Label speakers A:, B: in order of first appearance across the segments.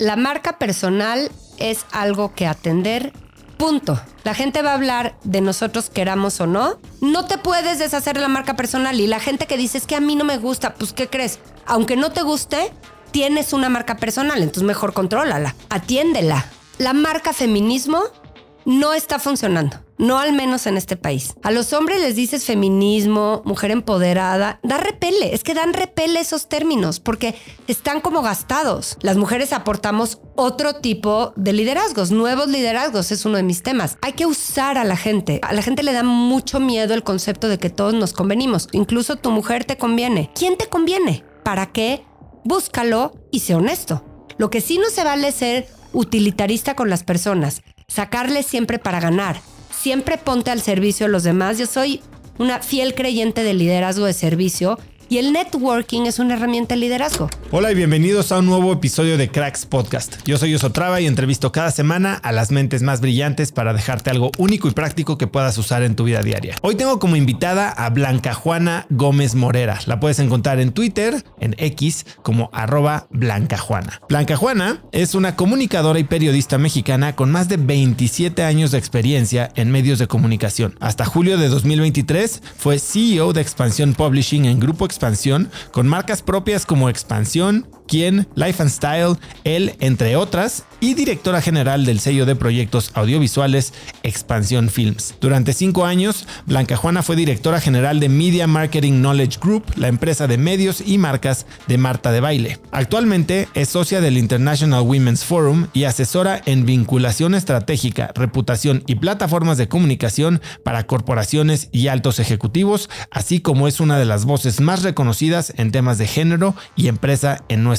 A: La marca personal es algo que atender. Punto. La gente va a hablar de nosotros queramos o no. No te puedes deshacer de la marca personal y la gente que dice es que a mí no me gusta, pues ¿qué crees? Aunque no te guste, tienes una marca personal, entonces mejor contrólala, atiéndela. La marca feminismo no está funcionando. No al menos en este país. A los hombres les dices feminismo, mujer empoderada. Da repele, es que dan repele esos términos porque están como gastados. Las mujeres aportamos otro tipo de liderazgos, nuevos liderazgos, es uno de mis temas. Hay que usar a la gente. A la gente le da mucho miedo el concepto de que todos nos convenimos. Incluso tu mujer te conviene. ¿Quién te conviene? ¿Para qué? Búscalo y sé honesto. Lo que sí no se vale es ser utilitarista con las personas, sacarles siempre para ganar, siempre ponte al servicio de los demás. Yo soy una fiel creyente del liderazgo de servicio y el networking es una herramienta de liderazgo.
B: Hola y bienvenidos a un nuevo episodio de Cracks Podcast. Yo soy Osotrava y entrevisto cada semana a las mentes más brillantes para dejarte algo único y práctico que puedas usar en tu vida diaria. Hoy tengo como invitada a Blanca Juana Gómez Morera. La puedes encontrar en Twitter, en X, como arroba Blanca Juana. Blanca Juana es una comunicadora y periodista mexicana con más de 27 años de experiencia en medios de comunicación. Hasta julio de 2023 fue CEO de Expansión Publishing en Grupo Expansión expansión con marcas propias como Expansión, quien Life and Style, él, entre otras, y directora general del sello de proyectos audiovisuales Expansión Films. Durante cinco años, Blanca Juana fue directora general de Media Marketing Knowledge Group, la empresa de medios y marcas de Marta de Baile. Actualmente es socia del International Women's Forum y asesora en vinculación estratégica, reputación y plataformas de comunicación para corporaciones y altos ejecutivos, así como es una de las voces más reconocidas en temas de género y empresa en nuestra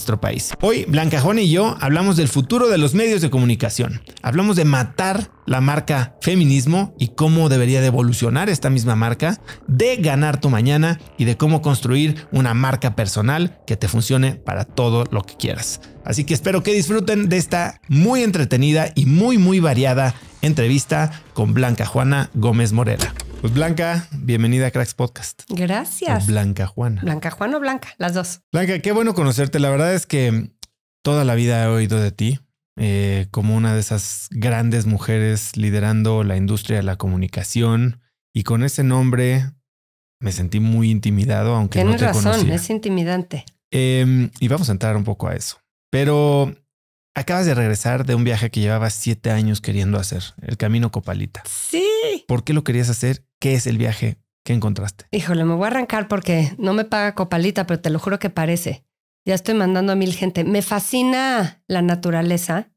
B: Hoy Blanca Juana y yo hablamos del futuro de los medios de comunicación. Hablamos de matar la marca feminismo y cómo debería de evolucionar esta misma marca, de ganar tu mañana y de cómo construir una marca personal que te funcione para todo lo que quieras. Así que espero que disfruten de esta muy entretenida y muy muy variada entrevista con Blanca Juana Gómez Morera. Pues Blanca, bienvenida a Cracks Podcast.
A: Gracias.
B: Blanca Juana.
A: Blanca Juana o Blanca, las dos.
B: Blanca, qué bueno conocerte. La verdad es que toda la vida he oído de ti eh, como una de esas grandes mujeres liderando la industria de la comunicación y con ese nombre me sentí muy intimidado, aunque no te razón, es
A: intimidante.
B: Em, y vamos a entrar un poco a eso. Pero Acabas de regresar de un viaje que llevabas siete años queriendo hacer, el camino Copalita. Sí. ¿Por qué lo querías hacer? ¿Qué es el viaje? que encontraste?
A: Híjole, me voy a arrancar porque no me paga Copalita, pero te lo juro que parece. Ya estoy mandando a mil gente. Me fascina la naturaleza.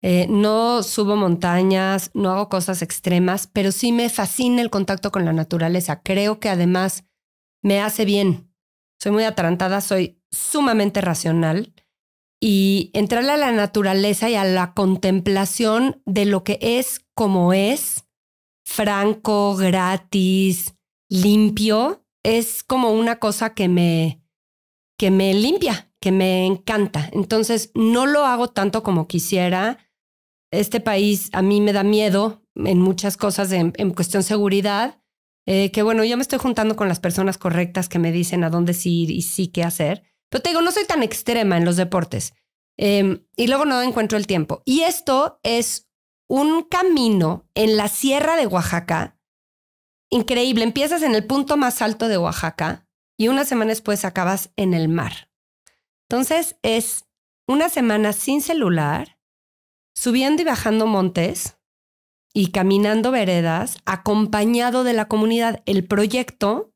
A: Eh, no subo montañas, no hago cosas extremas, pero sí me fascina el contacto con la naturaleza. Creo que además me hace bien. Soy muy atarantada, soy sumamente racional y entrarle a la naturaleza y a la contemplación de lo que es como es, franco, gratis, limpio, es como una cosa que me, que me limpia, que me encanta. Entonces, no lo hago tanto como quisiera. Este país a mí me da miedo en muchas cosas, en, cuestión seguridad, eh, que bueno, yo me estoy juntando con las personas correctas que me dicen a dónde ir y sí qué hacer pero te digo, no soy tan extrema en los deportes. Em, y luego no encuentro el tiempo. Y esto es un camino en la sierra de Oaxaca increíble. Empiezas en el punto más alto de Oaxaca y una semana después acabas en el mar. Entonces es una semana sin celular, subiendo y bajando montes y caminando veredas, acompañado de la comunidad. El proyecto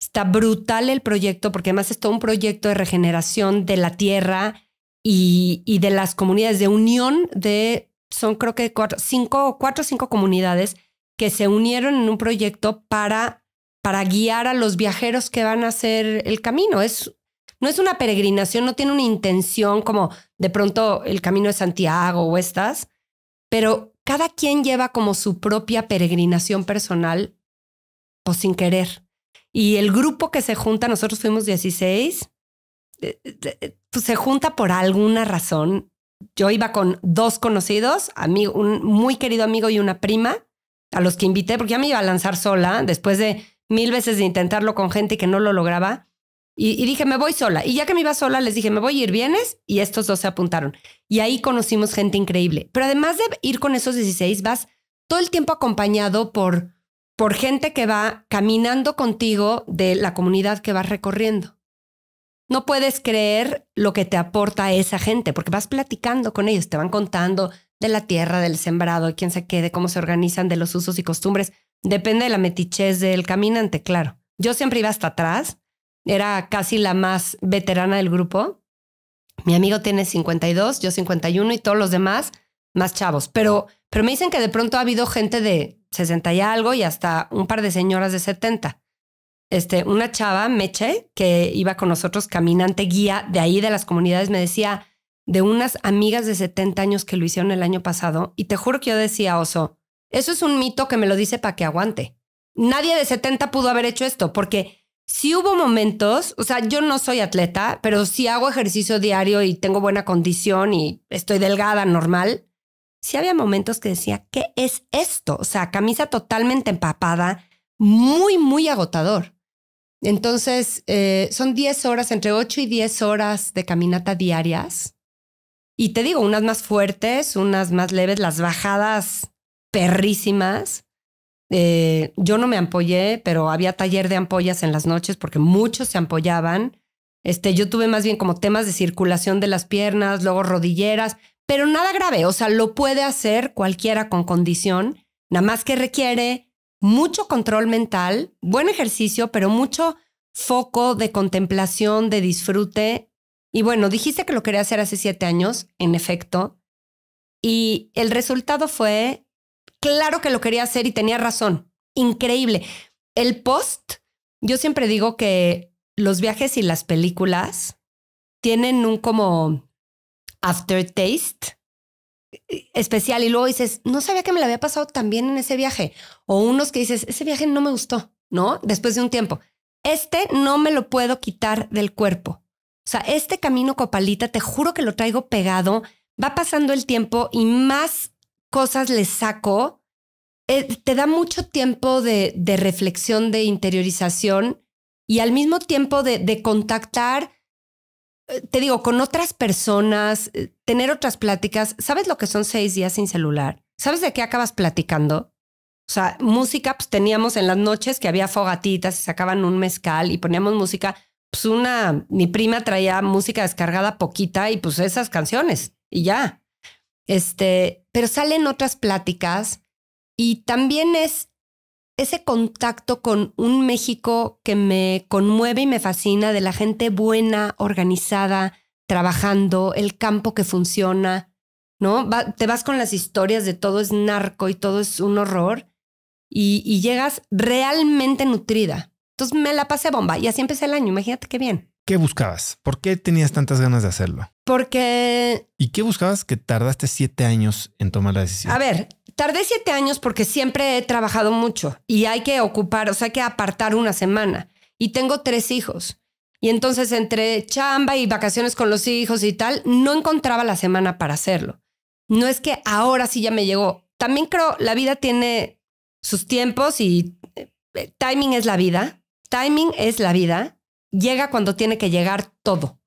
A: Está brutal el proyecto porque además es todo un proyecto de regeneración de la tierra y, de las comunidades, de unión de, son creo que cuatro, o cinco comunidades que se unieron en un proyecto para, para guiar a los viajeros que van a hacer el camino. no es una peregrinación, no tiene una intención como de pronto el camino de Santiago o estas, pero cada quien lleva como su propia peregrinación personal o pues, sin querer. Y el grupo que se junta, nosotros fuimos 16, eh, eh, eh, pues se junta por alguna razón. Yo iba con dos conocidos, un muy querido amigo y una prima, a los que invité, porque ya me iba a lanzar sola, después de mil veces de intentarlo con gente que no lo lograba. Y, y dije, me voy sola. Y ya que me iba sola, les dije, me voy a ir vienes. Y estos dos se apuntaron. Y ahí conocimos gente increíble. Pero además de ir con esos 16, vas todo el tiempo acompañado por por gente que va caminando contigo de la comunidad que vas recorriendo. No puedes creer lo que te aporta esa gente, porque vas platicando con ellos, te van contando de la tierra, del sembrado, de quién se quede, cómo se organizan, de los usos y costumbres. Depende de la metichez del caminante, claro. Yo siempre iba hasta atrás, era casi la más veterana del grupo. Mi amigo tiene 52, yo 51 y todos los demás más chavos. Pero, pero me dicen que de pronto ha habido gente de 60 y algo y hasta un par de señoras de 70. Este, una chava, Meche, que iba con nosotros caminante guía de ahí de las comunidades, me decía de unas amigas de 70 años que lo hicieron el año pasado y te juro que yo decía, oso, eso es un mito que me lo dice para que aguante. Nadie de 70 pudo haber hecho esto porque si hubo momentos, o sea, yo no soy atleta, pero si hago ejercicio diario y tengo buena condición y estoy delgada, normal sí había momentos que decía, ¿qué es esto? O sea, camisa totalmente empapada, muy, muy agotador. Entonces, eh, son 10 horas, entre 8 y 10 horas de caminata diarias. Y te digo, unas más fuertes, unas más leves, las bajadas perrísimas. Eh, yo no me ampollé, pero había taller de ampollas en las noches porque muchos se ampollaban. Este, yo tuve más bien como temas de circulación de las piernas, luego rodilleras, pero nada grave, o sea, lo puede hacer cualquiera con condición, nada más que requiere mucho control mental, buen ejercicio, pero mucho foco de contemplación, de disfrute. Y bueno, dijiste que lo quería hacer hace siete años, en efecto, y el resultado fue, claro que lo quería hacer y tenía razón, increíble. El post, yo siempre digo que los viajes y las películas tienen un como aftertaste especial y luego dices, no sabía que me la había pasado tan bien en ese viaje. O unos que dices, ese viaje no me gustó, ¿no? Después de un tiempo. Este no me lo puedo quitar del cuerpo. O sea, este camino copalita, te juro que lo traigo pegado, va pasando el tiempo y más cosas le saco. Eh, te da mucho tiempo de, reflexión, de interiorización y al mismo tiempo de contactar eh, te digo, con otras personas, eh, tener otras pláticas. ¿Sabes lo que son seis días sin celular? ¿Sabes de qué acabas platicando? O sea, música, pues teníamos en las noches que había fogatitas y sacaban un mezcal y poníamos música. Pues una, mi prima traía música descargada poquita y pues esas canciones y ya. Este, pero salen otras pláticas y también es ese contacto con un México que me conmueve y me fascina, de la gente buena, organizada, trabajando, el campo que funciona, ¿no? te vas con las historias de todo es narco y todo es un horror y, y llegas realmente nutrida. Entonces me la pasé bomba y así empecé el año, imagínate qué
B: bien. ¿Qué buscabas? ¿Por qué tenías tantas ganas de hacerlo?
A: Porque...
B: ¿Y qué buscabas que tardaste siete años en tomar la decisión?
A: A ver, Tardé siete años porque siempre he trabajado mucho y hay que ocupar, o sea, hay que apartar una semana. Y tengo tres hijos. Y entonces entre chamba y vacaciones con los hijos y tal, no encontraba la semana para hacerlo. No es que ahora sí ya me llegó. También creo, la vida tiene sus tiempos y eh, timing es la vida. Timing es la vida. Llega cuando tiene que llegar todo.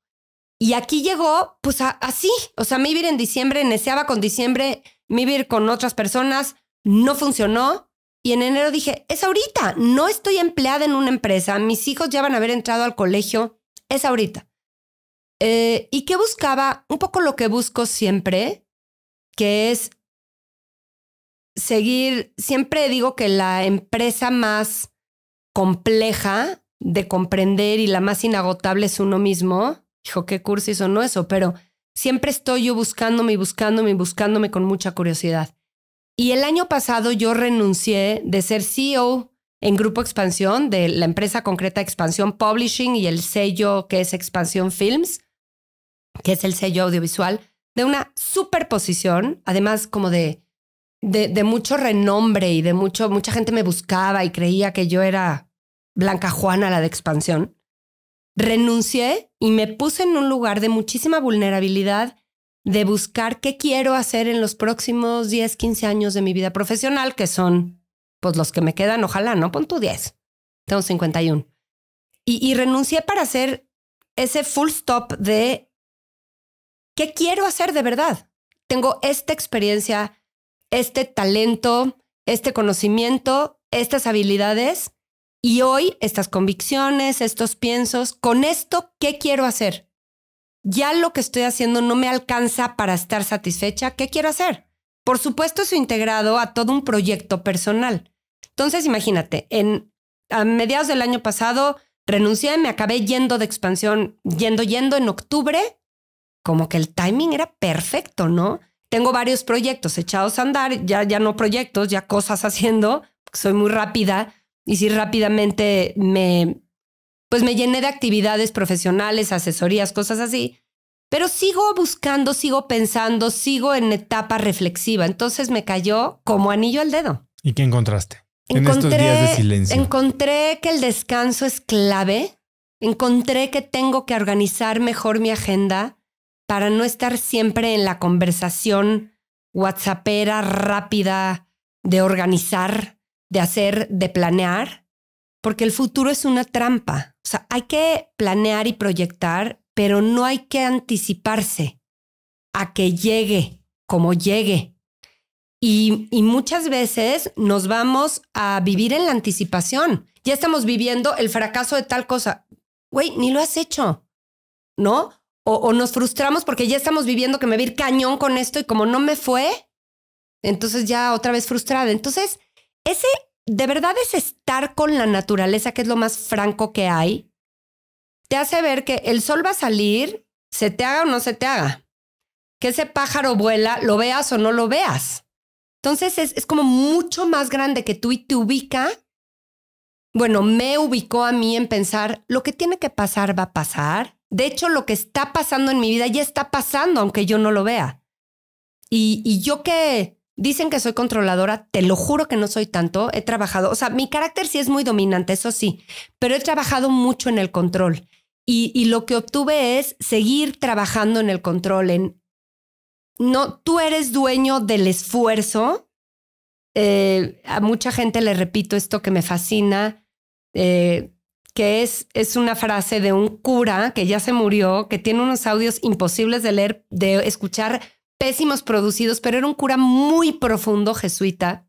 A: Y aquí llegó, pues así. O sea, me iba en diciembre, neceaba con diciembre vivir con otras personas no funcionó. Y en enero dije, es ahorita, no estoy empleada en una empresa, mis hijos ya van a haber entrado al colegio, es ahorita. Eh, ¿Y qué buscaba? Un poco lo que busco siempre, que es seguir, siempre digo que la empresa más compleja de comprender y la más inagotable es uno mismo. dijo qué curso o no eso, pero Siempre estoy yo buscándome y buscándome y buscándome con mucha curiosidad. Y el año pasado yo renuncié de ser CEO en Grupo Expansión, de la empresa concreta Expansión Publishing y el sello que es Expansión Films, que es el sello audiovisual, de una superposición, además como de, de, mucho renombre y de mucho, mucha gente me buscaba y creía que yo era Blanca Juana, la de Expansión renuncié y me puse en un lugar de muchísima vulnerabilidad de buscar qué quiero hacer en los próximos 10, 15 años de mi vida profesional, que son pues los que me quedan, ojalá, ¿no? Pon tu 10. Tengo 51. Y, y renuncié para hacer ese full stop de qué quiero hacer de verdad. Tengo esta experiencia, este talento, este conocimiento, estas habilidades y hoy estas convicciones, estos piensos, con esto, ¿qué quiero hacer? Ya lo que estoy haciendo no me alcanza para estar satisfecha, ¿qué quiero hacer? Por supuesto, eso integrado a todo un proyecto personal. Entonces, imagínate, en, a mediados del año pasado renuncié, y me acabé yendo de expansión, yendo, yendo en octubre, como que el timing era perfecto, ¿no? Tengo varios proyectos echados a andar, ya, ya no proyectos, ya cosas haciendo, soy muy rápida, y si rápidamente me, pues me llené de actividades profesionales, asesorías, cosas así, pero sigo buscando, sigo pensando, sigo en etapa reflexiva. Entonces me cayó como anillo al dedo.
B: ¿Y qué encontraste? en estos días de silencio.
A: Encontré que el descanso es clave. Encontré que tengo que organizar mejor mi agenda para no estar siempre en la conversación WhatsAppera rápida de organizar, de hacer, de planear, porque el futuro es una trampa. O sea, hay que planear y proyectar, pero no hay que anticiparse a que llegue como llegue. Y, muchas veces nos vamos a vivir en la anticipación. Ya estamos viviendo el fracaso de tal cosa. Güey, ni lo has hecho, ¿no? O, o nos frustramos porque ya estamos viviendo que me ir cañón con esto y como no me fue, entonces ya otra vez frustrada. Entonces, ese de verdad es estar con la naturaleza, que es lo más franco que hay. Te hace ver que el sol va a salir, se te haga o no se te haga. Que ese pájaro vuela, lo veas o no lo veas. Entonces es, como mucho más grande que tú y te ubica. Bueno, me ubicó a mí en pensar, lo que tiene que pasar va a pasar. De hecho, lo que está pasando en mi vida ya está pasando, aunque yo no lo vea. Y, y yo que Dicen que soy controladora, te lo juro que no soy tanto. He trabajado, o sea, mi carácter sí es muy dominante, eso sí, pero he trabajado mucho en el control. Y, lo que obtuve es seguir trabajando en el control, no, tú eres dueño del esfuerzo. Eh, a mucha gente le repito esto que me fascina, eh, que es, es una frase de un cura que ya se murió, que tiene unos audios imposibles de leer, de escuchar pésimos producidos, pero era un cura muy profundo jesuita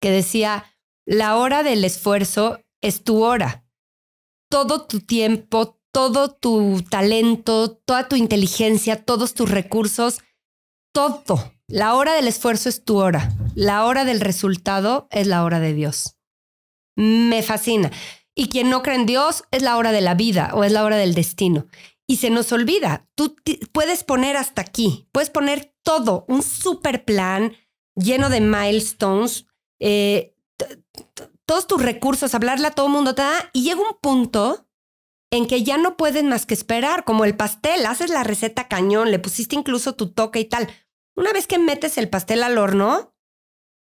A: que decía, la hora del esfuerzo es tu hora. Todo tu tiempo, todo tu talento, toda tu inteligencia, todos tus recursos, todo. La hora del esfuerzo es tu hora. La hora del resultado es la hora de Dios. Me fascina. Y quien no cree en Dios es la hora de la vida o es la hora del destino y se nos olvida. Tú puedes poner hasta aquí, puedes poner todo, un super plan lleno de milestones, eh, todos tus recursos, hablarle a todo mundo, y llega un punto en que ya no puedes más que esperar, como el pastel, haces la receta cañón, le pusiste incluso tu toque y tal. Una vez que metes el pastel al horno,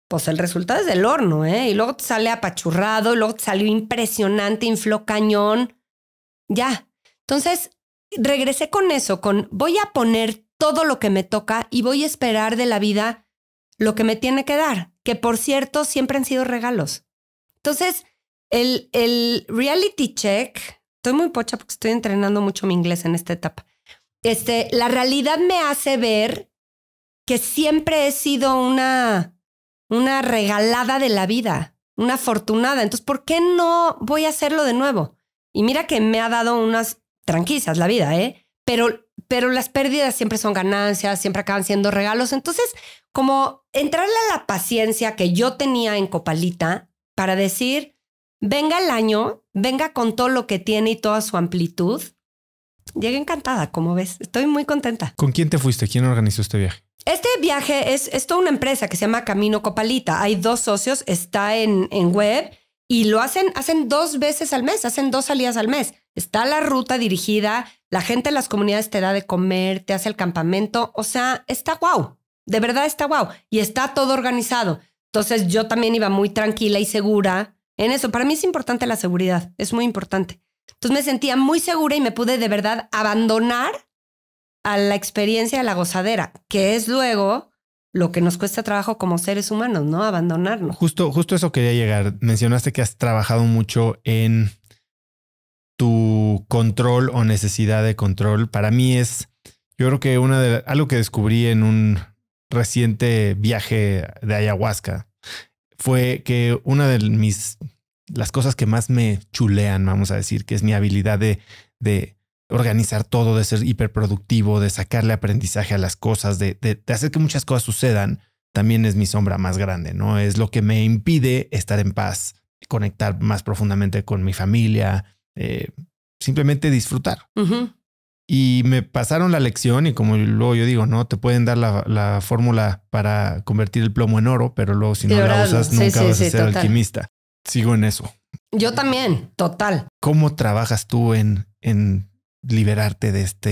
A: pues el resultado es del horno, ¿eh? Y luego te sale apachurrado, y luego te salió impresionante, infló cañón. Ya. Entonces, regresé con eso, con voy a poner todo lo que me toca y voy a esperar de la vida lo que me tiene que dar, que por cierto siempre han sido regalos. Entonces, el, el reality check, estoy muy pocha porque estoy entrenando mucho mi inglés en esta etapa. Este, la realidad me hace ver que siempre he sido una, una regalada de la vida, una afortunada. Entonces, ¿por qué no voy a hacerlo de nuevo? Y mira que me ha dado unas tranquisas la vida, ¿eh? Pero, pero las pérdidas siempre son ganancias, siempre acaban siendo regalos. Entonces, como entrarle a la paciencia que yo tenía en Copalita para decir, venga el año, venga con todo lo que tiene y toda su amplitud. Llegué encantada, como ves. Estoy muy contenta.
B: ¿Con quién te fuiste? ¿Quién organizó este viaje?
A: Este viaje es, es toda una empresa que se llama Camino Copalita. Hay dos socios, está en, en web y lo hacen, hacen dos veces al mes, hacen dos salidas al mes. Está la ruta dirigida, la gente en las comunidades te da de comer, te hace el campamento, o sea, está guau, de verdad está guau. Y está todo organizado. Entonces yo también iba muy tranquila y segura en eso. Para mí es importante la seguridad, es muy importante. Entonces me sentía muy segura y me pude de verdad abandonar a la experiencia de la gozadera, que es luego lo que nos cuesta trabajo como seres humanos, ¿no? Abandonarnos.
B: Justo, justo eso quería llegar. Mencionaste que has trabajado mucho en tu control o necesidad de control. Para mí es, yo creo que una de algo que descubrí en un reciente viaje de ayahuasca fue que una de mis las cosas que más me chulean, vamos a decir, que es mi habilidad de, de organizar todo, de ser hiperproductivo, de sacarle aprendizaje a las cosas, de, hacer que muchas cosas sucedan, también es mi sombra más grande, ¿no? Es lo que me impide estar en paz, conectar más profundamente con mi familia, eh, simplemente disfrutar. Y me pasaron la lección y como luego yo digo, ¿no? Te pueden dar la, fórmula para convertir el plomo en oro, pero luego si no la usas nunca vas a ser alquimista. Sigo en eso. Yo también, total. ¿Cómo trabajas tú en, en liberarte de esta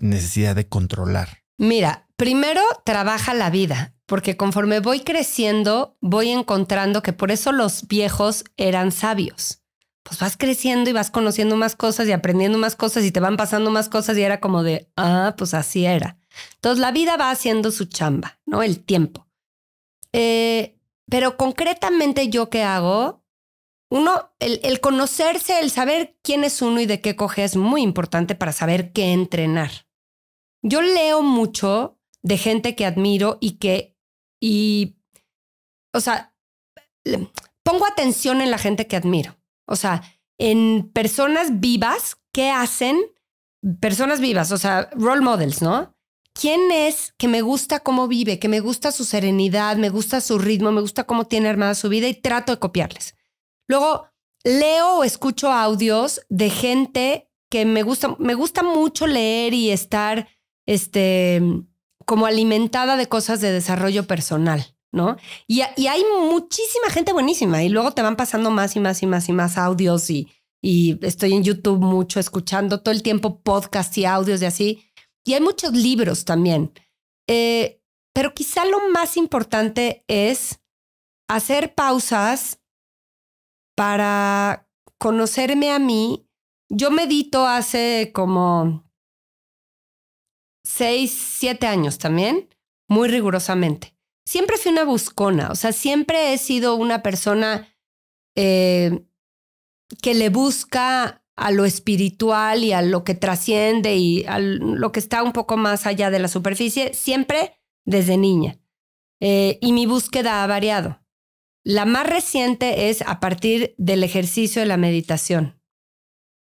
B: necesidad de controlar?
A: Mira, primero trabaja la vida, porque conforme voy creciendo, voy encontrando que por eso los viejos eran sabios. Pues vas creciendo y vas conociendo más cosas y aprendiendo más cosas y te van pasando más cosas y era como de, ah, pues así era. Entonces la vida va haciendo su chamba, ¿no? El tiempo. Eh, pero concretamente yo qué hago, uno, el, conocerse, el saber quién es uno y de qué coge es muy importante para saber qué entrenar. Yo leo mucho de gente que admiro y que, y, o sea, pongo atención en la gente que admiro. O sea, en personas vivas, que hacen? Personas vivas, o sea, role models, ¿no? ¿Quién es que me gusta cómo vive, que me gusta su serenidad, me gusta su ritmo, me gusta cómo tiene armada su vida y trato de copiarles? Luego leo o escucho audios de gente que me gusta, me gusta mucho leer y estar este, como alimentada de cosas de desarrollo personal, ¿no? Y, hay muchísima gente buenísima y luego te van pasando más y más y más y más audios y, estoy en YouTube mucho escuchando todo el tiempo podcasts y audios de así. Y hay muchos libros también. Eh, pero quizá lo más importante es hacer pausas para conocerme a mí. Yo medito hace como seis, siete años también, muy rigurosamente. Siempre fui una buscona, o sea, siempre he sido una persona eh, que le busca a lo espiritual y a lo que trasciende y a lo que está un poco más allá de la superficie, siempre desde niña. Eh, y mi búsqueda ha variado. La más reciente es a partir del ejercicio de la meditación.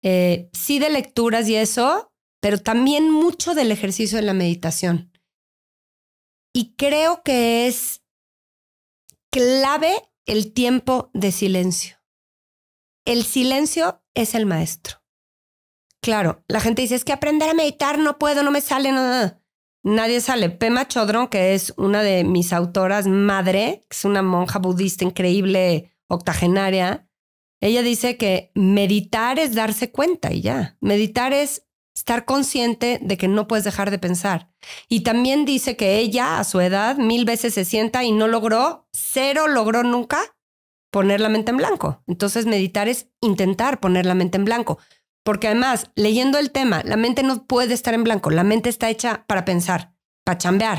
A: Eh, sí de lecturas y eso, pero también mucho del ejercicio de la meditación. Y creo que es clave el tiempo de silencio. El silencio es el maestro. Claro, la gente dice, es que aprender a meditar no puedo, no me sale nada nadie sale. Pema Chodron, que es una de mis autoras madre, que es una monja budista increíble, octogenaria, ella dice que meditar es darse cuenta y ya. Meditar es estar consciente de que no puedes dejar de pensar. Y también dice que ella, a su edad, mil veces se sienta y no logró, cero logró nunca poner la mente en blanco. Entonces meditar es intentar poner la mente en blanco. Porque además, leyendo el tema, la mente no puede estar en blanco, la mente está hecha para pensar, para chambear.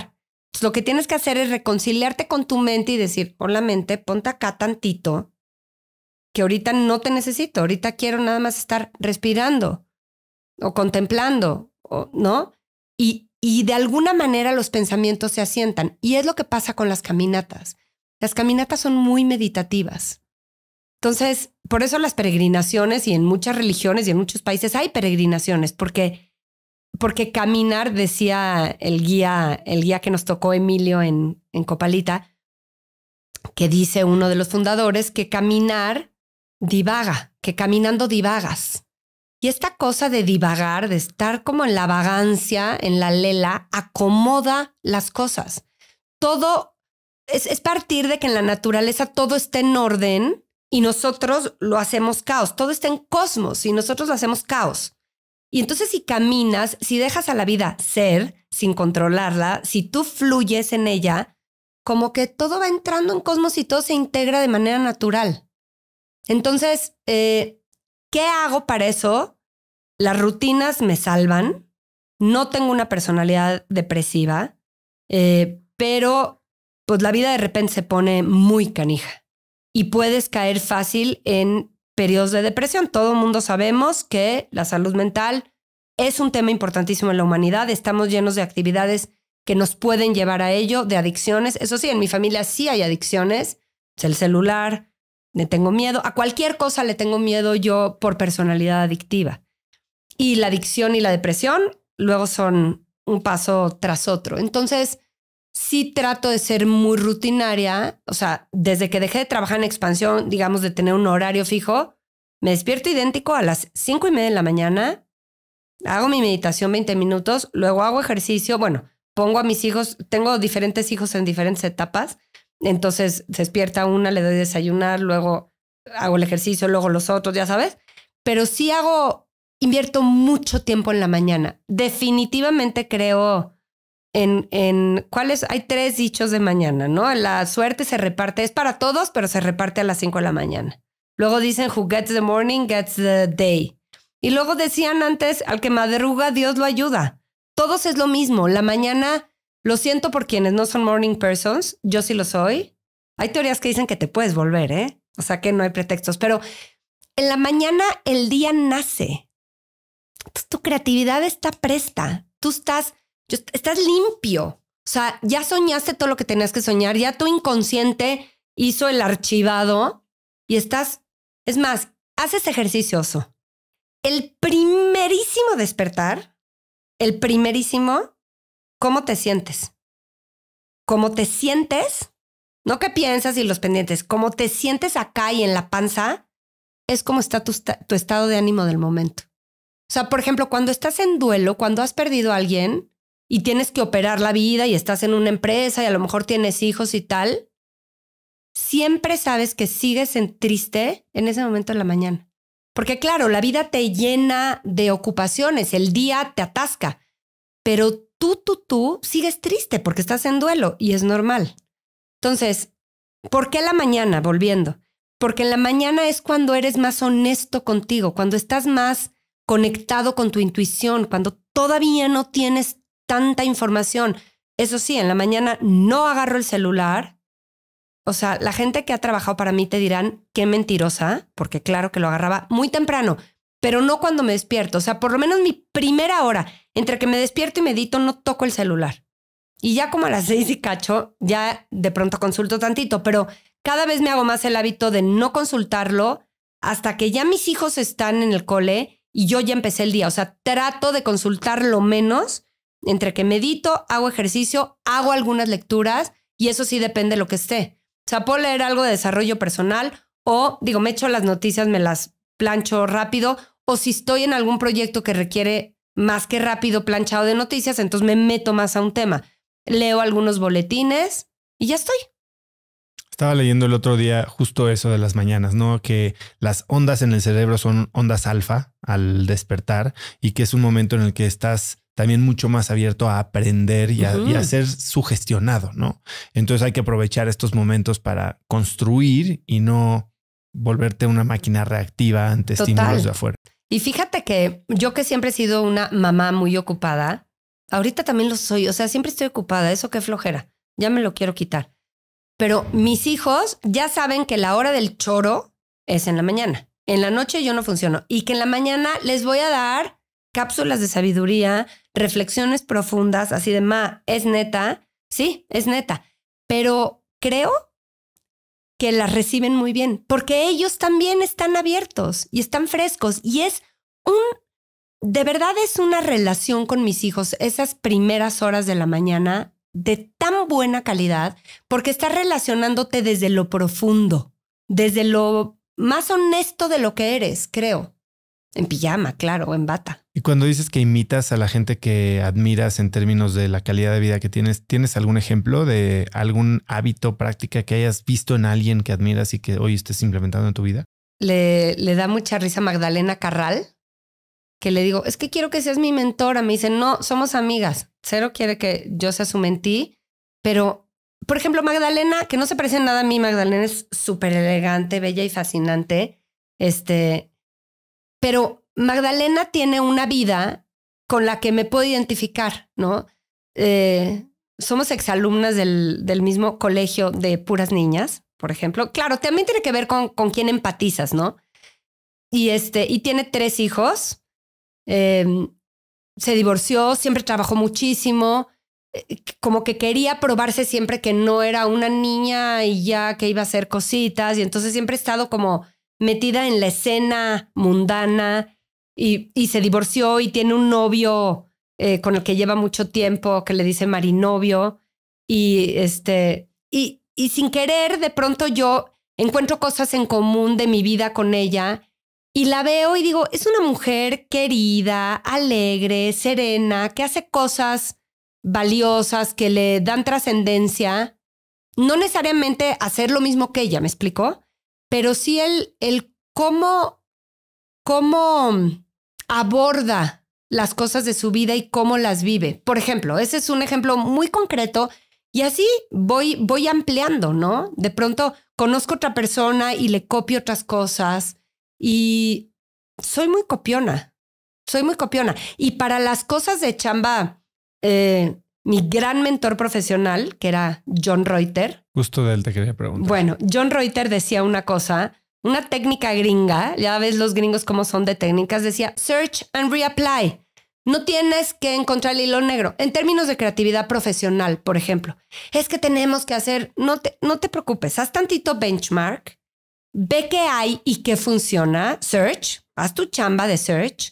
A: Entonces, lo que tienes que hacer es reconciliarte con tu mente y decir, la mente, ponte acá tantito, que ahorita no te necesito, ahorita quiero nada más estar respirando o contemplando, o, ¿no? Y, y de alguna manera los pensamientos se asientan. Y es lo que pasa con las caminatas. Las caminatas son muy meditativas. Entonces, por eso las peregrinaciones y en muchas religiones y en muchos países hay peregrinaciones, porque, porque caminar, decía el guía, el guía que nos tocó Emilio en, Copalita, que dice uno de los fundadores que caminar divaga, que caminando divagas. Y esta cosa de divagar, de estar como en la vagancia, en la lela, acomoda las cosas. Todo es, es partir de que en la naturaleza todo esté en orden y nosotros lo hacemos caos. Todo está en cosmos y nosotros lo hacemos caos. Y entonces si caminas, si dejas a la vida ser sin controlarla, si tú fluyes en ella, como que todo va entrando en cosmos y todo se integra de manera natural. Entonces, eh, ¿qué hago para eso? Las rutinas me salvan, no tengo una personalidad depresiva, eh, pero pues la vida de repente se pone muy canija y puedes caer fácil en periodos de depresión. Todo el mundo sabemos que la salud mental es un tema importantísimo en la humanidad. Estamos llenos de actividades que nos pueden llevar a ello, de adicciones. Eso sí, en mi familia sí hay adicciones. Es el celular, le tengo miedo. A cualquier cosa le tengo miedo yo por personalidad adictiva. Y la adicción y la depresión luego son un paso tras otro. Entonces, sí trato de ser muy rutinaria, o sea, desde que dejé de trabajar en expansión, digamos, de tener un horario fijo, me despierto idéntico a las cinco y media de la mañana, hago mi meditación 20 minutos, luego hago ejercicio, bueno, pongo a mis hijos, tengo diferentes hijos en diferentes etapas, entonces despierta una, le doy desayunar, luego hago el ejercicio, luego los otros, ya sabes, pero sí hago, invierto mucho tiempo en la mañana. Definitivamente creo en, cuáles hay tres dichos de mañana, ¿no? La suerte se reparte, es para todos, pero se reparte a las cinco de la mañana. Luego dicen, who gets the morning gets the day. Y luego decían antes, al que madruga, Dios lo ayuda. Todos es lo mismo. La mañana, lo siento por quienes no son morning persons, yo sí lo soy. Hay teorías que dicen que te puedes volver, ¿eh? O sea que no hay pretextos, pero en la mañana el día nace. tu creatividad está presta. Tú estás estás limpio. O sea, ya soñaste todo lo que tenías que soñar, ya tu inconsciente hizo el archivado y estás, es más, haces ejercicio El primerísimo despertar, el primerísimo, ¿cómo te sientes? ¿Cómo te sientes? No que piensas y los pendientes, cómo te sientes acá y en la panza, es como está tu, tu estado de ánimo del momento. O sea, por ejemplo, cuando estás en duelo, cuando has perdido a alguien, y tienes que operar la vida y estás en una empresa y a lo mejor tienes hijos y tal, siempre sabes que sigues en triste en ese momento de la mañana. Porque claro, la vida te llena de ocupaciones, el día te atasca, pero tú, tú, tú sigues triste porque estás en duelo y es normal. Entonces, ¿por qué la mañana? Volviendo. Porque la mañana es cuando eres más honesto contigo, cuando estás más conectado con tu intuición, cuando todavía no tienes tanta información. Eso sí, en la mañana no agarro el celular. O sea, la gente que ha trabajado para mí te dirán qué mentirosa, porque claro que lo agarraba muy temprano, pero no cuando me despierto. O sea, por lo menos mi primera hora, entre que me despierto y medito, no toco el celular. Y ya como a las seis y cacho, ya de pronto consulto tantito, pero cada vez me hago más el hábito de no consultarlo hasta que ya mis hijos están en el cole y yo ya empecé el día. O sea, trato de consultar lo menos entre que medito, hago ejercicio, hago algunas lecturas y eso sí depende de lo que esté. O sea, puedo leer algo de desarrollo personal o digo, me echo las noticias, me las plancho rápido o si estoy en algún proyecto que requiere más que rápido planchado de noticias, entonces me meto más a un tema. Leo algunos boletines y ya estoy.
B: Estaba leyendo el otro día justo eso de las mañanas, ¿no? Que las ondas en el cerebro son ondas alfa al despertar y que es un momento en el que estás también mucho más abierto a aprender y a, ser sugestionado, ¿no? Entonces hay que aprovechar estos momentos para construir y no volverte una máquina reactiva ante estímulos de afuera.
A: Y fíjate que yo que siempre he sido una mamá muy ocupada, ahorita también lo soy, o sea, siempre estoy ocupada, eso qué flojera, ya me lo quiero quitar. Pero mis hijos ya saben que la hora del choro es en la mañana. En la noche yo no funciono y que en la mañana les voy a dar cápsulas de sabiduría, reflexiones profundas, así de, ma, es neta, sí, es neta, pero creo que las reciben muy bien, porque ellos también están abiertos y están frescos y es un, de verdad es una relación con mis hijos, esas primeras horas de la mañana de tan buena calidad, porque estás relacionándote desde lo profundo, desde lo más honesto de lo que eres, creo. En pijama, claro, o en bata.
B: Y cuando dices que imitas a la gente que admiras en términos de la calidad de vida que tienes, ¿tienes algún ejemplo de algún hábito, práctica que hayas visto en alguien que admiras y que hoy estés implementando en tu vida?
A: Le, le da mucha risa a Magdalena Carral, que le digo, es que quiero que seas mi mentora. Me dice, no, somos amigas. Cero quiere que yo sea su mentí, pero, por ejemplo, Magdalena, que no se parece nada a mí, Magdalena es súper elegante, bella y fascinante. Este, pero Magdalena tiene una vida con la que me puedo identificar, ¿no? Eh, somos exalumnas del, del mismo colegio de puras niñas, por ejemplo. Claro, también tiene que ver con, con quién empatizas, ¿no? Y, este, y tiene tres hijos. Em, se divorció, siempre trabajó muchísimo. Eh, como que quería probarse siempre que no era una niña y ya que iba a hacer cositas. Y entonces siempre he estado como metida en la escena mundana y, se divorció y tiene un novio eh, con el que lleva mucho tiempo que le dice marinovio y este y, y sin querer de pronto yo encuentro cosas en común de mi vida con ella y la veo y digo, es una mujer querida, alegre, serena, que hace cosas valiosas, que le dan trascendencia. No necesariamente hacer lo mismo que ella, ¿me explicó? pero sí el, el cómo, cómo aborda las cosas de su vida y cómo las vive. Por ejemplo, ese es un ejemplo muy concreto y así voy, voy ampliando, ¿no? De pronto conozco otra persona y le copio otras cosas y soy muy copiona, soy muy copiona. Y para las cosas de chamba eh, mi gran mentor profesional, que era John Reuter.
B: Justo de él te quería preguntar.
A: Bueno, John Reuter decía una cosa, una técnica gringa, ya ves los gringos cómo son de técnicas, decía search and reapply. No tienes que encontrar el hilo negro. En términos de creatividad profesional, por ejemplo, es que tenemos que hacer, no te, no te preocupes, haz tantito benchmark, ve qué hay y qué funciona, search, haz tu chamba de search,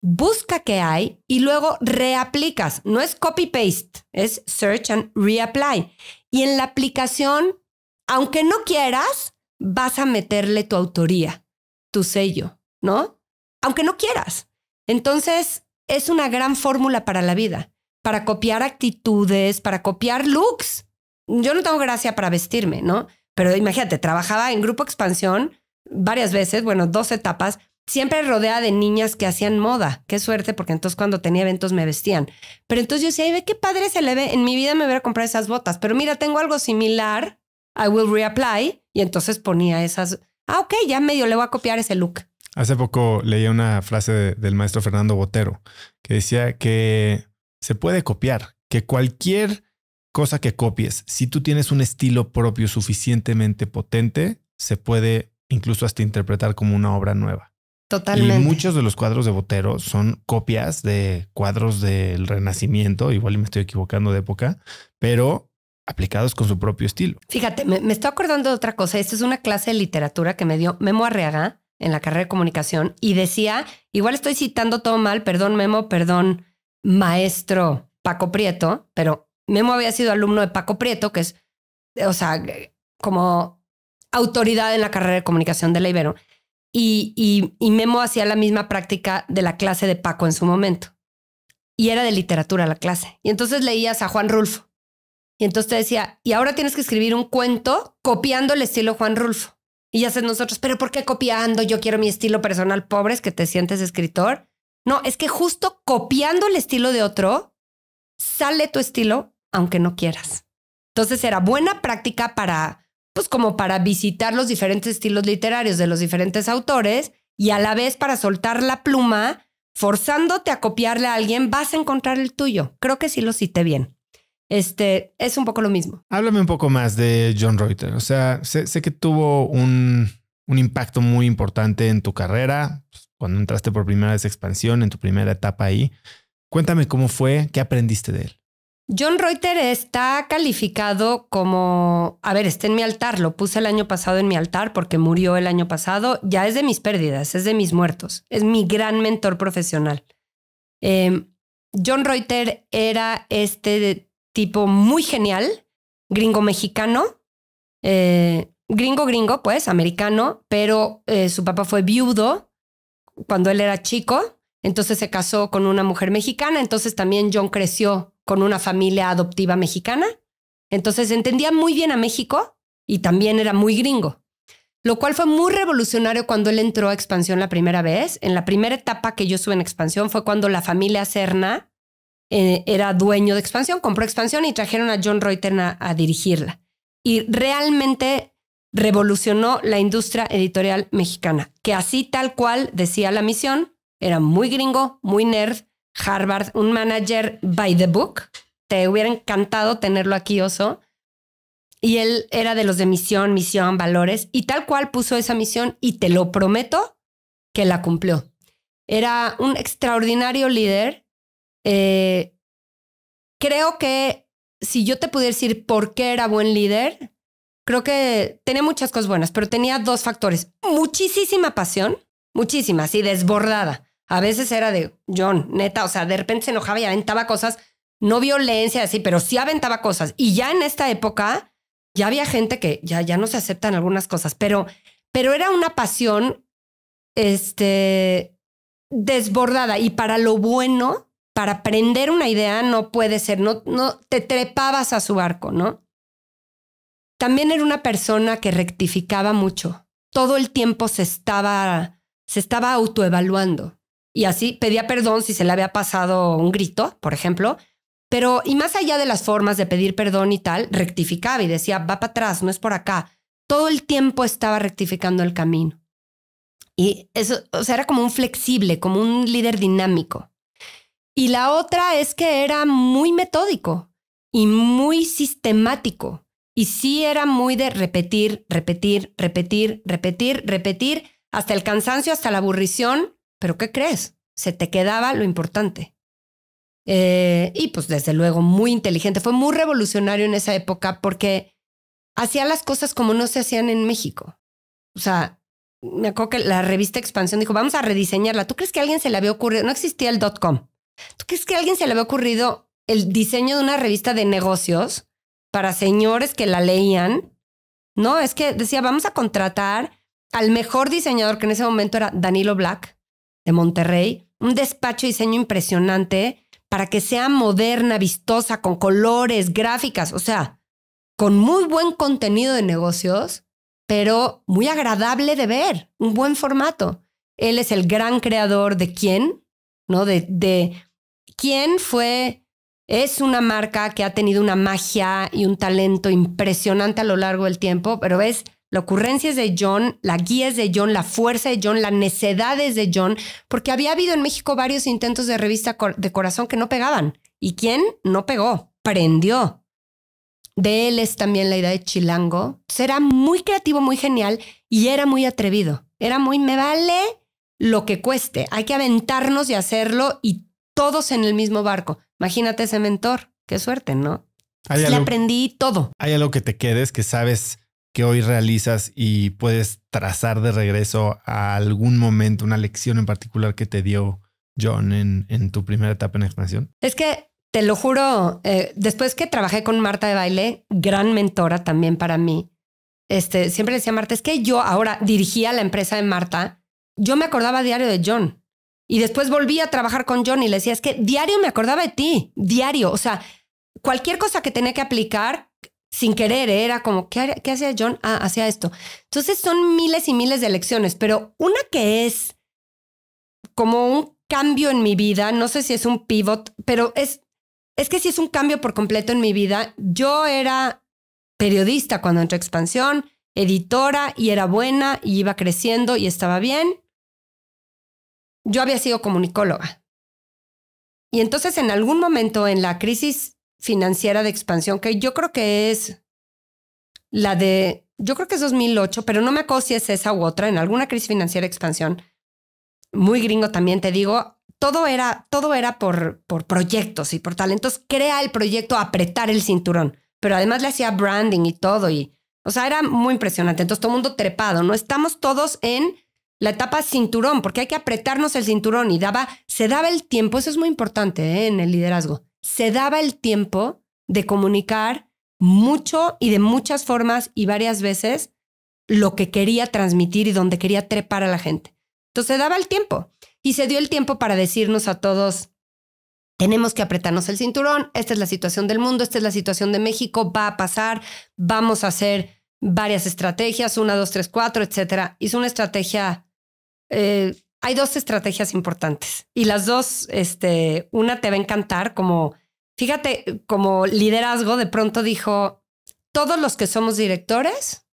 A: busca qué hay y luego reaplicas. No es copy-paste, es search and reapply. Y en la aplicación, aunque no quieras, vas a meterle tu autoría, tu sello, ¿no? Aunque no quieras. Entonces, es una gran fórmula para la vida, para copiar actitudes, para copiar looks. Yo no tengo gracia para vestirme, ¿no? Pero imagínate, trabajaba en Grupo Expansión varias veces, bueno, dos etapas, siempre rodea de niñas que hacían moda. Qué suerte, porque entonces cuando tenía eventos me vestían. Pero entonces yo decía, ve qué padre se le ve. En mi vida me voy a comprar esas botas, pero mira, tengo algo similar. I will reapply. Y entonces ponía esas. Ah, ok, ya medio le voy a copiar ese look.
B: Hace poco leía una frase del maestro Fernando Botero que decía que se puede copiar, que cualquier cosa que copies, si tú tienes un estilo propio suficientemente potente, se puede incluso hasta interpretar como una obra nueva. Totalmente. Y muchos de los cuadros de Botero son copias de cuadros del Renacimiento, igual me estoy equivocando de época, pero aplicados con su propio estilo.
A: Fíjate, me, estoy acordando de otra cosa. Esta es una clase de literatura que me dio Memo Arriaga en la carrera de comunicación y decía, igual estoy citando todo mal, perdón Memo, perdón maestro Paco Prieto, pero Memo había sido alumno de Paco Prieto, que es, o sea, como autoridad en la carrera de comunicación de la Ibero y, Memo hacía la misma práctica de la clase de Paco en su momento. Y era de literatura la clase. Y entonces leías a Juan Rulfo. Y entonces te decía, y ahora tienes que escribir un cuento copiando el estilo Juan Rulfo. Y ya nosotros, pero ¿por qué copiando? Yo quiero mi estilo personal, pobres, que te sientes escritor. No, es que justo copiando el estilo de otro, sale tu estilo, aunque no quieras. Entonces era buena práctica para pues como para visitar los diferentes estilos literarios de los diferentes autores y a la vez para soltar la pluma, forzándote a copiarle a alguien, vas a encontrar el tuyo. Creo que sí lo cité bien. Este es un poco lo mismo.
B: Háblame un poco más de John Reuter. O sea, sé, sé que tuvo un, un, impacto muy importante en tu carrera pues, cuando entraste por primera vez a expansión, en tu primera etapa ahí. Cuéntame cómo fue, qué aprendiste de él.
A: John Reuter está calificado como, a ver, está en mi altar, lo puse el año pasado en mi altar porque murió el año pasado, ya es de mis pérdidas, es de mis muertos, es mi gran mentor profesional. Em, John Reuter era este tipo muy genial, gringo mexicano, eh, gringo gringo, pues, americano, pero eh, su papá fue viudo cuando él era chico, entonces se casó con una mujer mexicana, entonces también John creció con una familia adoptiva mexicana. Entonces entendía muy bien a México y también era muy gringo, lo cual fue muy revolucionario cuando él entró a Expansión la primera vez. En la primera etapa que yo estuve en Expansión fue cuando la familia Cerna eh, era dueño de Expansión, compró Expansión y trajeron a John Reuter a dirigirla. Y realmente revolucionó la industria editorial mexicana, que así tal cual decía la misión, era muy gringo, muy nerd, Harvard, un manager by the book. Te hubiera encantado tenerlo aquí, Oso. Y él era de los de misión, misión, valores, y tal cual puso esa misión y te lo prometo que la cumplió. Era un extraordinario líder. Eh, creo que si yo te pudiera decir por qué era buen líder, creo que tenía muchas cosas buenas, pero tenía dos factores. Muchísima pasión, muchísima, así desbordada. A veces era de John, neta, o sea, de repente se enojaba y aventaba cosas, no violencia así, pero sí aventaba cosas. Y ya en esta época ya había gente que ya, no se aceptan algunas cosas, pero, era una pasión este, desbordada y para lo bueno, para aprender una idea no puede ser, no, no te trepabas a su barco, ¿no? También era una persona que rectificaba mucho. Todo el tiempo se estaba se estaba autoevaluando y así pedía perdón si se le había pasado un grito, por ejemplo, pero y más allá de las formas de pedir perdón y tal, rectificaba y decía, va para atrás, no es por acá. Todo el tiempo estaba rectificando el camino. Y eso, o sea, era como un flexible, como un líder dinámico. Y la otra es que era muy metódico y muy sistemático. Y sí era muy de repetir, repetir, repetir, repetir, repetir, hasta el cansancio, hasta la aburrición, pero ¿qué crees? Se te quedaba lo importante. Eh, y pues desde luego muy inteligente. Fue muy revolucionario en esa época porque hacía las cosas como no se hacían en México. O sea, me acuerdo que la revista Expansión dijo, vamos a rediseñarla. ¿Tú crees que a alguien se le había ocurrido? No existía el dot com. ¿Tú crees que a alguien se le había ocurrido el diseño de una revista de negocios para señores que la leían? No, es que decía, vamos a contratar al mejor diseñador que en ese momento era Danilo Black de Monterrey, un despacho de diseño impresionante para que sea moderna, vistosa, con colores, gráficas, o sea, con muy buen contenido de negocios, pero muy agradable de ver, un buen formato. Él es el gran creador de quién, ¿no? De, de quién fue, es una marca que ha tenido una magia y un talento impresionante a lo largo del tiempo, pero es la ocurrencia es de John, la guía es de John, la fuerza de John, las necedad de John, porque había habido en México varios intentos de revista de corazón que no pegaban. ¿Y quién? No pegó, prendió. De él es también la idea de Chilango. será muy creativo, muy genial y era muy atrevido. Era muy, me vale lo que cueste. Hay que aventarnos y hacerlo y todos en el mismo barco. Imagínate ese mentor. Qué suerte, ¿no?
B: Le aprendí todo. Hay algo que te quedes que sabes que hoy realizas y puedes trazar de regreso a algún momento, una lección en particular que te dio John en, en tu primera etapa en expansión?
A: Es que te lo juro, eh, después que trabajé con Marta de baile, gran mentora también para mí, este, siempre decía Marta, es que yo ahora dirigía la empresa de Marta, yo me acordaba diario de John. Y después volví a trabajar con John y le decía, es que diario me acordaba de ti, diario. O sea, cualquier cosa que tenía que aplicar, sin querer, ¿eh? era como, ¿qué, hacía John? Ah, hacía esto. Entonces son miles y miles de lecciones, pero una que es como un cambio en mi vida, no sé si es un pivot, pero es, es que si es un cambio por completo en mi vida, yo era periodista cuando entré a Expansión, editora y era buena y iba creciendo y estaba bien. Yo había sido comunicóloga. Y entonces en algún momento en la crisis financiera de expansión, que yo creo que es la de, yo creo que es 2008, pero no me acuerdo si es esa u otra, en alguna crisis financiera de expansión, muy gringo también te digo, todo era, todo era por, por proyectos y por talentos. Crea el proyecto, apretar el cinturón, pero además le hacía branding y todo. Y, o sea, era muy impresionante. Entonces, todo el mundo trepado, ¿no? Estamos todos en la etapa cinturón, porque hay que apretarnos el cinturón y daba, se daba el tiempo. Eso es muy importante ¿eh? en el liderazgo se daba el tiempo de comunicar mucho y de muchas formas y varias veces lo que quería transmitir y donde quería trepar a la gente. Entonces se daba el tiempo y se dio el tiempo para decirnos a todos, tenemos que apretarnos el cinturón, esta es la situación del mundo, esta es la situación de México, va a pasar, vamos a hacer varias estrategias, una, dos, tres, cuatro, etcétera. Hizo una estrategia, eh, hay dos estrategias importantes y las dos, este, una te va a encantar como fíjate, como liderazgo, de pronto dijo, todos los que somos directores,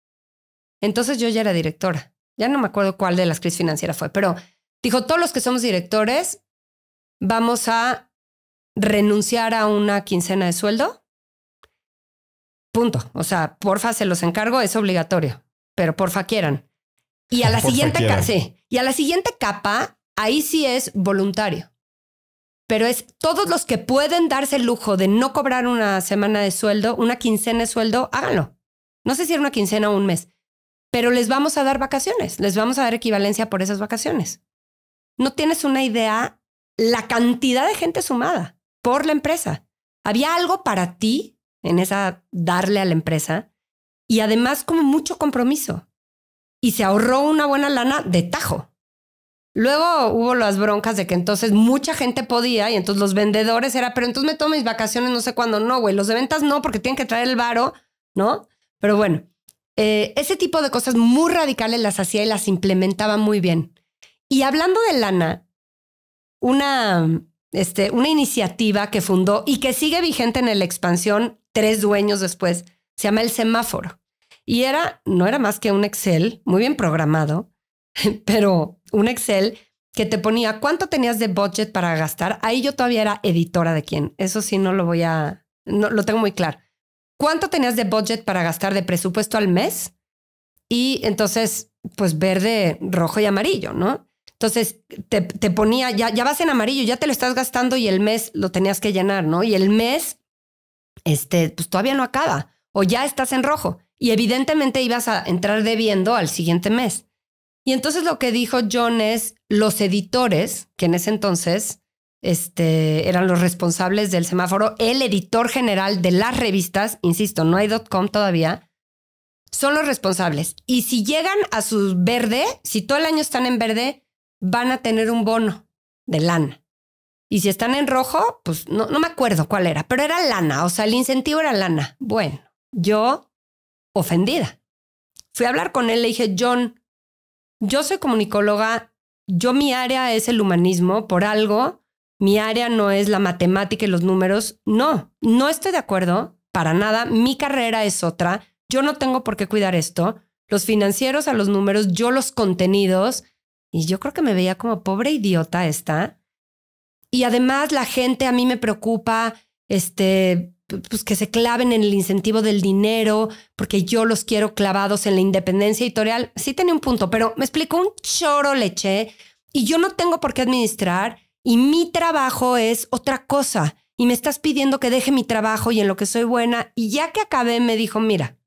A: entonces yo ya era directora. Ya no me acuerdo cuál de las crisis financieras fue, pero dijo, todos los que somos directores, vamos a renunciar a una quincena de sueldo. Punto. O sea, porfa, se los encargo, es obligatorio, pero porfa quieran. Y a la siguiente, y a la siguiente capa, ahí sí es voluntario pero es todos los que pueden darse el lujo de no cobrar una semana de sueldo, una quincena de sueldo, háganlo. No sé si era una quincena o un mes, pero les vamos a dar vacaciones, les vamos a dar equivalencia por esas vacaciones. No tienes una idea la cantidad de gente sumada por la empresa. Había algo para ti en esa darle a la empresa y además como mucho compromiso. Y se ahorró una buena lana de tajo. Luego hubo las broncas de que entonces mucha gente podía y entonces los vendedores era, pero entonces me tomo mis vacaciones no sé cuándo, no, güey, los de ventas no, porque tienen que traer el varo, ¿no? Pero bueno, eh, ese tipo de cosas muy radicales las hacía y las implementaba muy bien. Y hablando de lana, una, este, una iniciativa que fundó y que sigue vigente en la expansión tres dueños después, se llama el semáforo. Y era, no era más que un Excel muy bien programado, pero un Excel que te ponía cuánto tenías de budget para gastar. Ahí yo todavía era editora de quién. Eso sí, no lo voy a, no, lo tengo muy claro. ¿Cuánto tenías de budget para gastar de presupuesto al mes? Y entonces, pues verde, rojo y amarillo, ¿no? Entonces, te, te ponía, ya, ya vas en amarillo, ya te lo estás gastando y el mes lo tenías que llenar, ¿no? Y el mes, este, pues todavía no acaba o ya estás en rojo. Y evidentemente ibas a entrar debiendo al siguiente mes. Y entonces lo que dijo John es, los editores, que en ese entonces este, eran los responsables del semáforo, el editor general de las revistas, insisto, no hay .com todavía, son los responsables. Y si llegan a su verde, si todo el año están en verde, van a tener un bono de lana. Y si están en rojo, pues no, no me acuerdo cuál era, pero era lana, o sea, el incentivo era lana. Bueno, yo ofendida. Fui a hablar con él, le dije, John, yo soy comunicóloga, yo mi área es el humanismo, por algo, mi área no es la matemática y los números, no, no estoy de acuerdo, para nada, mi carrera es otra, yo no tengo por qué cuidar esto, los financieros a los números, yo los contenidos, y yo creo que me veía como pobre idiota esta. Y además la gente a mí me preocupa, este, pues, que se claven en el incentivo del dinero, porque yo los quiero clavados en la independencia editorial. Sí tenía un punto, pero me explicó un choro leche y yo no tengo por qué administrar y mi trabajo es otra cosa. Y me estás pidiendo que deje mi trabajo y en lo que soy buena. Y ya que acabé, me dijo, mira,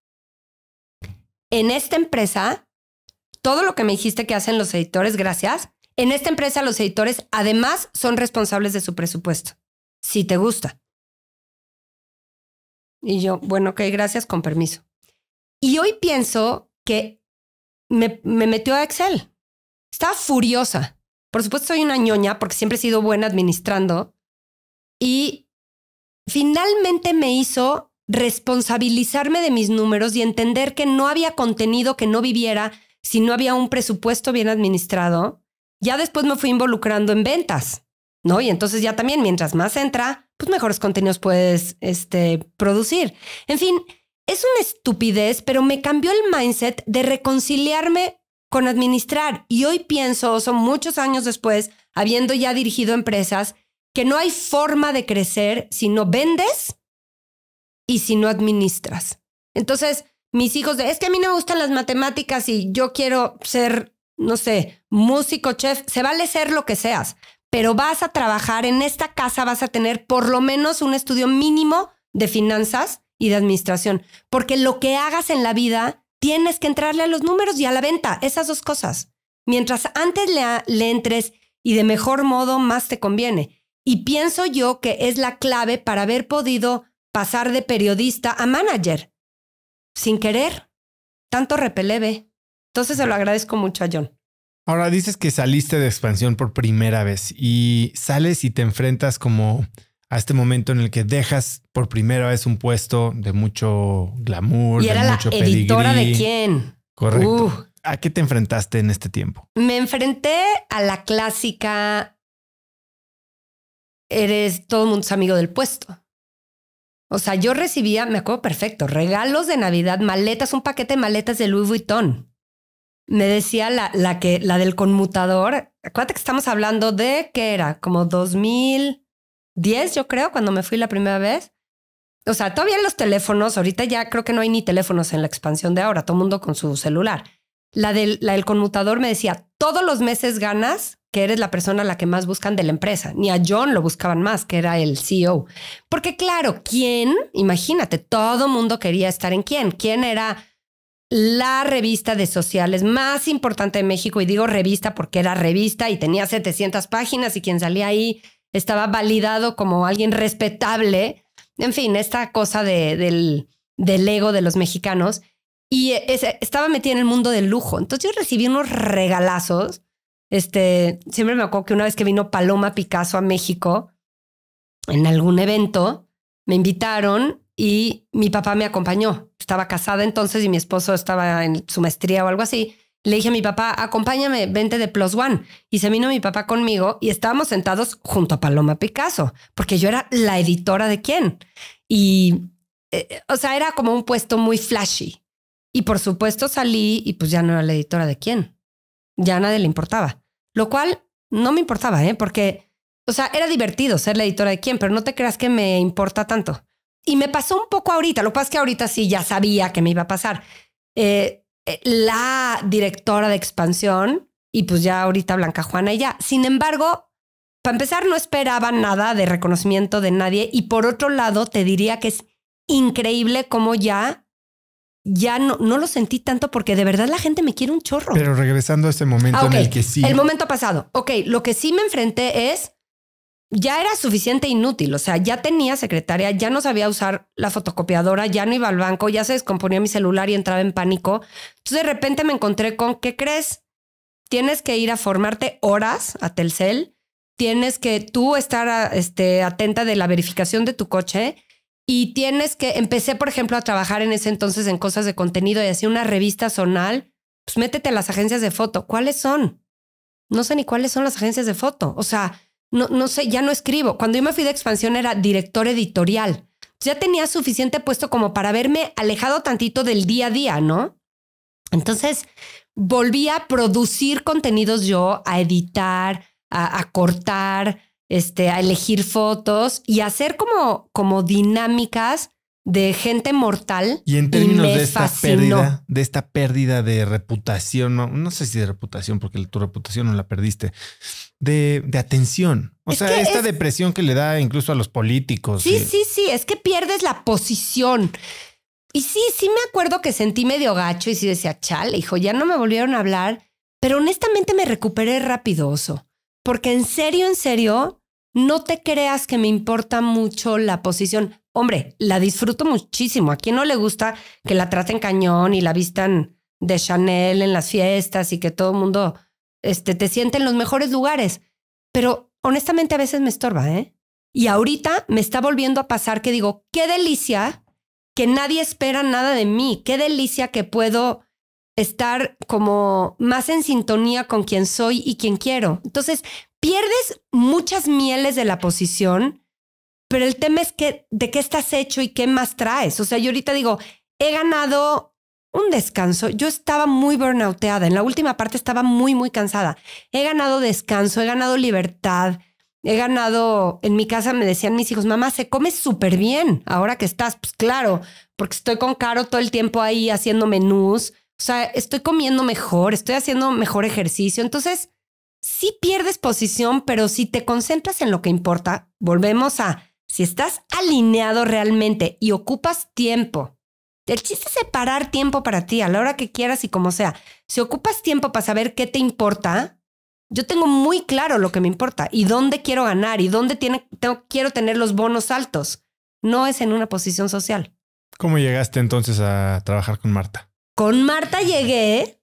A: en esta empresa, todo lo que me dijiste que hacen los editores, gracias. En esta empresa los editores además son responsables de su presupuesto, si te gusta. Y yo, bueno, ok, gracias, con permiso. Y hoy pienso que me, metió a Excel. Estaba furiosa. Por supuesto, soy una ñoña porque siempre he sido buena administrando. Y finalmente me hizo responsabilizarme de mis números y entender que no había contenido que no viviera si no había un presupuesto bien administrado. Ya después me fui involucrando en ventas. ¿no? Y entonces ya también, mientras más entra, pues mejores contenidos puedes este, producir. En fin, es una estupidez, pero me cambió el mindset de reconciliarme con administrar. Y hoy pienso, son muchos años después, habiendo ya dirigido empresas, que no hay forma de crecer si no vendes y si no administras. Entonces, mis hijos de, es que a mí no me gustan las matemáticas y yo quiero ser, no sé, músico, chef, se vale ser lo que seas, pero vas a trabajar en esta casa, vas a tener por lo menos un estudio mínimo de finanzas y de administración, porque lo que hagas en la vida, tienes que entrarle a los números y a la venta, esas dos cosas. Mientras antes le, entres y de mejor modo, más te conviene. Y pienso yo que es la clave para haber podido pasar de periodista a manager. Sin querer. Tanto repeleve. Entonces se lo agradezco mucho a
B: John. Ahora dices que saliste de expansión por primera vez y sales y te enfrentas como a este momento en el que dejas por primera vez un puesto de mucho glamour. Y era de mucho la editora de quién. Correcto. ¿A qué te enfrentaste en este tiempo?
A: Me enfrenté a la clásica. Eres todo el mundo amigo del puesto. O sea, yo recibía, me acuerdo perfecto, regalos de Navidad, maletas, un paquete de maletas de Louis Vuitton. Me decía la, la, que, la del conmutador. Acuérdate que estamos hablando de que era como 2010, yo creo, cuando me fui la primera vez. O sea, todavía los teléfonos, ahorita ya creo que no hay ni teléfonos en la expansión de ahora, todo el mundo con su celular. La del, la del conmutador me decía, todos los meses ganas que eres la persona a la que más buscan de la empresa. Ni a John lo buscaban más, que era el CEO. Porque claro, ¿quién? Imagínate, todo mundo quería estar en quién. ¿Quién era la revista de sociales más importante de México, y digo revista porque era revista y tenía 700 páginas y quien salía ahí estaba validado como alguien respetable. En fin, esta cosa de, del, del, ego de los mexicanos. Y estaba metida en el mundo del lujo. Entonces yo recibí unos regalazos. Este, siempre me acuerdo que una vez que vino Paloma Picasso a México, en algún evento, me invitaron y mi papá me acompañó. Estaba casada entonces y mi esposo estaba en su maestría o algo así. Le dije a mi papá, acompáñame, vente de Plus One. Y se vino mi papá conmigo y estábamos sentados junto a Paloma Picasso, porque yo era la editora de quién. Y, eh, o sea, era como un puesto muy flashy. Y por supuesto salí y pues ya no era la editora de quién. Ya a nadie le importaba. Lo cual no me importaba, ¿eh? Porque, o sea, era divertido ser la editora de quién, pero no te creas que me importa tanto. Y me pasó un poco ahorita, lo que pasa es que ahorita sí ya sabía que me iba a pasar. Eh, eh, la directora de expansión y pues ya ahorita Blanca Juana y ya. Sin embargo, para empezar, no esperaba nada de reconocimiento de nadie y por otro lado, te diría que es increíble cómo ya ya no, no lo sentí tanto porque de verdad la gente me quiere un chorro. Pero
B: regresando a ese momento en ah, el que sí. El momento
A: pasado. Ok, lo que sí me enfrenté es ya era suficiente inútil, o sea, ya tenía secretaria, ya no sabía usar la fotocopiadora, ya no iba al banco, ya se descomponía mi celular y entraba en pánico. Entonces de repente me encontré con, ¿qué crees? Tienes que ir a formarte horas a Telcel, tienes que tú estar este, atenta de la verificación de tu coche y tienes que, empecé por ejemplo a trabajar en ese entonces en cosas de contenido y hacía una revista zonal, pues métete a las agencias de foto, ¿cuáles son? No sé ni cuáles son las agencias de foto, o sea no, no sé, ya no escribo. Cuando yo me fui de expansión era director editorial. Ya tenía suficiente puesto como para verme alejado tantito del día a día, ¿no? Entonces, volví a producir contenidos yo, a editar, a, cortar, este, a elegir fotos y hacer como, como dinámicas de gente mortal.
B: Y en términos de esta pérdida, de esta pérdida de reputación, no, sé si de reputación, porque tu reputación no la perdiste, de, atención. O sea, esta depresión que le da incluso a los políticos. Sí, sí,
A: sí, es que pierdes la posición. Y sí, sí me acuerdo que sentí medio gacho y sí decía, chale, hijo, ya no me volvieron a hablar, pero honestamente me recuperé rapidoso. Porque en serio, en serio, no te creas que me importa mucho la posición hombre, la disfruto muchísimo. ¿A quién no le gusta que la traten cañón y la vistan de Chanel en las fiestas y que todo el mundo este, te siente en los mejores lugares? Pero honestamente a veces me estorba, ¿eh? Y ahorita me está volviendo a pasar que digo, qué delicia que nadie espera nada de mí, qué delicia que puedo estar como más en sintonía con quien soy y quien quiero. Entonces, pierdes muchas mieles de la posición pero el tema es que de qué estás hecho y qué más traes. O sea, yo ahorita digo, he ganado un descanso. Yo estaba muy burnoutada. En la última parte estaba muy, muy cansada. He ganado descanso, he ganado libertad. He ganado, en mi casa me decían mis hijos, mamá, se come súper bien ahora que estás. Pues claro, porque estoy con Caro todo el tiempo ahí haciendo menús. O sea, estoy comiendo mejor, estoy haciendo mejor ejercicio. Entonces, sí pierdes posición, pero si te concentras en lo que importa, volvemos a si estás alineado realmente y ocupas tiempo, el chiste es separar tiempo para ti a la hora que quieras y como sea. Si ocupas tiempo para saber qué te importa, yo tengo muy claro lo que me importa y dónde quiero ganar y dónde quiero tener los bonos altos. No es en una posición social.
B: ¿Cómo llegaste entonces a trabajar con Marta?
A: Con Marta llegué,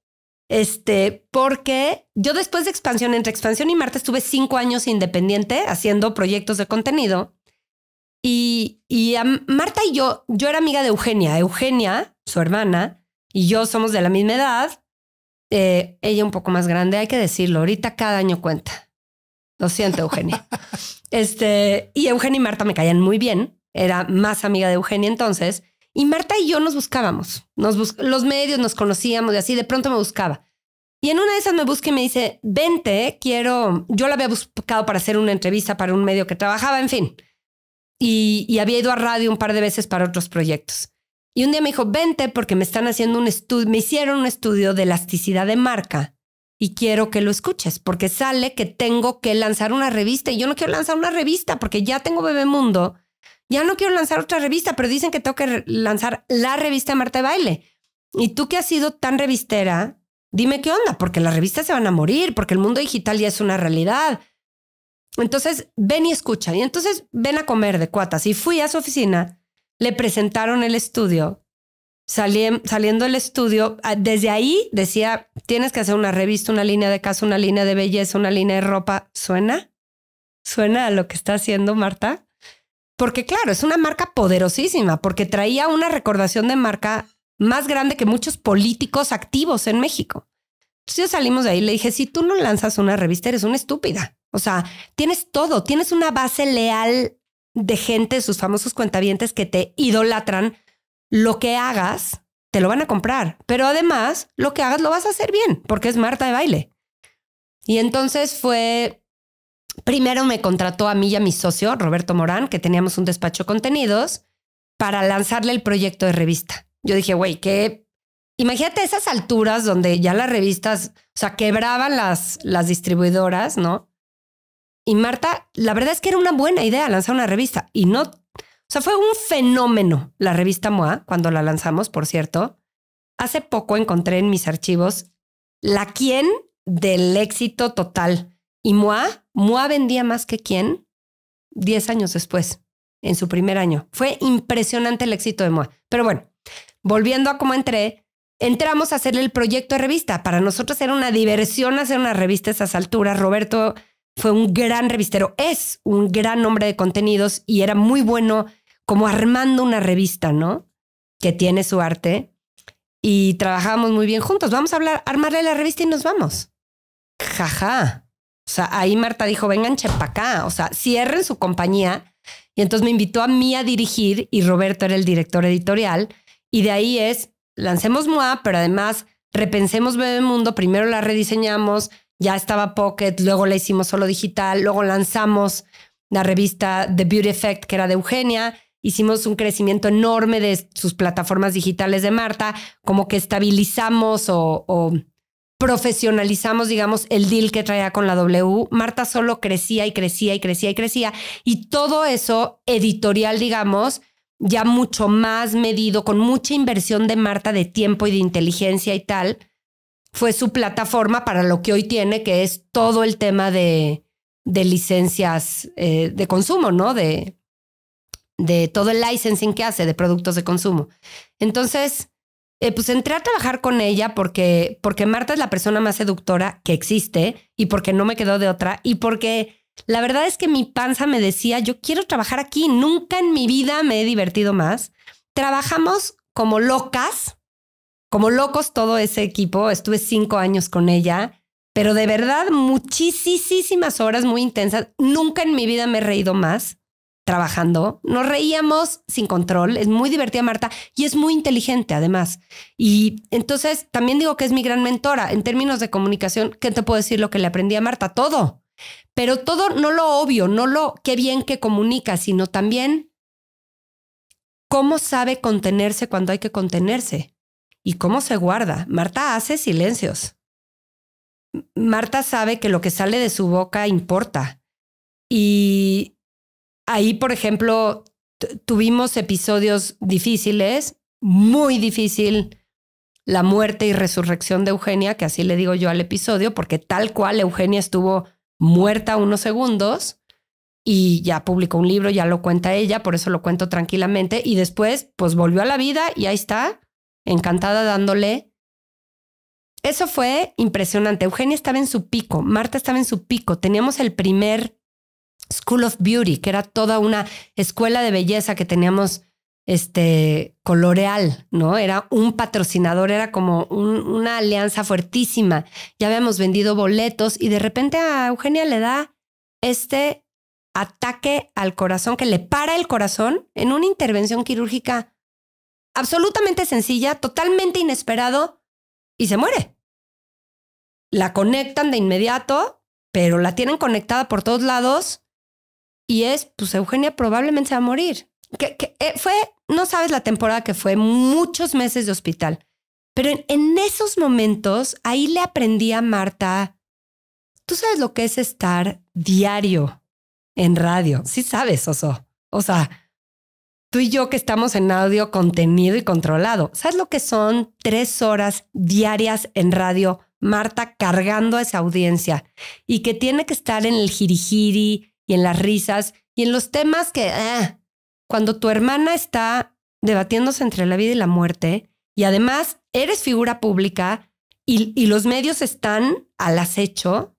A: este, porque yo después de expansión, entre expansión y Marta estuve cinco años independiente haciendo proyectos de contenido y, a Marta y yo, yo era amiga de Eugenia. Eugenia, su hermana, y yo somos de la misma edad. Eh, ella un poco más grande, hay que decirlo. Ahorita cada año cuenta. Lo siento, Eugenia. este, y Eugenia y Marta me caían muy bien. Era más amiga de Eugenia entonces. Y Marta y yo nos buscábamos. Nos los medios nos conocíamos y así. De pronto me buscaba. Y en una de esas me busca y me dice, vente, quiero, yo la había buscado para hacer una entrevista para un medio que trabajaba, en fin y, había ido a radio un par de veces para otros proyectos. Y un día me dijo, vente porque me están haciendo un estudio, me hicieron un estudio de elasticidad de marca y quiero que lo escuches porque sale que tengo que lanzar una revista y yo no quiero lanzar una revista porque ya tengo mundo, ya no quiero lanzar otra revista, pero dicen que tengo que lanzar la revista Marta de Baile. Y tú que has sido tan revistera, dime qué onda, porque las revistas se van a morir, porque el mundo digital ya es una realidad. Entonces, ven y escucha. Y entonces, ven a comer de cuatas. Y fui a su oficina, le presentaron el estudio. saliendo del estudio, ah, desde ahí decía, tienes que hacer una revista, una línea de casa, una línea de belleza, una línea de ropa. ¿Suena? ¿Suena a lo que está haciendo Marta? Porque claro, es una marca poderosísima, porque traía una recordación de marca más grande que muchos políticos activos en México. Entonces yo salimos de ahí le dije, si tú no lanzas una revista, eres una estúpida. O sea, tienes todo, tienes una base leal de gente, sus famosos cuentavientes que te idolatran. Lo que hagas, te lo van a comprar. Pero además, lo que hagas lo vas a hacer bien, porque es Marta de baile. Y entonces fue, primero me contrató a mí y a mi socio, Roberto Morán, que teníamos un despacho de contenidos, para lanzarle el proyecto de revista. Yo dije, güey, que imagínate esas alturas donde ya las revistas, o sea, quebraban las, las distribuidoras, ¿no? Y Marta, la verdad es que era una buena idea lanzar una revista y no, o sea, fue un fenómeno la revista MOA cuando la lanzamos, por cierto. Hace poco encontré en mis archivos la quién del éxito total. Y MOA, MOA vendía más que quién 10 años después, en su primer año. Fue impresionante el éxito de MOA. Pero bueno, volviendo a cómo entré, entramos a hacer el proyecto de revista. Para nosotros era una diversión hacer una revista a esas alturas. Roberto fue un gran revistero, es un gran hombre de contenidos y era muy bueno como armando una revista, ¿no? Que tiene su arte y trabajábamos muy bien juntos. Vamos a hablar, armarle la revista y nos vamos. Jaja. O sea, ahí Marta dijo, vengan chepa acá, o sea, cierren su compañía. Y entonces me invitó a mí a dirigir y Roberto era el director editorial. Y de ahí es, lancemos MOA, pero además repensemos Bebe Mundo, primero la rediseñamos, ya estaba Pocket, luego la hicimos solo digital, luego lanzamos la revista The Beauty Effect, que era de Eugenia, hicimos un crecimiento enorme de sus plataformas digitales de Marta, como que estabilizamos o, o profesionalizamos, digamos, el deal que traía con la W. Marta solo crecía y crecía y crecía y crecía. Y todo eso editorial, digamos, ya mucho más medido, con mucha inversión de Marta de tiempo y de inteligencia y tal fue su plataforma para lo que hoy tiene, que es todo el tema de, de licencias eh, de consumo, ¿no? De, de todo el licensing que hace de productos de consumo. Entonces, eh, pues entré a trabajar con ella porque, porque Marta es la persona más seductora que existe y porque no me quedó de otra y porque la verdad es que mi panza me decía, yo quiero trabajar aquí, nunca en mi vida me he divertido más. Trabajamos como locas como locos todo ese equipo. Estuve cinco años con ella, pero de verdad muchísimas horas muy intensas. Nunca en mi vida me he reído más trabajando. Nos reíamos sin control. Es muy divertida Marta y es muy inteligente además. Y entonces también digo que es mi gran mentora en términos de comunicación. ¿Qué te puedo decir lo que le aprendí a Marta? Todo. Pero todo, no lo obvio, no lo qué bien que comunica, sino también cómo sabe contenerse cuando hay que contenerse. ¿Y cómo se guarda? Marta hace silencios. Marta sabe que lo que sale de su boca importa. Y ahí, por ejemplo, tuvimos episodios difíciles, muy difícil la muerte y resurrección de Eugenia, que así le digo yo al episodio, porque tal cual Eugenia estuvo muerta unos segundos y ya publicó un libro, ya lo cuenta ella, por eso lo cuento tranquilamente, y después pues volvió a la vida y ahí está, encantada dándole. Eso fue impresionante. Eugenia estaba en su pico, Marta estaba en su pico. Teníamos el primer School of Beauty, que era toda una escuela de belleza que teníamos este, coloreal. ¿no? Era un patrocinador, era como una alianza fuertísima. Ya habíamos vendido boletos y de repente a Eugenia le da este ataque al corazón que le para el corazón en una intervención quirúrgica absolutamente sencilla, totalmente inesperado y se muere. La conectan de inmediato, pero la tienen conectada por todos lados y es, pues Eugenia probablemente se va a morir. Que, eh, fue, no sabes la temporada que fue, muchos meses de hospital. Pero en, en esos momentos, ahí le aprendí a Marta, tú sabes lo que es estar diario en radio, sí sabes, Oso. O sea, tú y yo que estamos en audio contenido y controlado. ¿Sabes lo que son tres horas diarias en radio, Marta, cargando a esa audiencia y que tiene que estar en el jirijiri y en las risas y en los temas que ah, cuando tu hermana está debatiéndose entre la vida y la muerte y además eres figura pública y, y los medios están al acecho?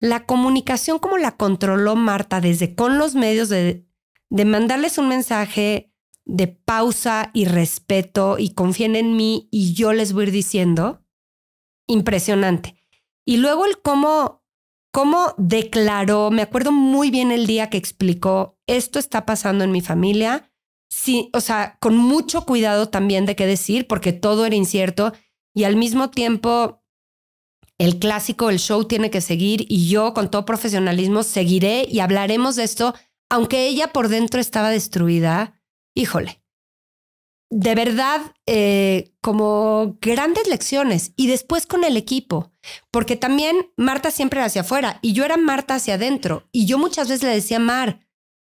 A: La comunicación como la controló Marta desde con los medios de de mandarles un mensaje de pausa y respeto y confíen en mí y yo les voy a ir diciendo, impresionante. Y luego el cómo, cómo declaró, me acuerdo muy bien el día que explicó, esto está pasando en mi familia, sí, o sea, con mucho cuidado también de qué decir, porque todo era incierto y al mismo tiempo el clásico, el show tiene que seguir y yo con todo profesionalismo seguiré y hablaremos de esto aunque ella por dentro estaba destruida, híjole, de verdad, eh, como grandes lecciones y después con el equipo, porque también Marta siempre era hacia afuera y yo era Marta hacia adentro y yo muchas veces le decía, Mar,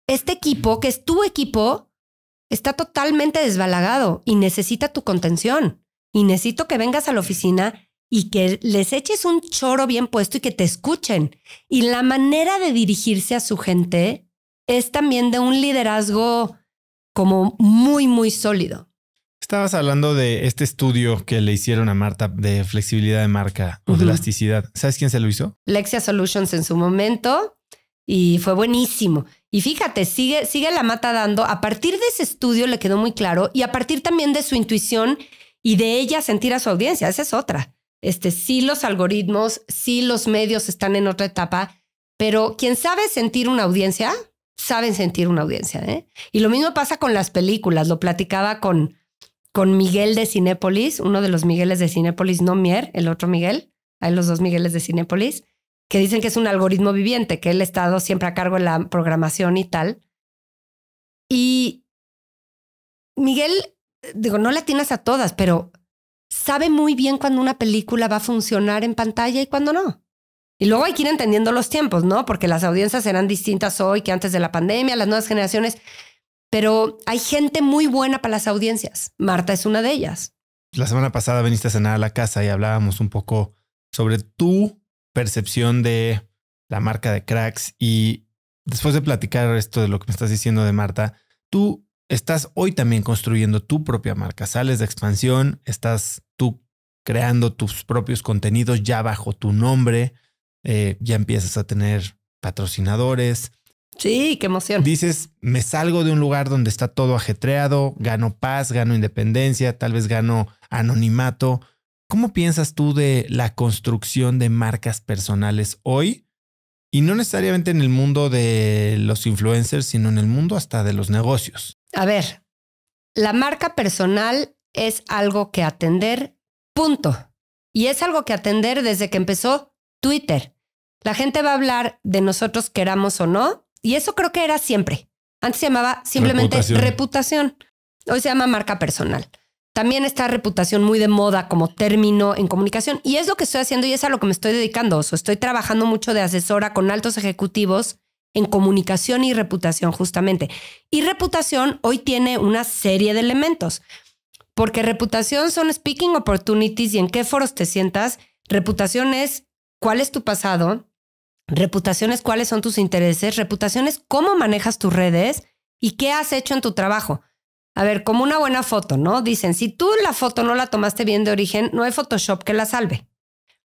A: este equipo, que es tu equipo, está totalmente desbalagado y necesita tu contención y necesito que vengas a la oficina y que les eches un choro bien puesto y que te escuchen. Y la manera de dirigirse a su gente es también de un liderazgo como muy, muy sólido.
B: Estabas hablando de este estudio que le hicieron a Marta de flexibilidad de marca o de elasticidad. ¿Sabes quién se lo hizo?
A: Lexia Solutions en su momento y fue buenísimo. Y fíjate, sigue, sigue la mata dando. A partir de ese estudio le quedó muy claro y a partir también de su intuición y de ella sentir a su audiencia. Esa es otra. Este, sí los algoritmos, sí los medios están en otra etapa, pero ¿quién sabe sentir una audiencia saben sentir una audiencia. ¿eh? Y lo mismo pasa con las películas. Lo platicaba con, con Miguel de Cinépolis, uno de los Migueles de Cinépolis, no Mier, el otro Miguel. Hay los dos Migueles de Cinépolis que dicen que es un algoritmo viviente, que él ha estado siempre a cargo de la programación y tal. Y Miguel, digo, no latinas a todas, pero sabe muy bien cuando una película va a funcionar en pantalla y cuando no. Y luego hay que ir entendiendo los tiempos, ¿no? Porque las audiencias serán distintas hoy que antes de la pandemia, las nuevas generaciones. Pero hay gente muy buena para las audiencias. Marta es una de ellas.
B: La semana pasada viniste a cenar a la casa y hablábamos un poco sobre tu percepción de la marca de cracks. Y después de platicar esto de lo que me estás diciendo de Marta, tú estás hoy también construyendo tu propia marca. Sales de expansión, estás tú creando tus propios contenidos ya bajo tu nombre eh, ya empiezas a tener patrocinadores. Sí, qué emoción. Dices, me salgo de un lugar donde está todo ajetreado, gano paz, gano independencia, tal vez gano anonimato. ¿Cómo piensas tú de la construcción de marcas personales hoy? Y no necesariamente en el mundo de los influencers, sino en el mundo hasta de los negocios.
A: A ver, la marca personal es algo que atender, punto. Y es algo que atender desde que empezó Twitter. La gente va a hablar de nosotros queramos o no, y eso creo que era siempre. Antes se llamaba simplemente reputación. Hoy se llama marca personal. También está reputación muy de moda como término en comunicación y es lo que estoy haciendo y es a lo que me estoy dedicando. O estoy trabajando mucho de asesora con altos ejecutivos en comunicación y reputación justamente. Y reputación hoy tiene una serie de elementos, porque reputación son speaking opportunities y en qué foros te sientas. Reputación es cuál es tu pasado, reputaciones, cuáles son tus intereses, reputaciones, cómo manejas tus redes y qué has hecho en tu trabajo. A ver, como una buena foto, ¿no? Dicen, si tú la foto no la tomaste bien de origen, no hay Photoshop que la salve,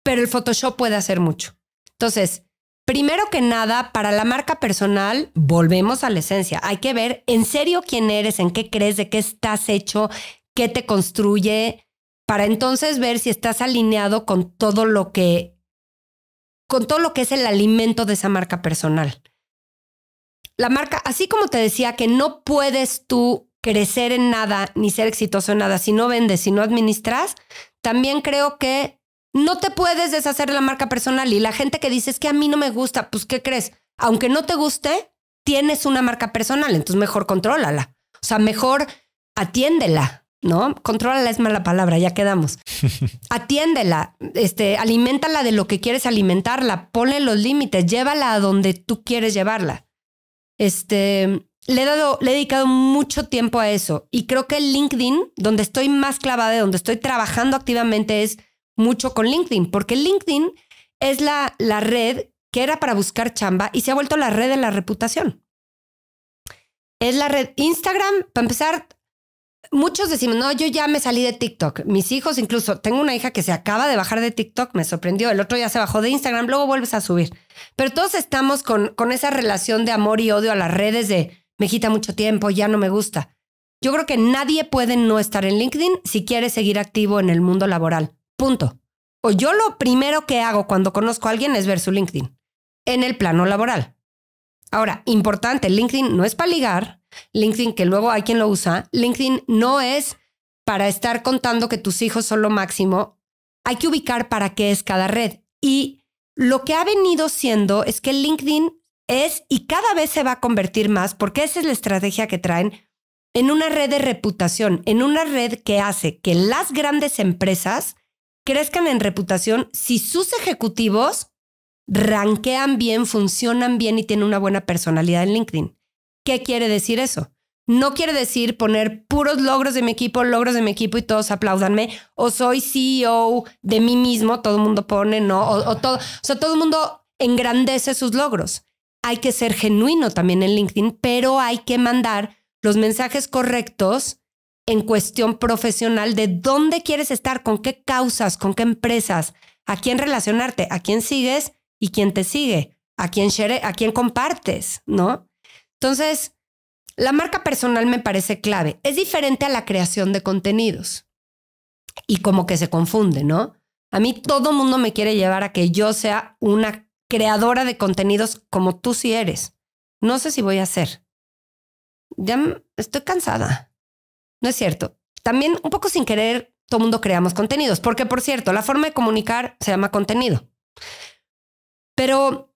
A: pero el Photoshop puede hacer mucho. Entonces, primero que nada, para la marca personal, volvemos a la esencia. Hay que ver en serio quién eres, en qué crees, de qué estás hecho, qué te construye, para entonces ver si estás alineado con todo lo que con todo lo que es el alimento de esa marca personal. La marca, así como te decía que no puedes tú crecer en nada ni ser exitoso en nada si no vendes, si no administras, también creo que no te puedes deshacer de la marca personal y la gente que dice es que a mí no me gusta, pues ¿qué crees? Aunque no te guste, tienes una marca personal, entonces mejor contrólala. O sea, mejor atiéndela, ¿no? controla es mala palabra, ya quedamos. Atiéndela, este, alimentala de lo que quieres alimentarla, ponle los límites, llévala a donde tú quieres llevarla. Este, le he dado, le he dedicado mucho tiempo a eso y creo que LinkedIn, donde estoy más clavada, donde estoy trabajando activamente es mucho con LinkedIn, porque LinkedIn es la, la red que era para buscar chamba y se ha vuelto la red de la reputación. Es la red Instagram, para empezar, Muchos decimos, no, yo ya me salí de TikTok. Mis hijos, incluso, tengo una hija que se acaba de bajar de TikTok, me sorprendió. El otro ya se bajó de Instagram, luego vuelves a subir. Pero todos estamos con, esa relación de amor y odio a las redes de me quita mucho tiempo, ya no me gusta. Yo creo que nadie puede no estar en LinkedIn si quiere seguir activo en el mundo laboral. Punto. O yo lo primero que hago cuando conozco a alguien es ver su LinkedIn en el plano laboral. Ahora, importante, LinkedIn no es para ligar, LinkedIn, que luego hay quien lo usa, LinkedIn no es para estar contando que tus hijos son lo máximo. Hay que ubicar para qué es cada red. Y lo que ha venido siendo es que LinkedIn es y cada vez se va a convertir más, porque esa es la estrategia que traen, en una red de reputación, en una red que hace que las grandes empresas crezcan en reputación si sus ejecutivos ranquean bien, funcionan bien y tienen una buena personalidad en LinkedIn. ¿Qué quiere decir eso? No quiere decir poner puros logros de mi equipo, logros de mi equipo y todos aplaudanme. O soy CEO de mí mismo, todo el mundo pone, ¿no? O, todo, o sea, todo el mundo engrandece sus logros. Hay que ser genuino también en LinkedIn, pero hay que mandar los mensajes correctos en cuestión profesional de dónde quieres estar, con qué causas, con qué empresas, a quién relacionarte, a quién sigues y quién te sigue, a quién share, a quién compartes, ¿no? Entonces, la marca personal me parece clave. Es diferente a la creación de contenidos. Y como que se confunde, ¿no? A mí todo mundo me quiere llevar a que yo sea una creadora de contenidos como tú sí eres. No sé si voy a ser. Ya estoy cansada. No es cierto. También un poco sin querer, todo mundo creamos contenidos, porque por cierto, la forma de comunicar se llama contenido. Pero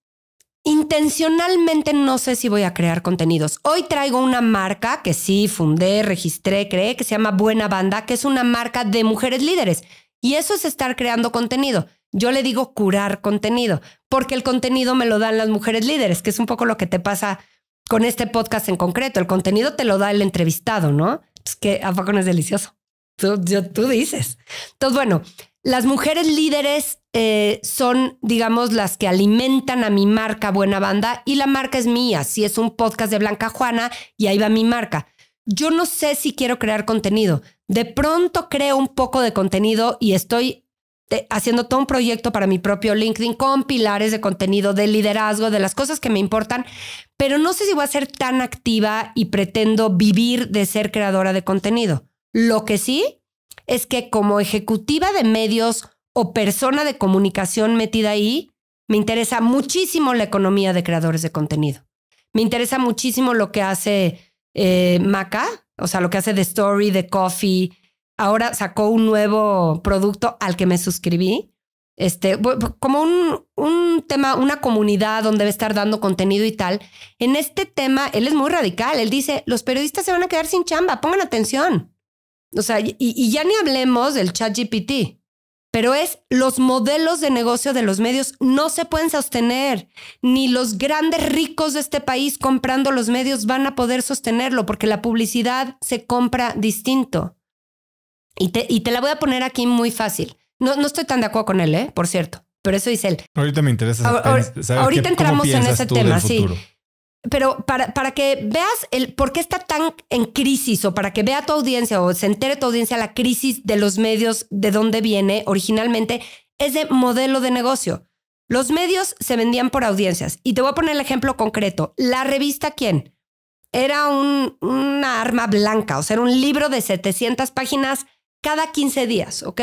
A: intencionalmente no sé si voy a crear contenidos. Hoy traigo una marca que sí fundé, registré, creé, que se llama Buena Banda, que es una marca de mujeres líderes. Y eso es estar creando contenido. Yo le digo curar contenido, porque el contenido me lo dan las mujeres líderes, que es un poco lo que te pasa con este podcast en concreto. El contenido te lo da el entrevistado, ¿no? Es pues que a es delicioso. Tú, tú dices. Entonces, bueno, las mujeres líderes eh, son, digamos, las que alimentan a mi marca Buena Banda y la marca es mía. Si es un podcast de Blanca Juana y ahí va mi marca. Yo no sé si quiero crear contenido. De pronto creo un poco de contenido y estoy eh, haciendo todo un proyecto para mi propio LinkedIn con pilares de contenido, de liderazgo, de las cosas que me importan, pero no sé si voy a ser tan activa y pretendo vivir de ser creadora de contenido. Lo que sí es que como ejecutiva de medios o persona de comunicación metida ahí, me interesa muchísimo la economía de creadores de contenido. Me interesa muchísimo lo que hace eh, Maca, o sea, lo que hace The Story, The Coffee. Ahora sacó un nuevo producto al que me suscribí. Este, como un, un tema, una comunidad donde debe estar dando contenido y tal. En este tema, él es muy radical. Él dice, los periodistas se van a quedar sin chamba, pongan atención. O sea, y, ya ni hablemos del chat GPT, pero es los modelos de negocio de los medios no se pueden sostener, ni los grandes ricos de este país comprando los medios van a poder sostenerlo, porque la publicidad se compra distinto. Y te, y te la voy a poner aquí muy fácil. No, estoy tan de acuerdo con él, ¿eh? por cierto, pero eso dice él.
B: Ahorita me interesa. ahorita entramos en ese tema, sí
A: pero para, para, que veas el por qué está tan en crisis o para que vea tu audiencia o se entere tu audiencia la crisis de los medios de dónde viene originalmente, es de modelo de negocio. Los medios se vendían por audiencias. Y te voy a poner el ejemplo concreto. La revista ¿Quién? Era un, una arma blanca, o sea, un libro de 700 páginas cada 15 días, ¿ok?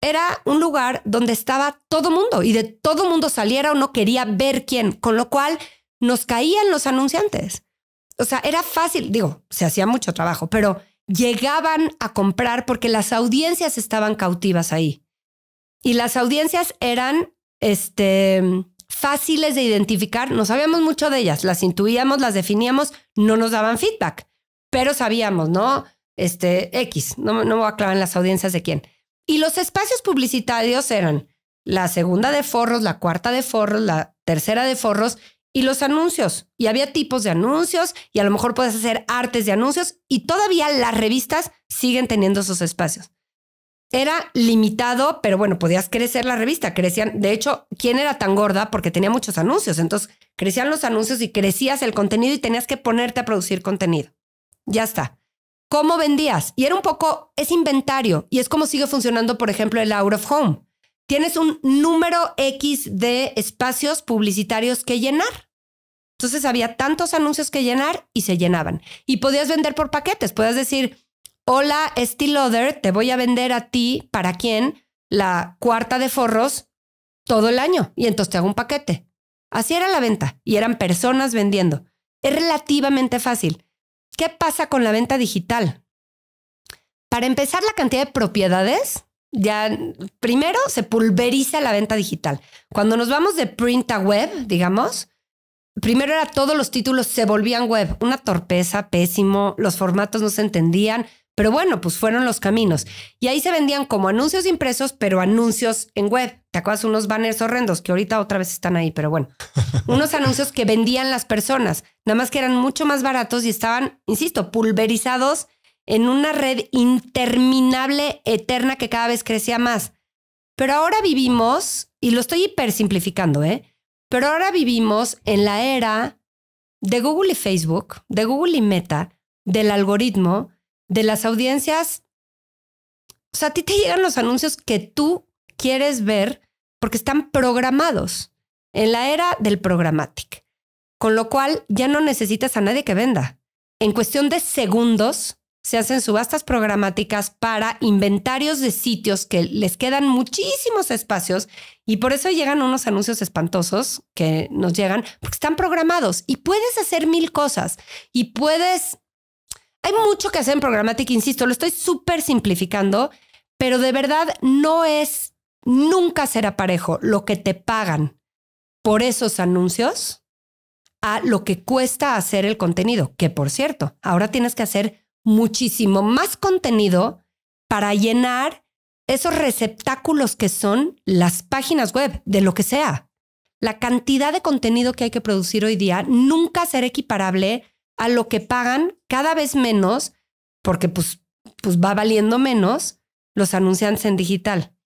A: Era un lugar donde estaba todo mundo y de todo mundo saliera o no quería ver quién, con lo cual nos caían los anunciantes. O sea, era fácil, digo, se hacía mucho trabajo, pero llegaban a comprar porque las audiencias estaban cautivas ahí. Y las audiencias eran este, fáciles de identificar, no sabíamos mucho de ellas, las intuíamos, las definíamos, no nos daban feedback, pero sabíamos, ¿no? Este, X, no, no me a las audiencias de quién. Y los espacios publicitarios eran la segunda de forros, la cuarta de forros, la tercera de forros, y los anuncios. Y había tipos de anuncios y a lo mejor puedes hacer artes de anuncios y todavía las revistas siguen teniendo esos espacios. Era limitado, pero bueno, podías crecer la revista. Crecían, de hecho, ¿quién era tan gorda? Porque tenía muchos anuncios. Entonces, crecían los anuncios y crecías el contenido y tenías que ponerte a producir contenido. Ya está. ¿Cómo vendías? Y era un poco, es inventario y es como sigue funcionando, por ejemplo, el out of home tienes un número X de espacios publicitarios que llenar. Entonces había tantos anuncios que llenar y se llenaban. Y podías vender por paquetes, podías decir, hola Steel Other, te voy a vender a ti, ¿para quién? La cuarta de forros todo el año y entonces te hago un paquete. Así era la venta y eran personas vendiendo. Es relativamente fácil. ¿Qué pasa con la venta digital? Para empezar, la cantidad de propiedades ya primero se pulveriza la venta digital. Cuando nos vamos de print a web, digamos, primero era todos los títulos se volvían web, una torpeza, pésimo, los formatos no se entendían, pero bueno, pues fueron los caminos. Y ahí se vendían como anuncios impresos, pero anuncios en web. ¿Te acuerdas unos banners horrendos que ahorita otra vez están ahí, pero bueno, unos anuncios que vendían las personas, nada más que eran mucho más baratos y estaban, insisto, pulverizados en una red interminable, eterna, que cada vez crecía más. Pero ahora vivimos, y lo estoy hiper simplificando, ¿eh? Pero ahora vivimos en la era de Google y Facebook, de Google y Meta, del algoritmo, de las audiencias. O sea, a ti te llegan los anuncios que tú quieres ver porque están programados en la era del programmatic. Con lo cual ya no necesitas a nadie que venda. En cuestión de segundos, se hacen subastas programáticas para inventarios de sitios que les quedan muchísimos espacios y por eso llegan unos anuncios espantosos que nos llegan porque están programados y puedes hacer mil cosas y puedes... Hay mucho que hacer en programática, insisto, lo estoy súper simplificando, pero de verdad no es, nunca será parejo lo que te pagan por esos anuncios a lo que cuesta hacer el contenido, que por cierto, ahora tienes que hacer muchísimo más contenido para llenar esos receptáculos que son las páginas web, de lo que sea. La cantidad de contenido que hay que producir hoy día nunca será equiparable a lo que pagan cada vez menos, porque pues, pues va valiendo menos los anunciantes en digital.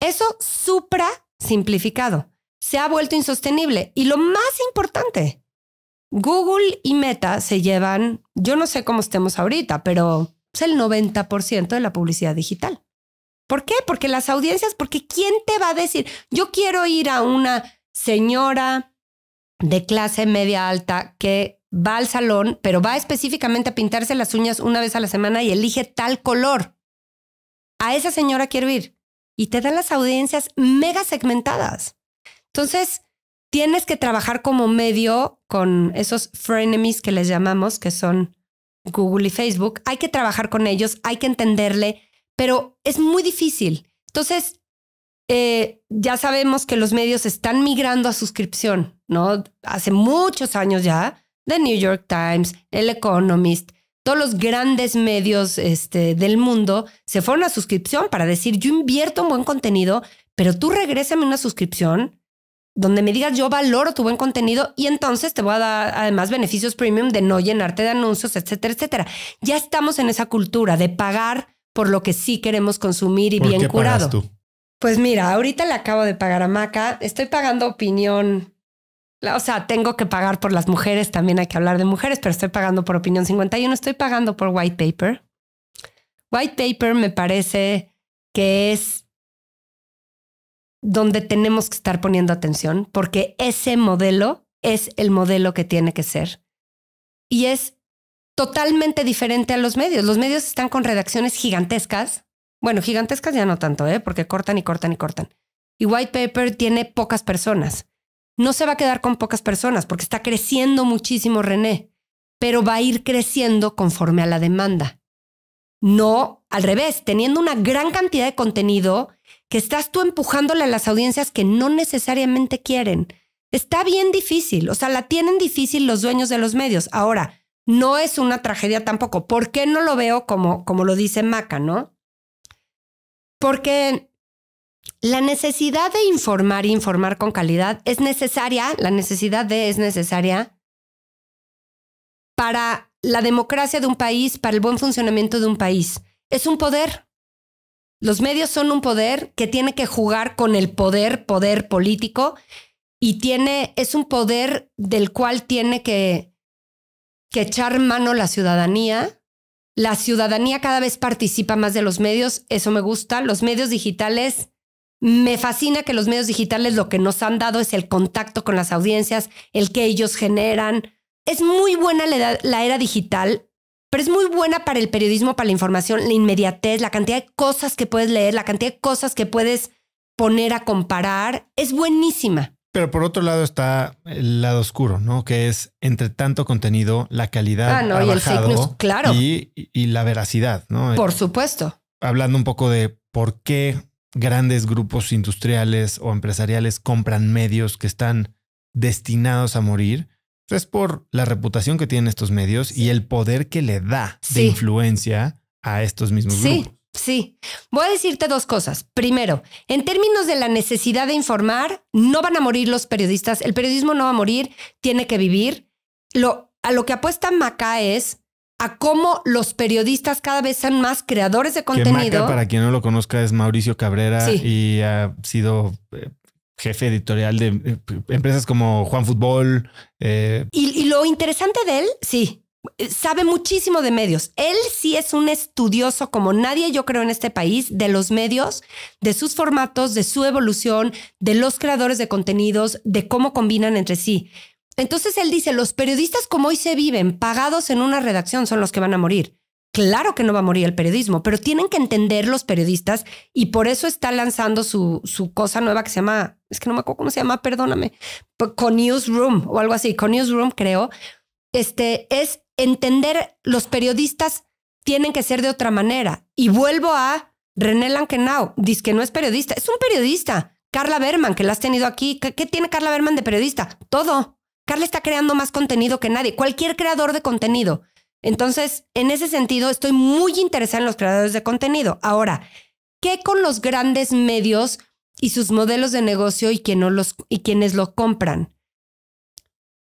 A: Eso supra simplificado. Se ha vuelto insostenible. Y lo más importante, Google y Meta se llevan, yo no sé cómo estemos ahorita, pero es el 90% de la publicidad digital. ¿Por qué? Porque las audiencias, porque ¿quién te va a decir? Yo quiero ir a una señora de clase media alta que va al salón, pero va específicamente a pintarse las uñas una vez a la semana y elige tal color. A esa señora quiero ir. Y te dan las audiencias mega segmentadas. Entonces, tienes que trabajar como medio con esos frenemies que les llamamos, que son Google y Facebook. Hay que trabajar con ellos, hay que entenderle, pero es muy difícil. Entonces, eh, ya sabemos que los medios están migrando a suscripción, ¿no? Hace muchos años ya, The New York Times, El Economist, todos los grandes medios este, del mundo se fueron a suscripción para decir, yo invierto en buen contenido, pero tú regrésame una suscripción donde me digas yo valoro tu buen contenido y entonces te voy a dar además beneficios premium de no llenarte de anuncios, etcétera, etcétera. Ya estamos en esa cultura de pagar por lo que sí queremos consumir y bien qué curado. tú? Pues mira, ahorita le acabo de pagar a Maca, estoy pagando opinión. O sea, tengo que pagar por las mujeres, también hay que hablar de mujeres, pero estoy pagando por opinión 51, estoy pagando por white paper. White paper me parece que es donde tenemos que estar poniendo atención, porque ese modelo es el modelo que tiene que ser. Y es totalmente diferente a los medios. Los medios están con redacciones gigantescas. Bueno, gigantescas ya no tanto, ¿eh? porque cortan y cortan y cortan. Y White Paper tiene pocas personas. No se va a quedar con pocas personas porque está creciendo muchísimo René, pero va a ir creciendo conforme a la demanda. No, al revés, teniendo una gran cantidad de contenido que estás tú empujándole a las audiencias que no necesariamente quieren. Está bien difícil, o sea, la tienen difícil los dueños de los medios. Ahora, no es una tragedia tampoco. ¿Por qué no lo veo como, como lo dice Maca, no? Porque la necesidad de informar y informar con calidad es necesaria, la necesidad de es necesaria para la democracia de un país, para el buen funcionamiento de un país. Es un poder. Los medios son un poder que tiene que jugar con el poder, poder político, y tiene, es un poder del cual tiene que, que echar mano la ciudadanía. La ciudadanía cada vez participa más de los medios, eso me gusta. Los medios digitales me fascina que los medios digitales lo que nos han dado es el contacto con las audiencias, el que ellos generan, es muy buena la, era digital, pero es muy buena para el periodismo, para la información, la inmediatez, la cantidad de cosas que puedes leer, la cantidad de cosas que puedes poner a comparar. Es buenísima.
B: Pero por otro lado está el lado oscuro, ¿no? Que es entre tanto contenido, la calidad ah, y el claro. Y, y, la veracidad, ¿no? Por
A: supuesto.
B: Hablando un poco de por qué grandes grupos industriales o empresariales compran medios que están destinados a morir, es por la reputación que tienen estos medios y el poder que le da de influencia a estos mismos sí. grupos. Sí,
A: voy a decirte dos cosas. Primero, en términos de la necesidad de informar, no van a morir los periodistas, el periodismo no va a morir, tiene que vivir. Lo, a lo que apuesta Maca es a cómo los periodistas cada vez son más creadores de contenido. Que Maca, para
B: quien no lo conozca, es Mauricio Cabrera y ha sido eh, jefe editorial de eh, empresas como Juan Fútbol. Eh,
A: y, lo interesante de él, sí, eh, sabe muchísimo de medios. Él sí es un estudioso como nadie, yo creo, en este país, de los medios, de sus formatos, de su evolución, de los creadores de contenidos, de cómo combinan entre sí. Entonces él dice, los periodistas como hoy se viven, pagados en una redacción, son los que van a morir. Claro que no va a morir el periodismo, pero tienen que entender los periodistas y por eso está lanzando su, su cosa nueva que se llama es que no me acuerdo cómo se llama, perdóname, con Newsroom o algo así, con Newsroom creo, este, es entender los periodistas tienen que ser de otra manera. Y vuelvo a René Lankenau, dice que no es periodista, es un periodista. Carla Berman, que la has tenido aquí, qué tiene Carla Berman de periodista? Todo. Carla está creando más contenido que nadie, cualquier creador de contenido. Entonces, en ese sentido, estoy muy interesada en los creadores de contenido. Ahora, ¿qué con los grandes medios y sus modelos de negocio y, los, y quienes lo compran.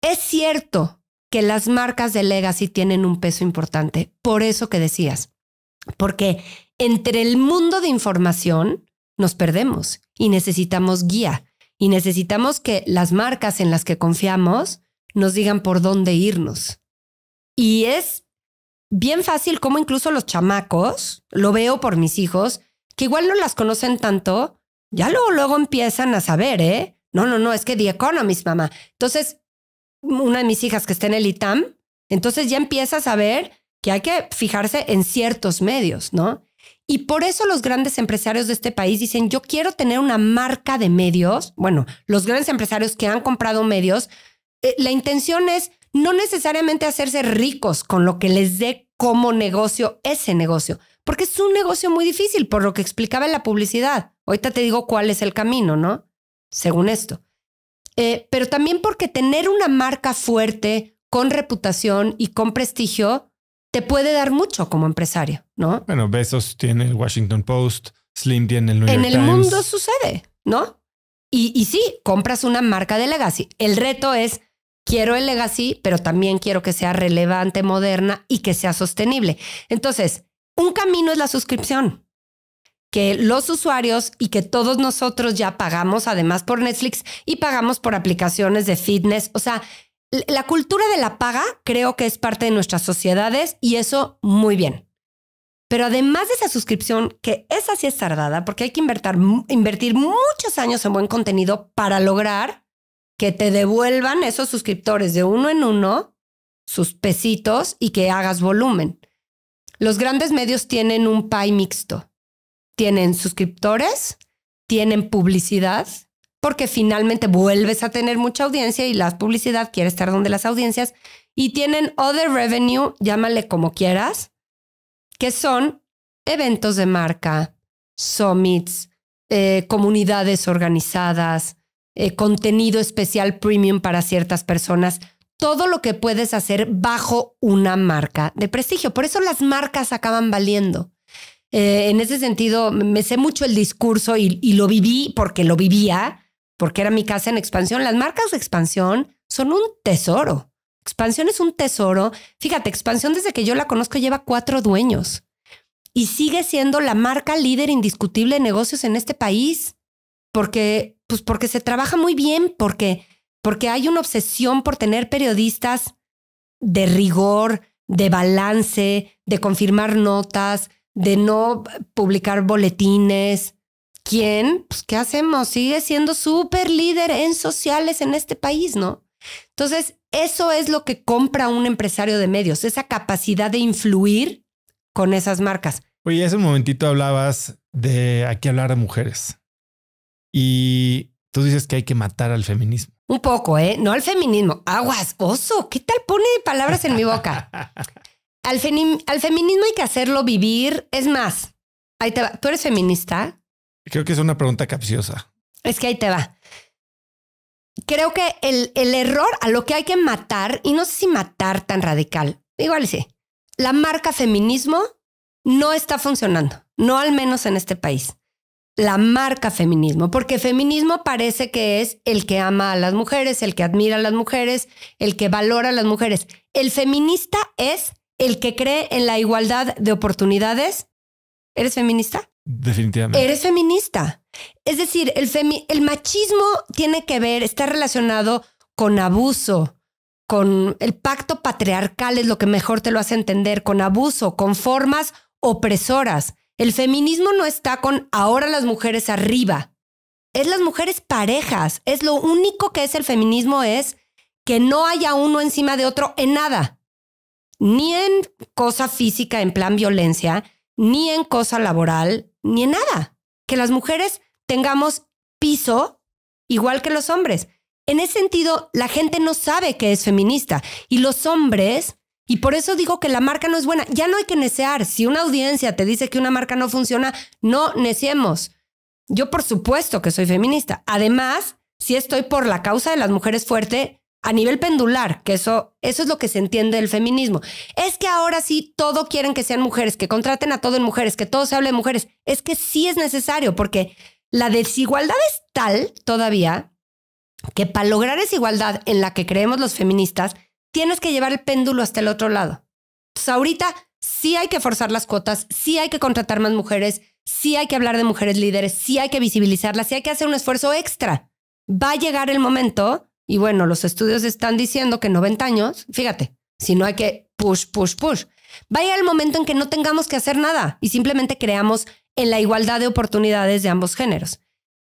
A: Es cierto que las marcas de legacy tienen un peso importante, por eso que decías, porque entre el mundo de información nos perdemos y necesitamos guía y necesitamos que las marcas en las que confiamos nos digan por dónde irnos. Y es bien fácil como incluso los chamacos, lo veo por mis hijos, que igual no las conocen tanto, ya luego, luego empiezan a saber, ¿eh? No, no, no, es que The Economist, mamá. Entonces, una de mis hijas que está en el ITAM, entonces ya empieza a saber que hay que fijarse en ciertos medios, ¿no? Y por eso los grandes empresarios de este país dicen, yo quiero tener una marca de medios. Bueno, los grandes empresarios que han comprado medios, eh, la intención es no necesariamente hacerse ricos con lo que les dé como negocio ese negocio, porque es un negocio muy difícil, por lo que explicaba en la publicidad. Ahorita te digo cuál es el camino, ¿no? Según esto. Eh, pero también porque tener una marca fuerte, con reputación y con prestigio, te puede dar mucho como empresario,
B: ¿no? Bueno, Besos tiene el Washington Post, Slim tiene el New York Times. En el mundo
A: sucede, ¿no? Y, y sí, compras una marca de legacy. El reto es quiero el legacy, pero también quiero que sea relevante, moderna y que sea sostenible. Entonces, un camino es la suscripción, que los usuarios y que todos nosotros ya pagamos además por Netflix y pagamos por aplicaciones de fitness. O sea, la cultura de la paga creo que es parte de nuestras sociedades y eso muy bien. Pero además de esa suscripción, que es así es tardada, porque hay que invertir, invertir muchos años en buen contenido para lograr que te devuelvan esos suscriptores de uno en uno sus pesitos y que hagas volumen. Los grandes medios tienen un pie mixto. Tienen suscriptores, tienen publicidad, porque finalmente vuelves a tener mucha audiencia y la publicidad quiere estar donde las audiencias. Y tienen other revenue, llámale como quieras, que son eventos de marca, summits, eh, comunidades organizadas, eh, contenido especial premium para ciertas personas todo lo que puedes hacer bajo una marca de prestigio. Por eso las marcas acaban valiendo. Eh, en ese sentido, me sé mucho el discurso y, y lo viví porque lo vivía, porque era mi casa en expansión. Las marcas de expansión son un tesoro. Expansión es un tesoro. Fíjate, expansión desde que yo la conozco lleva cuatro dueños y sigue siendo la marca líder indiscutible de negocios en este país, porque pues porque se trabaja muy bien, porque porque hay una obsesión por tener periodistas de rigor, de balance, de confirmar notas, de no publicar boletines. ¿Quién? Pues, ¿qué hacemos? Sigue siendo súper líder en sociales en este país, ¿no? Entonces, eso es lo que compra un empresario de medios, esa capacidad de influir con esas
B: marcas. Oye, hace un momentito hablabas de aquí hablar a mujeres y tú dices que hay que matar al feminismo.
A: Un poco, ¿eh? No al feminismo. Aguas, oso, ¿qué tal pone palabras en mi boca? al, feminismo hay que hacerlo vivir. Es más, ahí te va. ¿Tú eres feminista?
B: Creo que es una pregunta capciosa.
A: Es que ahí te va. Creo que el, el error a lo que hay que matar, y no sé si matar tan radical, igual sí, la marca feminismo no está funcionando, no al menos en este país la marca feminismo, porque feminismo parece que es el que ama a las mujeres, el que admira a las mujeres, el que valora a las mujeres. El feminista es el que cree en la igualdad de oportunidades. ¿Eres feminista?
B: Definitivamente.
A: Eres feminista. Es decir, el, el machismo tiene que ver, está relacionado con abuso, con el pacto patriarcal es lo que mejor te lo hace entender, con abuso, con formas opresoras. El feminismo no está con ahora las mujeres arriba. Es las mujeres parejas. Es lo único que es el feminismo es que no haya uno encima de otro en nada. Ni en cosa física, en plan violencia, ni en cosa laboral, ni en nada. Que las mujeres tengamos piso igual que los hombres. En ese sentido, la gente no sabe que es feminista y los hombres y por eso digo que la marca no es buena. Ya no hay que necear. Si una audiencia te dice que una marca no funciona, no neciemos. Yo por supuesto que soy feminista. Además, si estoy por la causa de las mujeres fuerte a nivel pendular, que eso, eso es lo que se entiende del feminismo. Es que ahora sí todo quieren que sean mujeres, que contraten a todo en mujeres, que todo se hable de mujeres. Es que sí es necesario porque la desigualdad es tal todavía que para lograr esa igualdad en la que creemos los feministas, tienes que llevar el péndulo hasta el otro lado. Pues ahorita sí hay que forzar las cuotas, sí hay que contratar más mujeres, sí hay que hablar de mujeres líderes, sí hay que visibilizarlas, sí hay que hacer un esfuerzo extra. Va a llegar el momento, y bueno, los estudios están diciendo que en 90 años, fíjate, si no hay que push, push, push. Va a llegar el momento en que no tengamos que hacer nada y simplemente creamos en la igualdad de oportunidades de ambos géneros.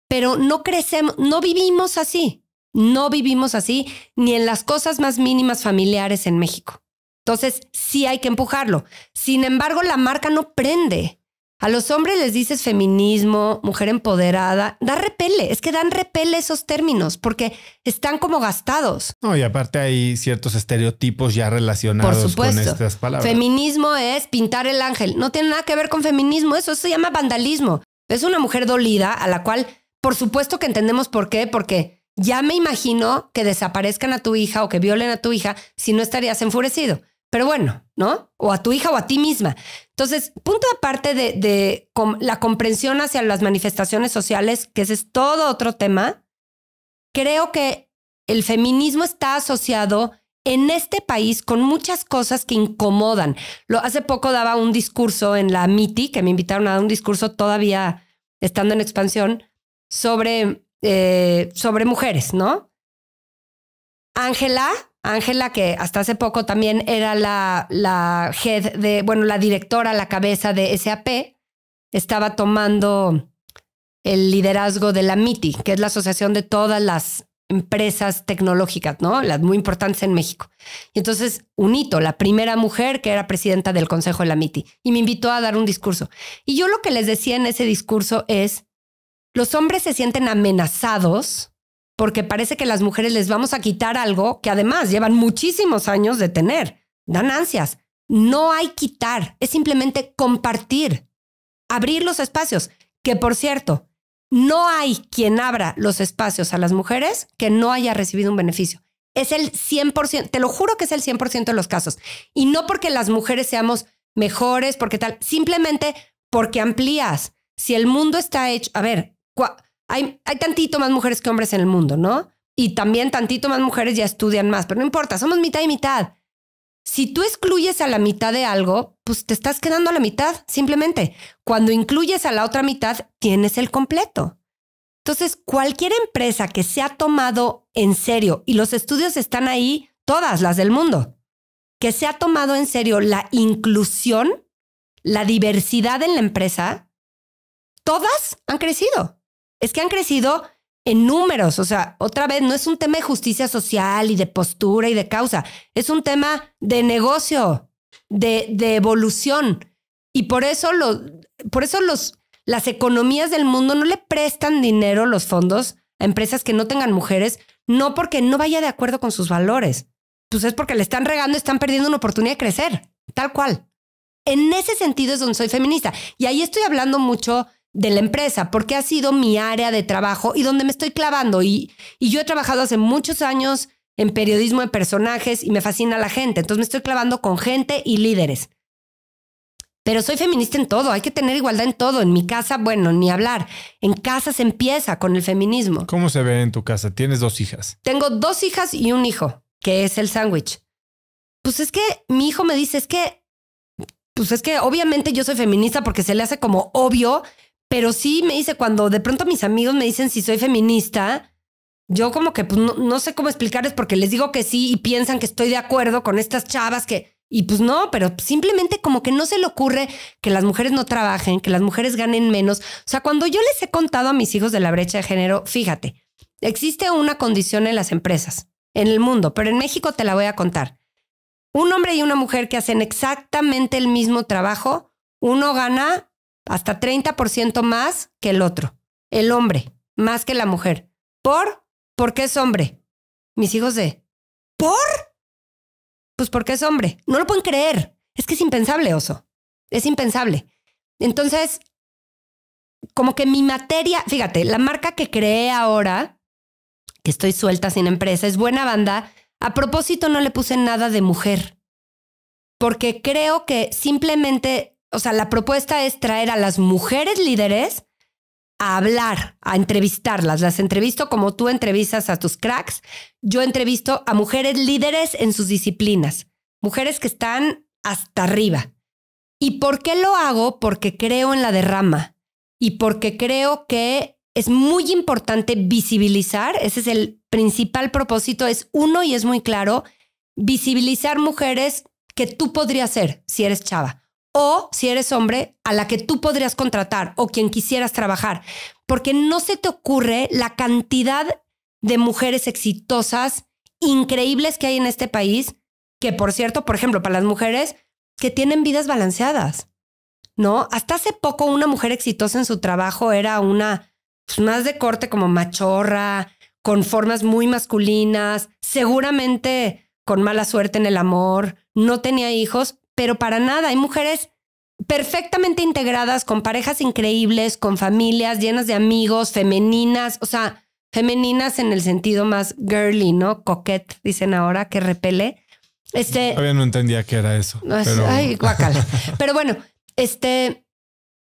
A: Pero no crecemos, no vivimos así. No vivimos así ni en las cosas más mínimas familiares en México. Entonces, sí hay que empujarlo. Sin embargo, la marca no prende. A los hombres les dices feminismo, mujer empoderada, da repele, es que dan repele esos términos porque están como gastados.
B: No, y aparte hay ciertos estereotipos ya relacionados con estas palabras.
A: Feminismo es pintar el ángel, no tiene nada que ver con feminismo, eso se llama vandalismo. Es una mujer dolida a la cual, por supuesto que entendemos por qué, porque ya me imagino que desaparezcan a tu hija o que violen a tu hija si no estarías enfurecido. Pero bueno, ¿no? O a tu hija o a ti misma. Entonces, punto aparte de, la comprensión hacia las manifestaciones sociales, que ese es todo otro tema, creo que el feminismo está asociado en este país con muchas cosas que incomodan. Lo, hace poco daba un discurso en la MITI, que me invitaron a dar un discurso todavía estando en expansión, sobre eh, sobre mujeres, ¿no? Ángela, Ángela, que hasta hace poco también era la, la head de, bueno, la directora, la cabeza de SAP, estaba tomando el liderazgo de la MITI, que es la asociación de todas las empresas tecnológicas, ¿no? Las muy importantes en México. Y entonces, un hito, la primera mujer que era presidenta del Consejo de la MITI, y me invitó a dar un discurso. Y yo lo que les decía en ese discurso es, los hombres se sienten amenazados porque parece que las mujeres les vamos a quitar algo que además llevan muchísimos años de tener. Dan ansias. No hay quitar, es simplemente compartir, abrir los espacios. Que por cierto, no hay quien abra los espacios a las mujeres que no haya recibido un beneficio. Es el 100%, te lo juro que es el 100% de los casos. Y no porque las mujeres seamos mejores, porque tal, simplemente porque amplías. Si el mundo está hecho, a ver, hay, tantito más mujeres que hombres en el mundo, ¿no? Y también tantito más mujeres ya estudian más, pero no importa, somos mitad y mitad. Si tú excluyes a la mitad de algo, pues te estás quedando a la mitad, simplemente. Cuando incluyes a la otra mitad, tienes el completo. Entonces, cualquier empresa que se ha tomado en serio, y los estudios están ahí, todas las del mundo, que se ha tomado en serio la inclusión, la diversidad en la empresa, todas han crecido es que han crecido en números. O sea, otra vez, no es un tema de justicia social y de postura y de causa. Es un tema de negocio, de, de evolución. Y por eso, por eso los, las economías del mundo no le prestan dinero los fondos a empresas que no tengan mujeres, no porque no vaya de acuerdo con sus valores. Pues es porque le están regando, están perdiendo una oportunidad de crecer, tal cual. En ese sentido es donde soy feminista. Y ahí estoy hablando mucho de la empresa, porque ha sido mi área de trabajo y donde me estoy clavando. Y, y yo he trabajado hace muchos años en periodismo de personajes y me fascina la gente. Entonces me estoy clavando con gente y líderes. Pero soy feminista en todo, hay que tener igualdad en todo. En mi casa, bueno, ni hablar. En casa se empieza con el feminismo.
B: ¿Cómo se ve en tu casa? Tienes dos hijas.
A: Tengo dos hijas y un hijo, que es el sándwich. Pues es que mi hijo me dice, es que, pues es que obviamente yo soy feminista porque se le hace como obvio pero sí me dice, cuando de pronto mis amigos me dicen si soy feminista, yo como que pues, no, no, sé cómo explicarles porque les digo que sí y piensan que estoy de acuerdo con estas chavas que... Y pues no, pero simplemente como que no se le ocurre que las mujeres no trabajen, que las mujeres ganen menos. O sea, cuando yo les he contado a mis hijos de la brecha de género, fíjate, existe una condición en las empresas, en el mundo, pero en México te la voy a contar. Un hombre y una mujer que hacen exactamente el mismo trabajo, uno gana hasta 30% más que el otro, el hombre, más que la mujer. ¿Por? por qué es hombre. Mis hijos de... ¿Por? Pues porque es hombre. No lo pueden creer. Es que es impensable, oso. Es impensable. Entonces, como que mi materia, fíjate, la marca que creé ahora, que estoy suelta sin empresa, es buena banda. A propósito, no le puse nada de mujer, porque creo que simplemente o sea, la propuesta es traer a las mujeres líderes a hablar, a entrevistarlas. Las entrevisto como tú entrevistas a tus cracks. Yo entrevisto a mujeres líderes en sus disciplinas, mujeres que están hasta arriba. ¿Y por qué lo hago? Porque creo en la derrama y porque creo que es muy importante visibilizar, ese es el principal propósito, es uno y es muy claro, visibilizar mujeres que tú podrías ser si eres chava o, si eres hombre, a la que tú podrías contratar o quien quisieras trabajar, porque no se te ocurre la cantidad de mujeres exitosas, increíbles que hay en este país, que por cierto, por ejemplo, para las mujeres que tienen vidas balanceadas, ¿no? Hasta hace poco una mujer exitosa en su trabajo era una pues, más de corte como machorra, con formas muy masculinas, seguramente con mala suerte en el amor, no tenía hijos, pero para nada. Hay mujeres perfectamente integradas, con parejas increíbles, con familias llenas de amigos, femeninas, o sea, femeninas en el sentido más girly, ¿no? Coquette, dicen ahora, que repele. Este,
B: Todavía no entendía qué era eso. Es, pero...
A: pero bueno, este,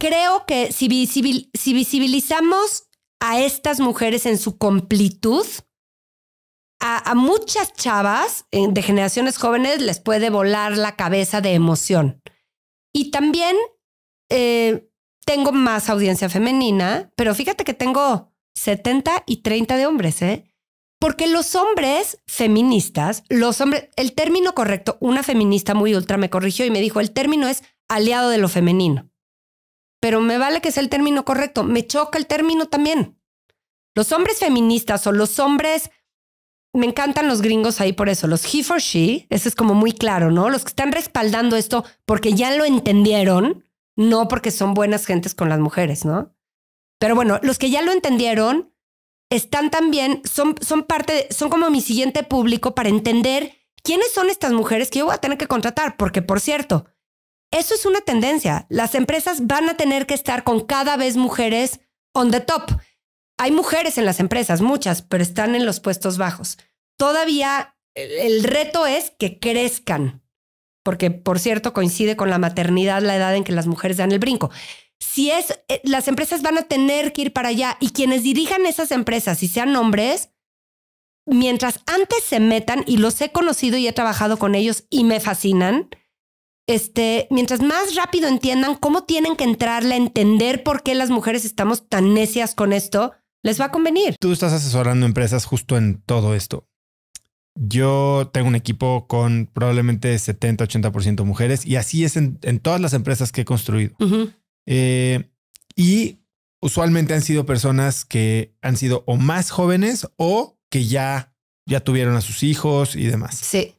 A: creo que si, si visibilizamos a estas mujeres en su completud, a, muchas chavas eh, de generaciones jóvenes les puede volar la cabeza de emoción. Y también eh, tengo más audiencia femenina, pero fíjate que tengo 70 y 30 de hombres, ¿eh? Porque los hombres feministas, los hombres, el término correcto, una feminista muy ultra me corrigió y me dijo, el término es aliado de lo femenino. Pero me vale que sea el término correcto, me choca el término también. Los hombres feministas o los hombres me encantan los gringos ahí por eso, los he for she, eso es como muy claro, ¿no? Los que están respaldando esto porque ya lo entendieron, no porque son buenas gentes con las mujeres, ¿no? Pero bueno, los que ya lo entendieron están también, son, son parte, son como mi siguiente público para entender quiénes son estas mujeres que yo voy a tener que contratar, porque por cierto, eso es una tendencia. Las empresas van a tener que estar con cada vez mujeres on the top hay mujeres en las empresas, muchas, pero están en los puestos bajos. Todavía
B: el reto
A: es que crezcan, porque por cierto coincide con la maternidad la edad en que las mujeres dan el brinco. Si es, eh, las empresas van a tener que ir para allá y quienes dirijan esas empresas, y sean hombres, mientras antes se metan, y los he conocido y he trabajado con ellos y me fascinan, este, mientras más rápido entiendan cómo tienen que entrarle a entender por qué las mujeres estamos tan necias con esto, les va a convenir.
B: Tú estás asesorando empresas justo en todo esto. Yo tengo un equipo con probablemente 70, 80% mujeres y así es en, todas las empresas que he construido. Eh, y usualmente han sido personas que han sido o más jóvenes o que ya, ya tuvieron a sus hijos y demás. Sí.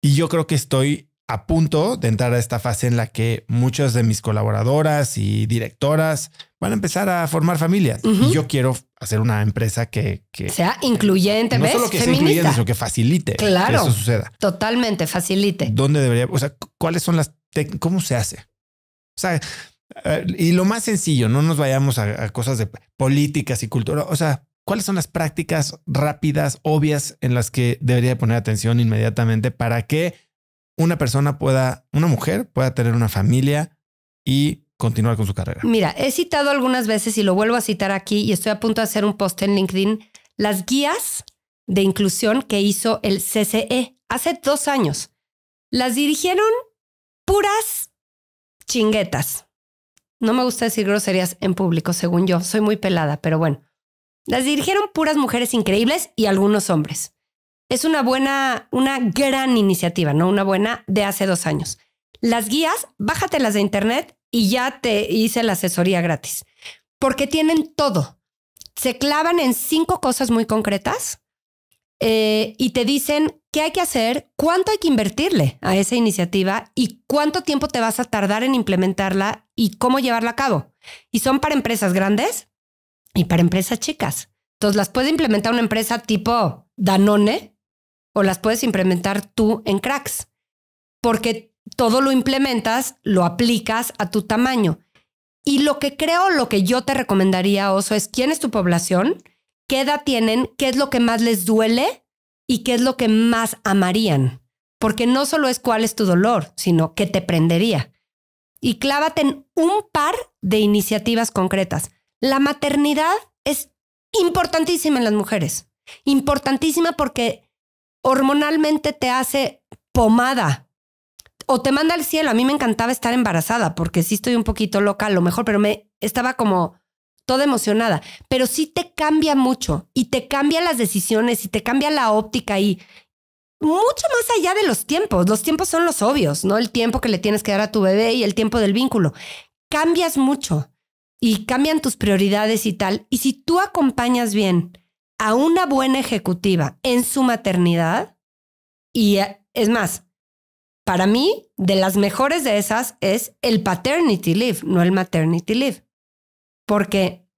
B: Y yo creo que estoy a punto de entrar a esta fase en la que muchas de mis colaboradoras y directoras van a empezar a formar familias. Y yo quiero hacer una empresa que, sea
A: incluyente, no solo que sea sino
B: que facilite claro, que eso suceda.
A: Totalmente, facilite.
B: ¿Dónde debería? O sea, ¿cuáles son las cómo se hace? O sea, y lo más sencillo, no nos vayamos a, a cosas de políticas y cultura. O sea, ¿cuáles son las prácticas rápidas, obvias en las que debería poner atención inmediatamente para que una persona pueda, una mujer pueda tener una familia y continuar con su carrera.
A: Mira, he citado algunas veces y lo vuelvo a citar aquí y estoy a punto de hacer un post en LinkedIn, las guías de inclusión que hizo el CCE hace dos años. Las dirigieron puras chinguetas. No me gusta decir groserías en público, según yo, soy muy pelada, pero bueno. Las dirigieron puras mujeres increíbles y algunos hombres es una buena, una gran iniciativa, no una buena de hace dos años. Las guías, bájatelas de internet y ya te hice la asesoría gratis, porque tienen todo. Se clavan en cinco cosas muy concretas eh, y te dicen qué hay que hacer, cuánto hay que invertirle a esa iniciativa y cuánto tiempo te vas a tardar en implementarla y cómo llevarla a cabo. Y son para empresas grandes y para empresas chicas. Entonces las puede implementar una empresa tipo Danone, o las puedes implementar tú en cracks, porque todo lo implementas, lo aplicas a tu tamaño. Y lo que creo, lo que yo te recomendaría, Oso, es quién es tu población, qué edad tienen, qué es lo que más les duele y qué es lo que más amarían. Porque no solo es cuál es tu dolor, sino qué te prendería. Y clávate en un par de iniciativas concretas. La maternidad es importantísima en las mujeres. Importantísima porque hormonalmente te hace pomada o te manda al cielo. A mí me encantaba estar embarazada porque sí estoy un poquito loca, a lo mejor, pero me estaba como toda emocionada. Pero sí te cambia mucho y te cambia las decisiones y te cambia la óptica y mucho más allá de los tiempos. Los tiempos son los obvios, ¿no? El tiempo que le tienes que dar a tu bebé y el tiempo del vínculo. Cambias mucho y cambian tus prioridades y tal. Y si tú acompañas bien a una buena ejecutiva en su maternidad y eh, es más, para mí, de las mejores de esas es el paternity leave, no el maternity leave. Porque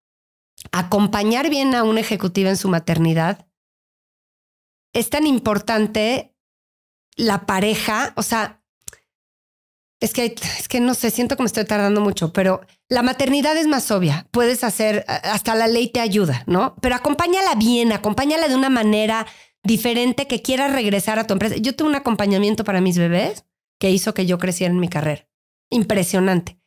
A: acompañar bien a una ejecutiva en su maternidad es tan importante la pareja, o sea, es que, es que no sé, siento que me estoy tardando mucho, pero la maternidad es más obvia. Puedes hacer, hasta la ley te ayuda, ¿no? Pero acompáñala bien, acompáñala de una manera diferente que quiera regresar a tu empresa. Yo tuve un acompañamiento para mis bebés que hizo que yo creciera en mi carrera. Impresionante.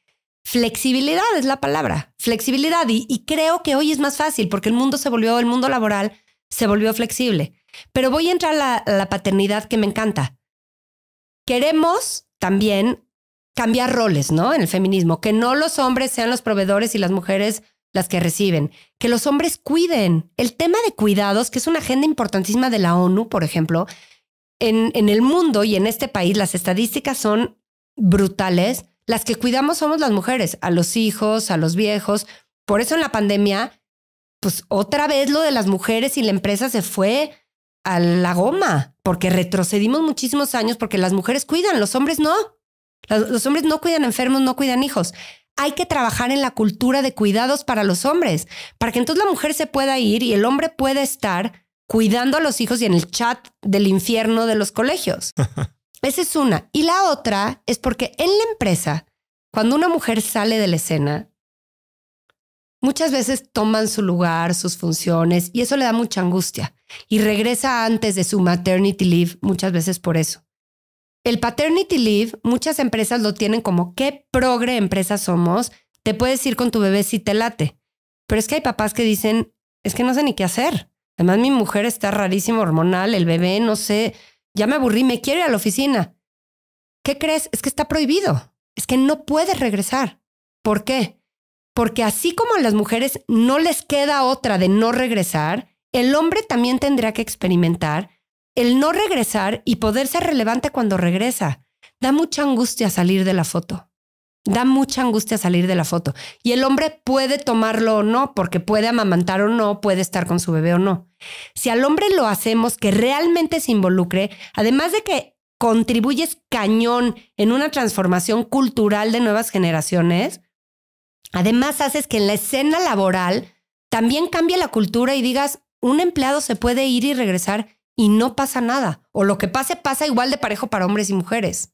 A: Flexibilidad es la palabra, flexibilidad. Y, creo que hoy es más fácil porque el mundo se volvió, el mundo laboral se volvió flexible. Pero voy a entrar a la paternidad que me encanta. Queremos también cambiar roles, ¿no? En el feminismo, que no los hombres sean los proveedores y las mujeres las que reciben, que los hombres cuiden. El tema de cuidados, que es una agenda importantísima de la ONU, por ejemplo, en, en el mundo y en este país las estadísticas son brutales. Las que cuidamos somos las mujeres, a los hijos, a los viejos. Por eso en la pandemia, pues otra vez lo de las mujeres y la empresa se fue a la goma, porque retrocedimos muchísimos años porque las mujeres cuidan, los hombres no. Los, hombres no cuidan enfermos, no cuidan hijos. Hay que trabajar en la cultura de cuidados para los hombres, para que entonces la mujer se pueda ir y el hombre pueda estar cuidando a los hijos y en el chat del infierno de los colegios. Esa es una. Y la otra es porque en la empresa, cuando una mujer sale de la escena, muchas veces toman su lugar, sus funciones, y eso le da mucha angustia. Y regresa antes de su maternity leave, muchas veces por eso. El paternity leave, muchas empresas lo tienen como qué progre empresa somos, te puedes ir con tu bebé si te late. Pero es que hay papás que dicen, es que no sé ni qué hacer. Además, mi mujer está rarísimo hormonal, el bebé, no sé, ya me aburrí, me quiere ir a la oficina. ¿Qué crees? Es que está prohibido. Es que no puedes regresar. ¿Por qué? Porque así como a las mujeres no les queda otra de no regresar, el hombre también tendrá que experimentar el no regresar y poder ser relevante cuando regresa. Da mucha angustia salir de la foto. Da mucha angustia salir de la foto. Y el hombre puede tomarlo o no, porque puede amamantar o no, puede estar con su bebé o no. Si al hombre lo hacemos que realmente se involucre, además de que contribuyes cañón en una transformación cultural de nuevas generaciones, además haces que en la escena laboral también cambie la cultura y digas, un empleado se puede ir y regresar y no pasa nada. O lo que pase pasa igual de parejo para hombres y mujeres.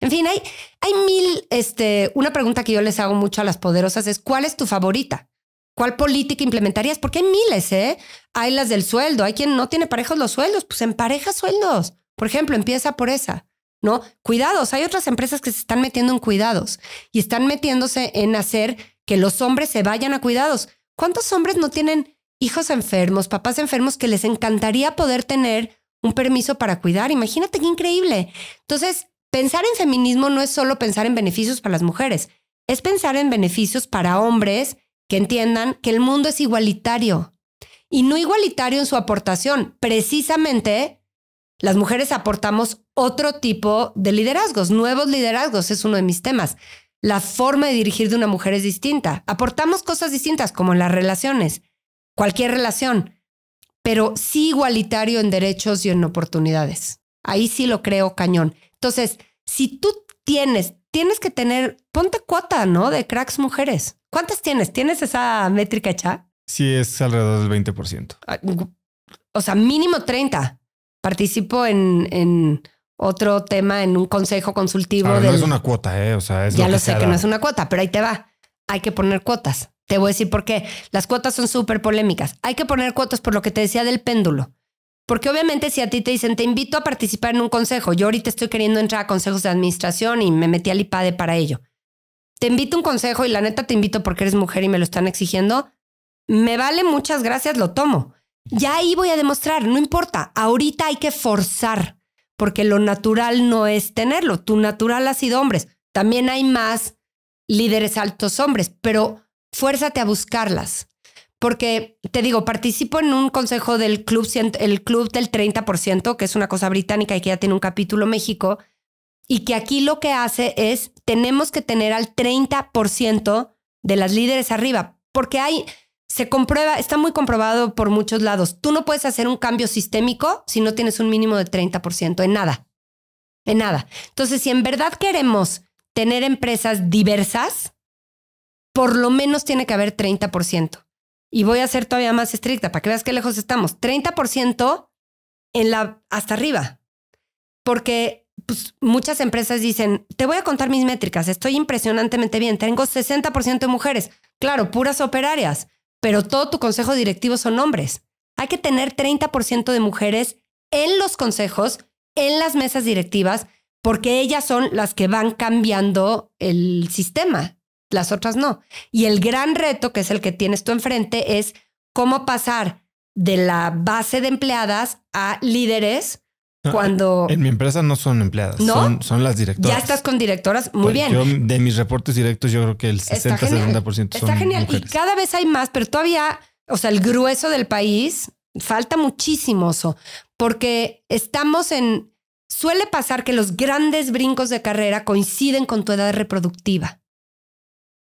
A: En fin, hay, hay mil, este, una pregunta que yo les hago mucho a las poderosas es, ¿cuál es tu favorita? ¿Cuál política implementarías? Porque hay miles, ¿eh? Hay las del sueldo, hay quien no tiene parejos los sueldos, pues empareja sueldos. Por ejemplo, empieza por esa, ¿no? Cuidados, hay otras empresas que se están metiendo en cuidados y están metiéndose en hacer que los hombres se vayan a cuidados. ¿Cuántos hombres no tienen hijos enfermos, papás enfermos que les encantaría poder tener un permiso para cuidar. Imagínate qué increíble. Entonces, pensar en feminismo no es solo pensar en beneficios para las mujeres, es pensar en beneficios para hombres que entiendan que el mundo es igualitario y no igualitario en su aportación. Precisamente, las mujeres aportamos otro tipo de liderazgos, nuevos liderazgos, es uno de mis temas. La forma de dirigir de una mujer es distinta. Aportamos cosas distintas, como las relaciones cualquier relación, pero sí igualitario en derechos y en oportunidades. Ahí sí lo creo cañón. Entonces, si tú tienes, tienes que tener, ponte cuota, ¿no? De cracks mujeres. ¿Cuántas tienes? ¿Tienes esa métrica hecha?
B: Sí, es alrededor del 20%. Ah,
A: o sea, mínimo 30. Participo en, en otro tema, en un consejo consultivo. No es una
B: cuota, ¿eh? O sea, es ya lo, lo sé que no es
A: una cuota, pero ahí te va. Hay que poner cuotas. Te voy a decir por qué. Las cuotas son súper polémicas. Hay que poner cuotas por lo que te decía del péndulo. Porque obviamente si a ti te dicen, te invito a participar en un consejo, yo ahorita estoy queriendo entrar a consejos de administración y me metí al IPADE para ello. Te invito a un consejo y la neta te invito porque eres mujer y me lo están exigiendo. Me vale muchas gracias, lo tomo. Ya ahí voy a demostrar, no importa, ahorita hay que forzar, porque lo natural no es tenerlo, tu natural ha sido hombres. También hay más líderes altos hombres, pero fuérzate a buscarlas. Porque te digo, participo en un consejo del club, el club del 30%, que es una cosa británica y que ya tiene un capítulo México, y que aquí lo que hace es, tenemos que tener al 30% de las líderes arriba, porque hay, se comprueba, está muy comprobado por muchos lados. Tú no puedes hacer un cambio sistémico si no tienes un mínimo de 30%, en nada, en nada. Entonces, si en verdad queremos tener empresas diversas, por lo menos tiene que haber 30%. Y voy a ser todavía más estricta para que veas qué lejos estamos. 30% en la, hasta arriba. Porque pues, muchas empresas dicen, te voy a contar mis métricas, estoy impresionantemente bien, tengo 60% de mujeres. Claro, puras operarias, pero todo tu consejo directivo son hombres. Hay que tener 30% de mujeres en los consejos, en las mesas directivas, porque ellas son las que van cambiando el sistema las otras no. Y el gran reto, que es el que tienes tú enfrente, es cómo pasar de la base de empleadas a líderes cuando... En,
B: mi empresa no son empleadas, Son, las directoras. Ya estás con directoras, muy pues bien. Yo, de mis reportes directos yo creo que el 60-70% son Está genial
A: y cada vez hay más, pero todavía, o sea, el grueso del país falta muchísimo, Eso porque estamos en... Suele pasar que los grandes brincos de carrera coinciden con tu edad reproductiva.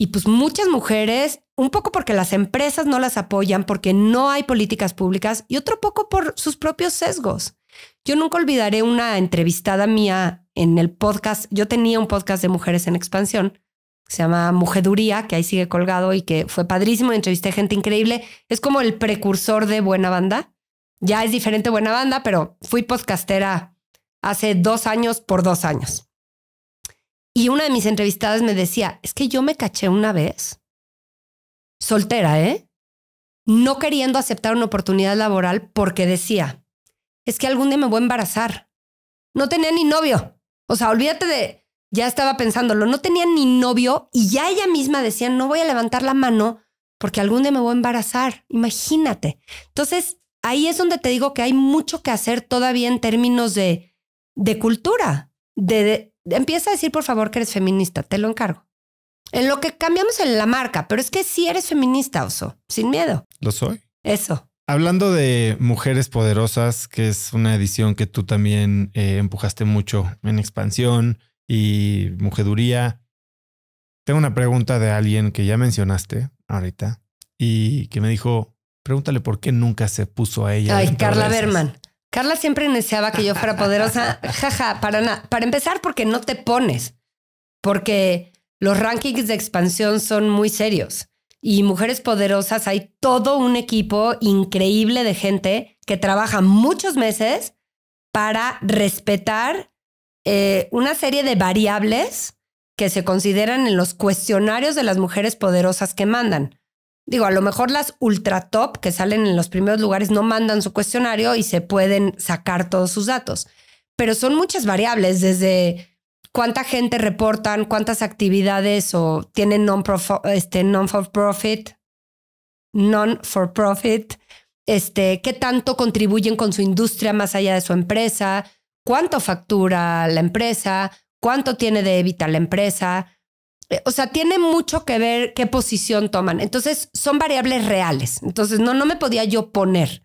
A: Y pues muchas mujeres, un poco porque las empresas no las apoyan, porque no hay políticas públicas, y otro poco por sus propios sesgos. Yo nunca olvidaré una entrevistada mía en el podcast. Yo tenía un podcast de mujeres en expansión, se llama Mujeduría, que ahí sigue colgado y que fue padrísimo. Entrevisté gente increíble. Es como el precursor de Buena Banda. Ya es diferente Buena Banda, pero fui podcastera hace dos años por dos años. Y una de mis entrevistadas me decía, es que yo me caché una vez, soltera, ¿eh? No queriendo aceptar una oportunidad laboral porque decía, es que algún día me voy a embarazar. No tenía ni novio. O sea, olvídate de, ya estaba pensándolo, no tenía ni novio y ya ella misma decía, no voy a levantar la mano porque algún día me voy a embarazar, imagínate. Entonces, ahí es donde te digo que hay mucho que hacer todavía en términos de, de cultura, de, empieza a decir, por favor, que eres feminista, te lo encargo. En lo que cambiamos en la marca, pero es que si eres feminista, oso, sin miedo.
B: Lo soy. Eso. Hablando de Mujeres Poderosas, que es una edición que tú también eh, empujaste mucho en expansión y mujeduría, tengo una pregunta de alguien que ya mencionaste ahorita y que me dijo, pregúntale por qué nunca se puso a ella. Ay, Carla Berman.
A: Carla siempre deseaba que yo fuera poderosa. Jaja, para empezar, porque no te pones. Porque los rankings de expansión son muy serios. Y Mujeres Poderosas hay todo un equipo increíble de gente que trabaja muchos meses para respetar eh, una serie de variables que se consideran en los cuestionarios de las mujeres poderosas que mandan. Digo, a lo mejor las ultra top que salen en los primeros lugares no mandan su cuestionario y se pueden sacar todos sus datos. Pero son muchas variables, desde cuánta gente reportan, cuántas actividades o tienen non-for-profit, este, non-for-profit, non-for-profit, este, qué tanto contribuyen con su industria más allá de su empresa, cuánto factura la empresa, cuánto tiene de la empresa. Eh, o sea, tiene mucho que ver qué posición toman. Entonces, son variables reales. Entonces, no, no me podía yo poner.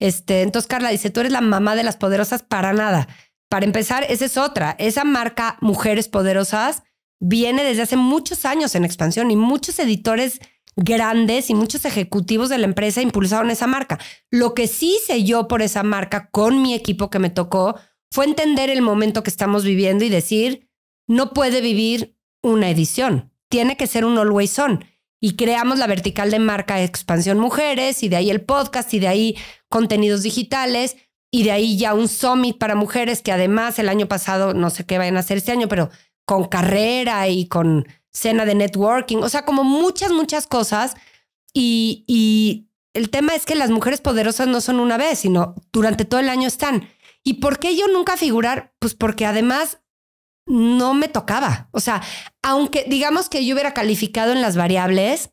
A: Este, entonces, Carla dice, tú eres la mamá de las poderosas para nada. Para empezar, esa es otra. Esa marca Mujeres Poderosas viene desde hace muchos años en expansión y muchos editores grandes y muchos ejecutivos de la empresa impulsaron esa marca. Lo que sí hice yo por esa marca con mi equipo que me tocó fue entender el momento que estamos viviendo y decir, no puede vivir una edición, tiene que ser un always on. Y creamos la vertical de marca Expansión Mujeres y de ahí el podcast y de ahí contenidos digitales y de ahí ya un summit para mujeres que además el año pasado, no sé qué vayan a hacer este año, pero con carrera y con cena de networking, o sea, como muchas, muchas cosas. Y, y el tema es que las mujeres poderosas no son una vez, sino durante todo el año están. ¿Y por qué yo nunca figurar? Pues porque además no me tocaba. O sea, aunque digamos que yo hubiera calificado en las variables,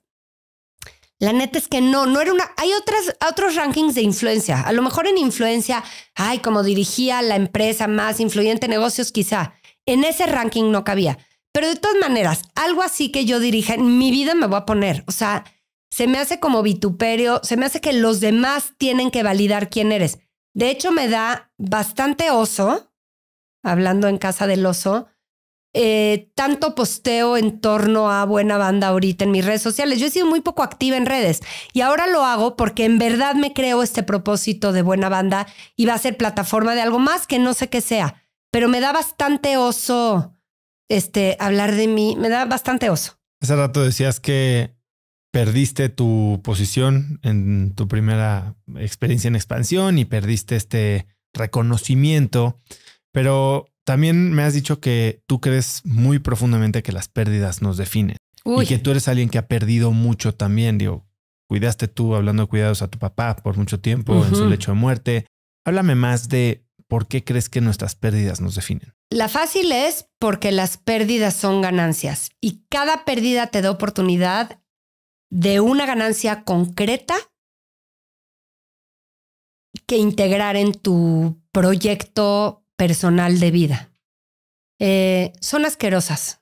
A: la neta es que no, no era una. Hay otras, otros rankings de influencia. A lo mejor en influencia, ay, como dirigía la empresa más influyente negocios, quizá. En ese ranking no cabía. Pero de todas maneras, algo así que yo dirija, en mi vida me voy a poner. O sea, se me hace como vituperio, se me hace que los demás tienen que validar quién eres. De hecho, me da bastante oso hablando en casa del oso, eh, tanto posteo en torno a buena banda ahorita en mis redes sociales. Yo he sido muy poco activa en redes y ahora lo hago porque en verdad me creo este propósito de buena banda y va a ser plataforma de algo más que no sé qué sea, pero me da bastante oso este, hablar de mí, me da bastante oso.
B: Hace rato decías que perdiste tu posición en tu primera experiencia en expansión y perdiste este reconocimiento. Pero también me has dicho que tú crees muy profundamente que las pérdidas nos definen. Y que tú eres alguien que ha perdido mucho también. Digo, cuidaste tú, hablando de cuidados a tu papá por mucho tiempo en su lecho de muerte. Háblame más de por qué crees que nuestras pérdidas nos definen.
A: La fácil es porque las pérdidas son ganancias y cada pérdida te da oportunidad de una ganancia concreta que integrar en tu proyecto personal de vida. Eh, son asquerosas.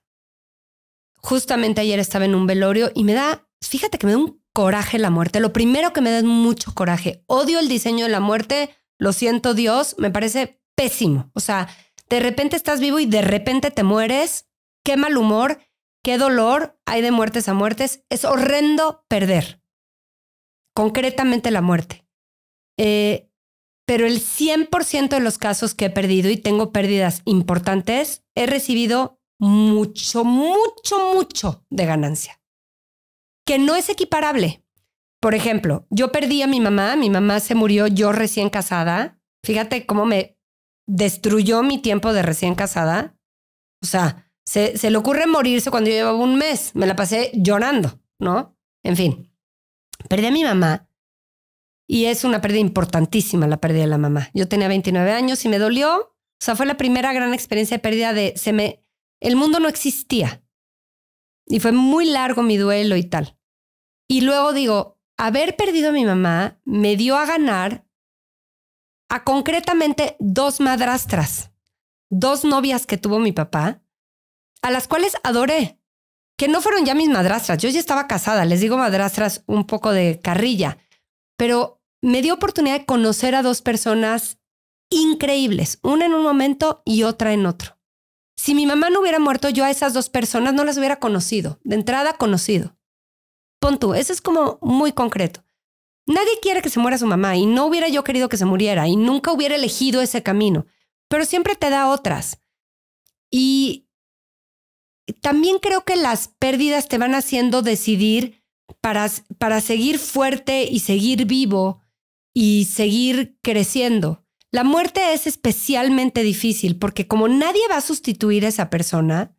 A: Justamente ayer estaba en un velorio y me da, fíjate que me da un coraje la muerte. Lo primero que me da es mucho coraje. Odio el diseño de la muerte, lo siento Dios, me parece pésimo. O sea, de repente estás vivo y de repente te mueres. Qué mal humor, qué dolor hay de muertes a muertes. Es horrendo perder. Concretamente la muerte. Eh, pero el 100% de los casos que he perdido y tengo pérdidas importantes, he recibido mucho, mucho, mucho de ganancia, que no es equiparable. Por ejemplo, yo perdí a mi mamá, mi mamá se murió yo recién casada. Fíjate cómo me destruyó mi tiempo de recién casada. O sea, se, le ocurre morirse cuando yo llevaba un mes, me la pasé llorando, ¿no? En fin, perdí a mi mamá y es una pérdida importantísima la pérdida de la mamá. Yo tenía 29 años y me dolió. O sea, fue la primera gran experiencia de pérdida de se me el mundo no existía. Y fue muy largo mi duelo y tal. Y luego digo, haber perdido a mi mamá me dio a ganar a concretamente dos madrastras, dos novias que tuvo mi papá, a las cuales adoré, que no fueron ya mis madrastras. Yo ya estaba casada, les digo madrastras un poco de carrilla, pero me dio oportunidad de conocer a dos personas increíbles, una en un momento y otra en otro. Si mi mamá no hubiera muerto, yo a esas dos personas no las hubiera conocido, de entrada conocido. Pon tú, eso es como muy concreto. Nadie quiere que se muera su mamá y no hubiera yo querido que se muriera y nunca hubiera elegido ese camino, pero siempre te da otras. Y también creo que las pérdidas te van haciendo decidir para, para seguir fuerte y seguir vivo y seguir creciendo. La muerte es especialmente difícil porque como nadie va a sustituir a esa persona,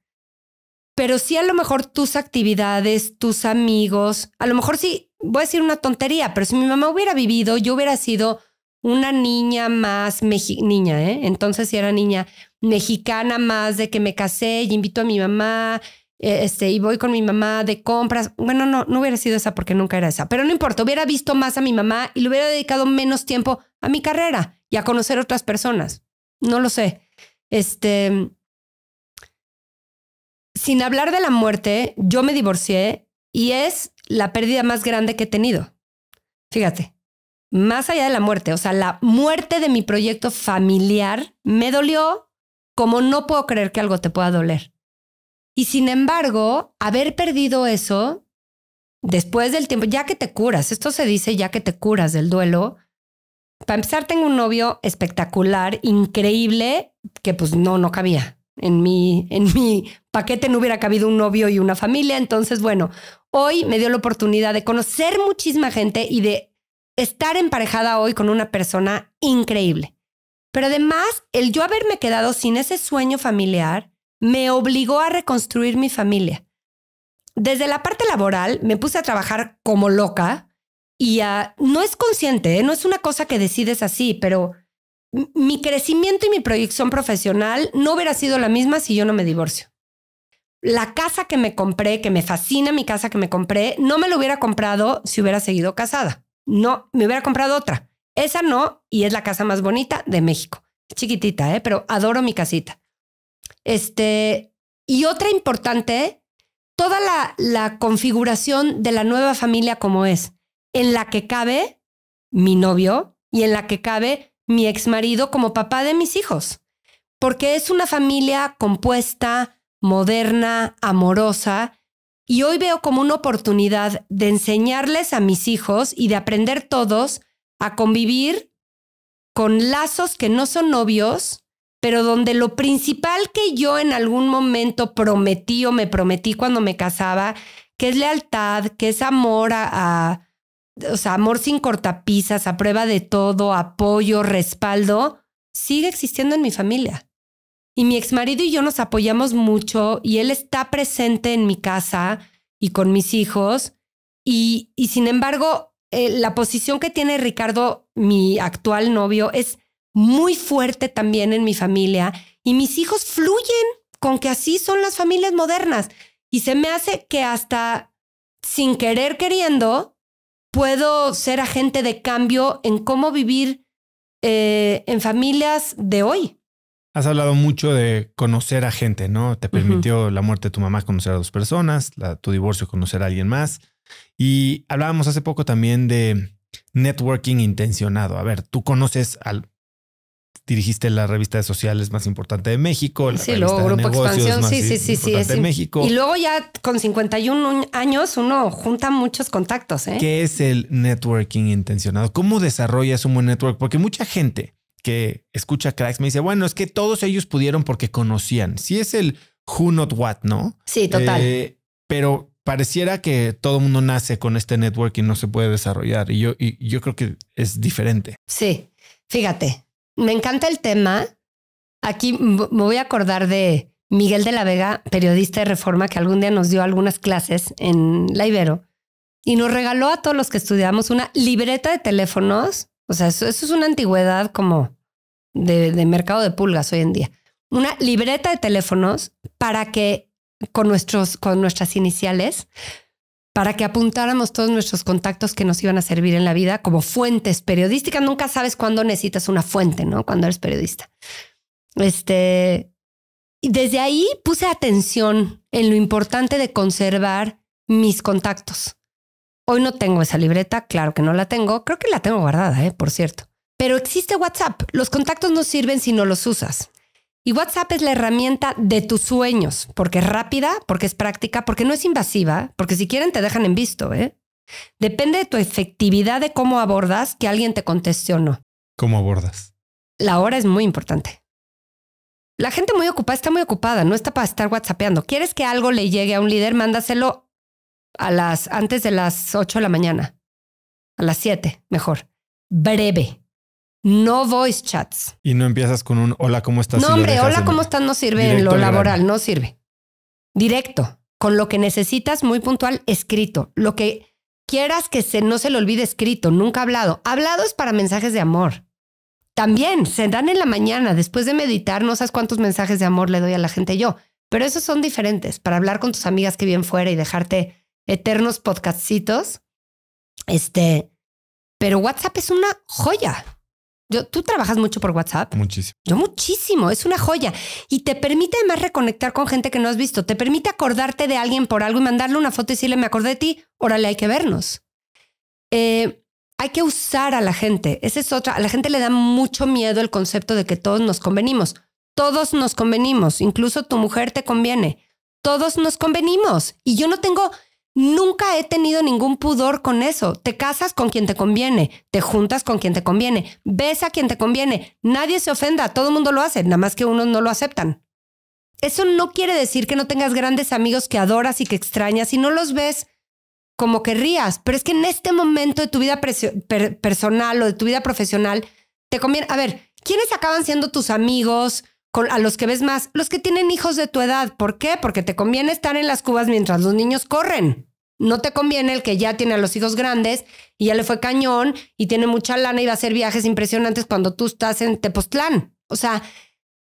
A: pero sí a lo mejor tus actividades, tus amigos, a lo mejor sí, voy a decir una tontería, pero si mi mamá hubiera vivido, yo hubiera sido una niña más, niña, ¿eh? entonces si era niña mexicana más de que me casé y invito a mi mamá eh, este, y voy con mi mamá de compras. Bueno, no, no hubiera sido esa porque nunca era esa, pero no importa, hubiera visto más a mi mamá y le hubiera dedicado menos tiempo a mi carrera y a conocer otras personas. No lo sé. Este, sin hablar de la muerte, yo me divorcié y es la pérdida más grande que he tenido. Fíjate, más allá de la muerte, o sea, la muerte de mi proyecto familiar me dolió como no puedo creer que algo te pueda doler. Y sin embargo, haber perdido eso, después del tiempo, ya que te curas, esto se dice ya que te curas del duelo, para empezar tengo un novio espectacular, increíble, que pues no, no cabía. En mi, en mi paquete no hubiera cabido un novio y una familia. Entonces, bueno, hoy me dio la oportunidad de conocer muchísima gente y de estar emparejada hoy con una persona increíble. Pero además, el yo haberme quedado sin ese sueño familiar, me obligó a reconstruir mi familia. Desde la parte laboral me puse a trabajar como loca y no es consciente, ¿eh? no es una cosa que decides así, pero mi crecimiento y mi proyección profesional no hubiera sido la misma si yo no me divorcio. La casa que me compré, que me fascina mi casa que me compré, no me la hubiera comprado si hubiera seguido casada. No, me hubiera comprado otra. Esa no, y es la casa más bonita de México. Chiquitita, ¿eh? pero adoro mi casita. Este, y otra importante, toda la, la configuración de la nueva familia como es, en la que cabe mi novio y en la que cabe mi exmarido como papá de mis hijos, porque es una familia compuesta, moderna, amorosa, y hoy veo como una oportunidad de enseñarles a mis hijos y de aprender todos a convivir con lazos que no son novios, pero donde lo principal que yo en algún momento prometí o me prometí cuando me casaba, que es lealtad, que es amor a, o sea, amor sin cortapisas, a prueba de todo, apoyo, respaldo, sigue existiendo en mi familia. Y mi exmarido y yo nos apoyamos mucho y él está presente en mi casa y con mis hijos. Y, sin embargo, eh, la posición que tiene Ricardo, mi actual novio, es muy fuerte también en mi familia y mis hijos fluyen con que así son las familias modernas. Y se me hace que hasta sin querer queriendo, puedo ser agente de cambio en cómo vivir eh, en familias de hoy.
B: Has hablado mucho de conocer a gente, ¿no? Te permitió la muerte de tu mamá conocer a dos personas, tu divorcio conocer a alguien más. Y hablábamos hace poco también de networking intencionado. A ver, tú conoces al dirigiste la revista de sociales más importante de México, la sí, luego, Grupo Expansión, más sí, sí, sí, sí, México. Y luego
A: ya con 51 años uno junta muchos contactos. ¿eh? ¿Qué
B: es el networking intencionado? ¿Cómo desarrollas un buen network? Porque mucha gente que escucha cracks me dice, bueno, es que todos ellos pudieron porque conocían. Sí es el who not what, ¿no? Sí, total. Eh, pero pareciera que todo mundo nace con este networking, no se puede desarrollar. Y yo, y yo creo que es diferente.
A: Sí, fíjate, me encanta el tema. Aquí me voy a acordar de Miguel de la Vega, periodista de Reforma, que algún día nos dio algunas clases en la Ibero y nos regaló a todos los que estudiamos una libreta de teléfonos. O sea, eso, es una antigüedad como de, de mercado de pulgas hoy en día. Una libreta de teléfonos para que con, nuestros, con nuestras iniciales para que apuntáramos todos nuestros contactos que nos iban a servir en la vida como fuentes periodísticas. Nunca sabes cuándo necesitas una fuente, ¿no? Cuando eres periodista. Este, y desde ahí puse atención en lo importante de conservar mis contactos. Hoy no tengo esa libreta, claro que no la tengo, creo que la tengo guardada, ¿eh? por cierto. Pero existe WhatsApp, los contactos no sirven si no los usas. Y WhatsApp es la herramienta de tus sueños, porque es rápida, porque es práctica, porque no es invasiva, porque si quieren te dejan en visto, ¿eh? Depende de tu efectividad de cómo abordas que alguien te conteste o no.
B: ¿Cómo abordas?
A: La hora es muy importante. La gente muy ocupada está muy ocupada, no está para estar whatsappeando. ¿Quieres que algo le llegue a un líder? Mándaselo a las, antes de las 8 de la mañana, a las 7, mejor. Breve no voice chats.
B: Y no empiezas con un hola, ¿cómo estás? No, hombre, hola, ¿cómo estás? No sirve en lo laboral,
A: no sirve. Directo, con lo que necesitas, muy puntual, escrito. Lo que quieras que se, no se le olvide escrito, nunca hablado. Hablado es para mensajes de amor. También se dan en la mañana, después de meditar, no sabes cuántos mensajes de amor le doy a la gente yo, pero esos son diferentes para hablar con tus amigas que vienen fuera y dejarte eternos podcastitos Este, pero WhatsApp es una joya. Yo, tú trabajas mucho por WhatsApp. Muchísimo. Yo muchísimo, es una joya. Y te permite además reconectar con gente que no has visto. Te permite acordarte de alguien por algo y mandarle una foto y decirle, me acordé de ti, órale, hay que vernos. Eh, hay que usar a la gente. Esa es otra. A la gente le da mucho miedo el concepto de que todos nos convenimos. Todos nos convenimos. Incluso tu mujer te conviene. Todos nos convenimos. Y yo no tengo Nunca he tenido ningún pudor con eso. Te casas con quien te conviene, te juntas con quien te conviene, ves a quien te conviene. Nadie se ofenda, todo el mundo lo hace, nada más que unos no lo aceptan. Eso no quiere decir que no tengas grandes amigos que adoras y que extrañas y no los ves como querrías, pero es que en este momento de tu vida personal o de tu vida profesional, te conviene... A ver, ¿quiénes acaban siendo tus amigos? a los que ves más, los que tienen hijos de tu edad. ¿Por qué? Porque te conviene estar en las cubas mientras los niños corren no te conviene el que ya tiene a los hijos grandes y ya le fue cañón y tiene mucha lana y va a hacer viajes impresionantes cuando tú estás en Tepoztlán. O sea,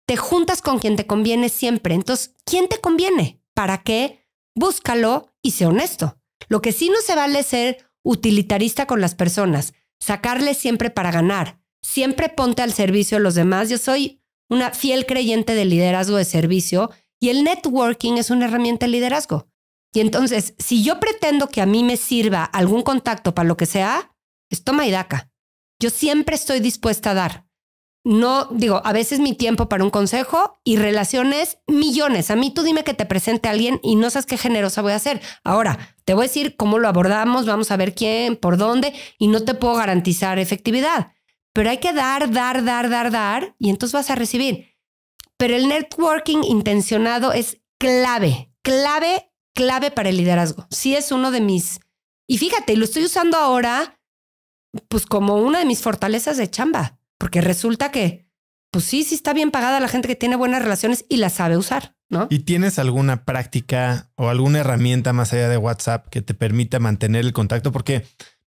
A: te juntas con quien te conviene siempre. Entonces, ¿quién te conviene? ¿Para qué? Búscalo y sé honesto. Lo que sí no se vale es ser utilitarista con las personas, sacarle siempre para ganar. Siempre ponte al servicio de los demás. Yo soy una fiel creyente del liderazgo de servicio y el networking es una herramienta de liderazgo. Y entonces, si yo pretendo que a mí me sirva algún contacto para lo que sea, es pues toma y daca. Yo siempre estoy dispuesta a dar. No, digo, a veces mi tiempo para un consejo y relaciones millones. A mí tú dime que te presente a alguien y no sabes qué generosa voy a ser. Ahora, te voy a decir cómo lo abordamos, vamos a ver quién, por dónde, y no te puedo garantizar efectividad. Pero hay que dar, dar, dar, dar, dar, y entonces vas a recibir. Pero el networking intencionado es clave, clave clave para el liderazgo. Sí es uno de mis... Y fíjate, lo estoy usando ahora pues como una de mis fortalezas de chamba, porque resulta que pues sí, sí está bien pagada la gente que tiene buenas relaciones y la sabe usar,
B: ¿no? ¿Y tienes alguna práctica o alguna herramienta más allá de WhatsApp que te permita mantener el contacto? Porque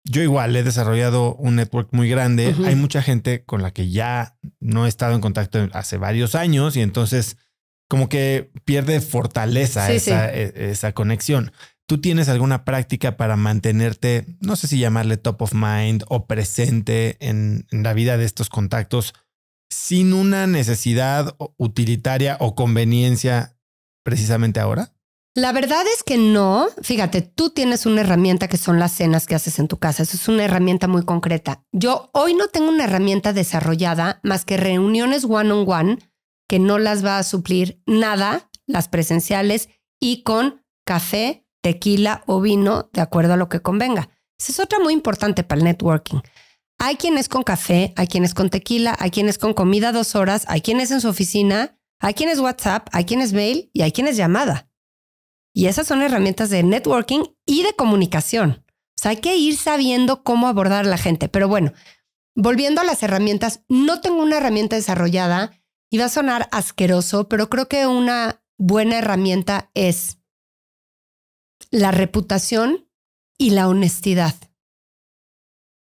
B: yo igual he desarrollado un network muy grande. Hay mucha gente con la que ya no he estado en contacto hace varios años y entonces como que pierde fortaleza e, esa, conexión. ¿Tú tienes alguna práctica para mantenerte, no sé si llamarle top of mind o presente en, la vida de estos contactos sin una necesidad utilitaria o conveniencia precisamente ahora?
A: La verdad es que no. Fíjate, tú tienes una herramienta que son las cenas que haces en tu casa. Eso es una herramienta muy concreta. Yo hoy no tengo una herramienta desarrollada más que reuniones -one que no las va a suplir nada, las presenciales, y con café, tequila o vino, de acuerdo a lo que convenga. Esa es otra muy importante para el networking. Hay quienes con café, hay quienes con tequila, hay quienes con comida dos horas, hay quienes en su oficina, hay quienes WhatsApp, hay quienes mail y hay quienes llamada. Y esas son herramientas de networking y de comunicación. O sea, hay que ir sabiendo cómo abordar a la gente. Pero bueno, volviendo a las herramientas, no tengo una herramienta desarrollada y va a sonar asqueroso, pero creo que una buena herramienta es la reputación y la honestidad.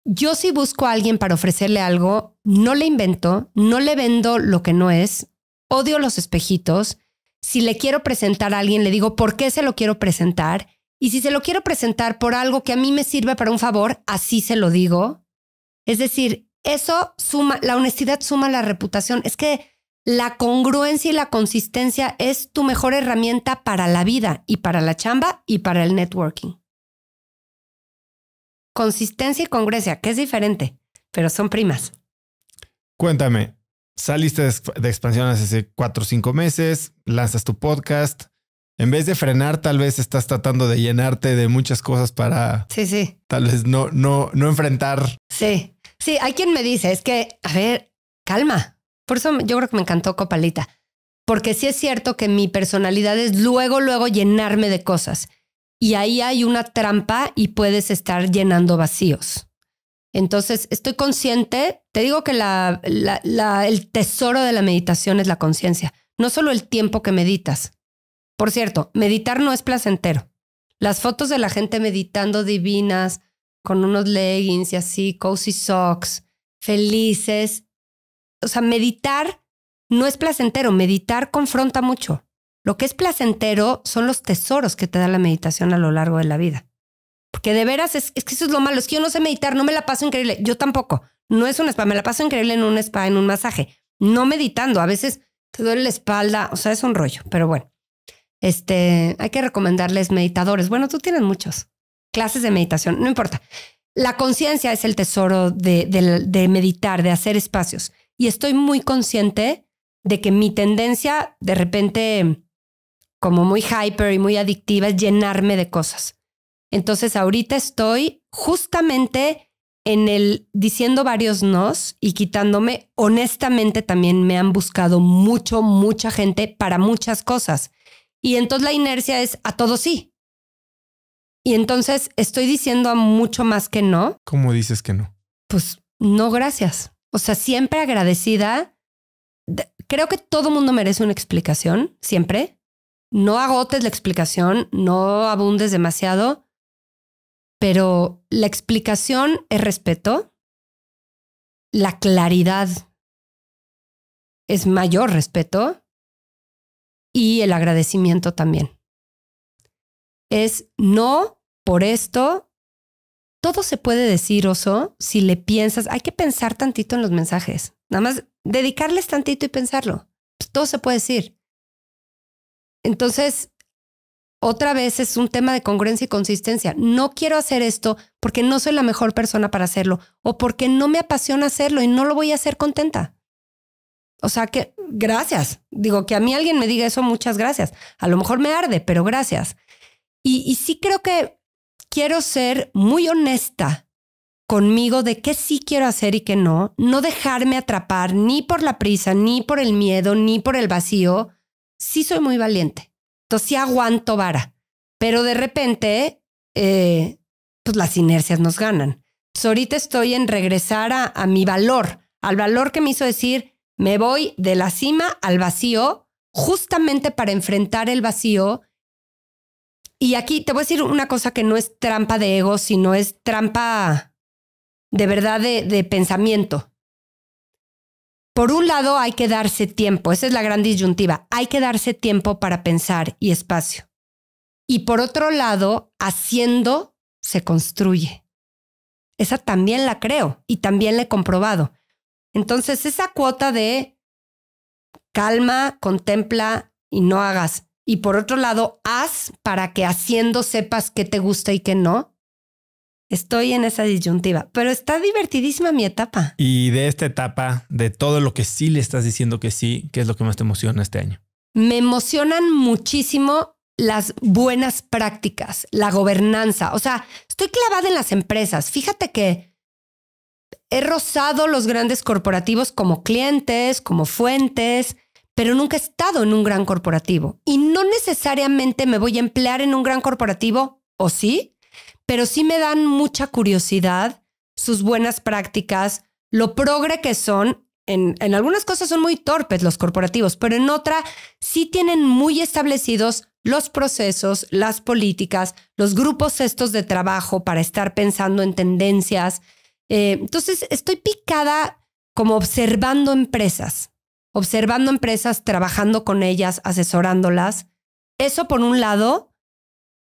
A: Yo si busco a alguien para ofrecerle algo, no le invento, no le vendo lo que no es, odio los espejitos. Si le quiero presentar a alguien, le digo por qué se lo quiero presentar. Y si se lo quiero presentar por algo que a mí me sirve para un favor, así se lo digo. Es decir, eso suma, la honestidad suma la reputación. Es que la congruencia y la consistencia es tu mejor herramienta para la vida y para la chamba y para el networking. Consistencia y congruencia, que es diferente, pero son primas.
B: Cuéntame, saliste de expansión hace cuatro o cinco meses, lanzas tu podcast. En vez de frenar, tal vez estás tratando de llenarte de muchas cosas para. Tal vez no, no enfrentar.
A: Sí. Sí, hay quien me dice, es que, a ver, calma, por eso yo creo que me encantó Copalita, porque sí es cierto que mi personalidad es luego, luego llenarme de cosas. Y ahí hay una trampa y puedes estar llenando vacíos. Entonces, estoy consciente, te digo que el tesoro de la meditación es la conciencia, no solo el tiempo que meditas. Por cierto, meditar no es placentero. Las fotos de la gente meditando divinas, con unos leggings y así, cozy socks, felices, o sea, meditar no es placentero, meditar confronta mucho. Lo que es placentero son los tesoros que te da la meditación a lo largo de la vida. Porque de veras es, que eso es lo malo, es que yo no sé meditar, no me la paso increíble, yo tampoco. No es un spa, me la paso increíble en un spa, en un masaje, no meditando, a veces te duele la espalda, o sea, es un rollo, pero bueno. Este, hay que recomendarles meditadores. Bueno, tú tienes muchos clases de meditación, no importa. La conciencia es el tesoro de meditar, de hacer espacios y estoy muy consciente de que mi tendencia de repente como muy hyper y muy adictiva es llenarme de cosas. Entonces ahorita estoy justamente en el diciendo varios nos y quitándome, honestamente también me han buscado mucho, mucha gente para muchas cosas. Y entonces la inercia es a todo sí. Y entonces estoy diciendo a mucho más que no.
B: ¿Cómo dices que no?
A: Pues no, gracias. O sea, siempre agradecida. Creo que todo mundo merece una explicación, siempre. No agotes la explicación, no abundes demasiado, pero la explicación es respeto. La claridad es mayor respeto y el agradecimiento también. Es no por esto todo se puede decir, oso, si le piensas, hay que pensar tantito en los mensajes. Nada más dedicarles tantito y pensarlo. Pues, todo se puede decir. Entonces, otra vez es un tema de congruencia y consistencia. No quiero hacer esto porque no soy la mejor persona para hacerlo o porque no me apasiona hacerlo y no lo voy a hacer contenta. O sea que, gracias. Digo, que a mí alguien me diga eso, muchas gracias. A lo mejor me arde, pero gracias. y sí creo que quiero ser muy honesta conmigo de qué sí quiero hacer y qué no, no dejarme atrapar ni por la prisa, ni por el miedo, ni por el vacío, sí soy muy valiente. Entonces sí aguanto vara, pero de repente, eh, pues las inercias nos ganan. ahorita estoy en regresar a mi valor, al valor que me hizo decir, me voy de la cima al vacío, justamente para enfrentar el vacío y aquí te voy a decir una cosa que no es trampa de ego, sino es trampa de verdad de, pensamiento. Por un lado, hay que darse tiempo, esa es la gran disyuntiva, hay que darse tiempo para pensar y espacio. Y por otro lado, haciendo se construye. Esa también la creo y también la he comprobado. Entonces, esa cuota de calma, contempla y no hagas, y por otro lado, haz para que haciendo sepas qué te gusta y qué no. Estoy en esa disyuntiva, pero está divertidísima mi etapa.
B: Y de esta etapa, de todo lo que sí le estás diciendo que sí, ¿qué es lo que más te emociona este año?
A: Me emocionan muchísimo las buenas prácticas, la gobernanza. O sea, estoy clavada en las empresas. Fíjate que he rozado los grandes corporativos como clientes, como fuentes, pero nunca he estado en un gran corporativo. Y no necesariamente me voy a emplear en un gran corporativo, ¿o sí? Pero sí me dan mucha curiosidad sus buenas prácticas, lo progre que son. En, algunas cosas son muy torpes los corporativos, pero en otra sí tienen muy establecidos los procesos, las políticas, los grupos estos de trabajo para estar pensando en tendencias. Eh, entonces, estoy picada como observando empresas observando empresas, trabajando con ellas, asesorándolas. Eso por un lado,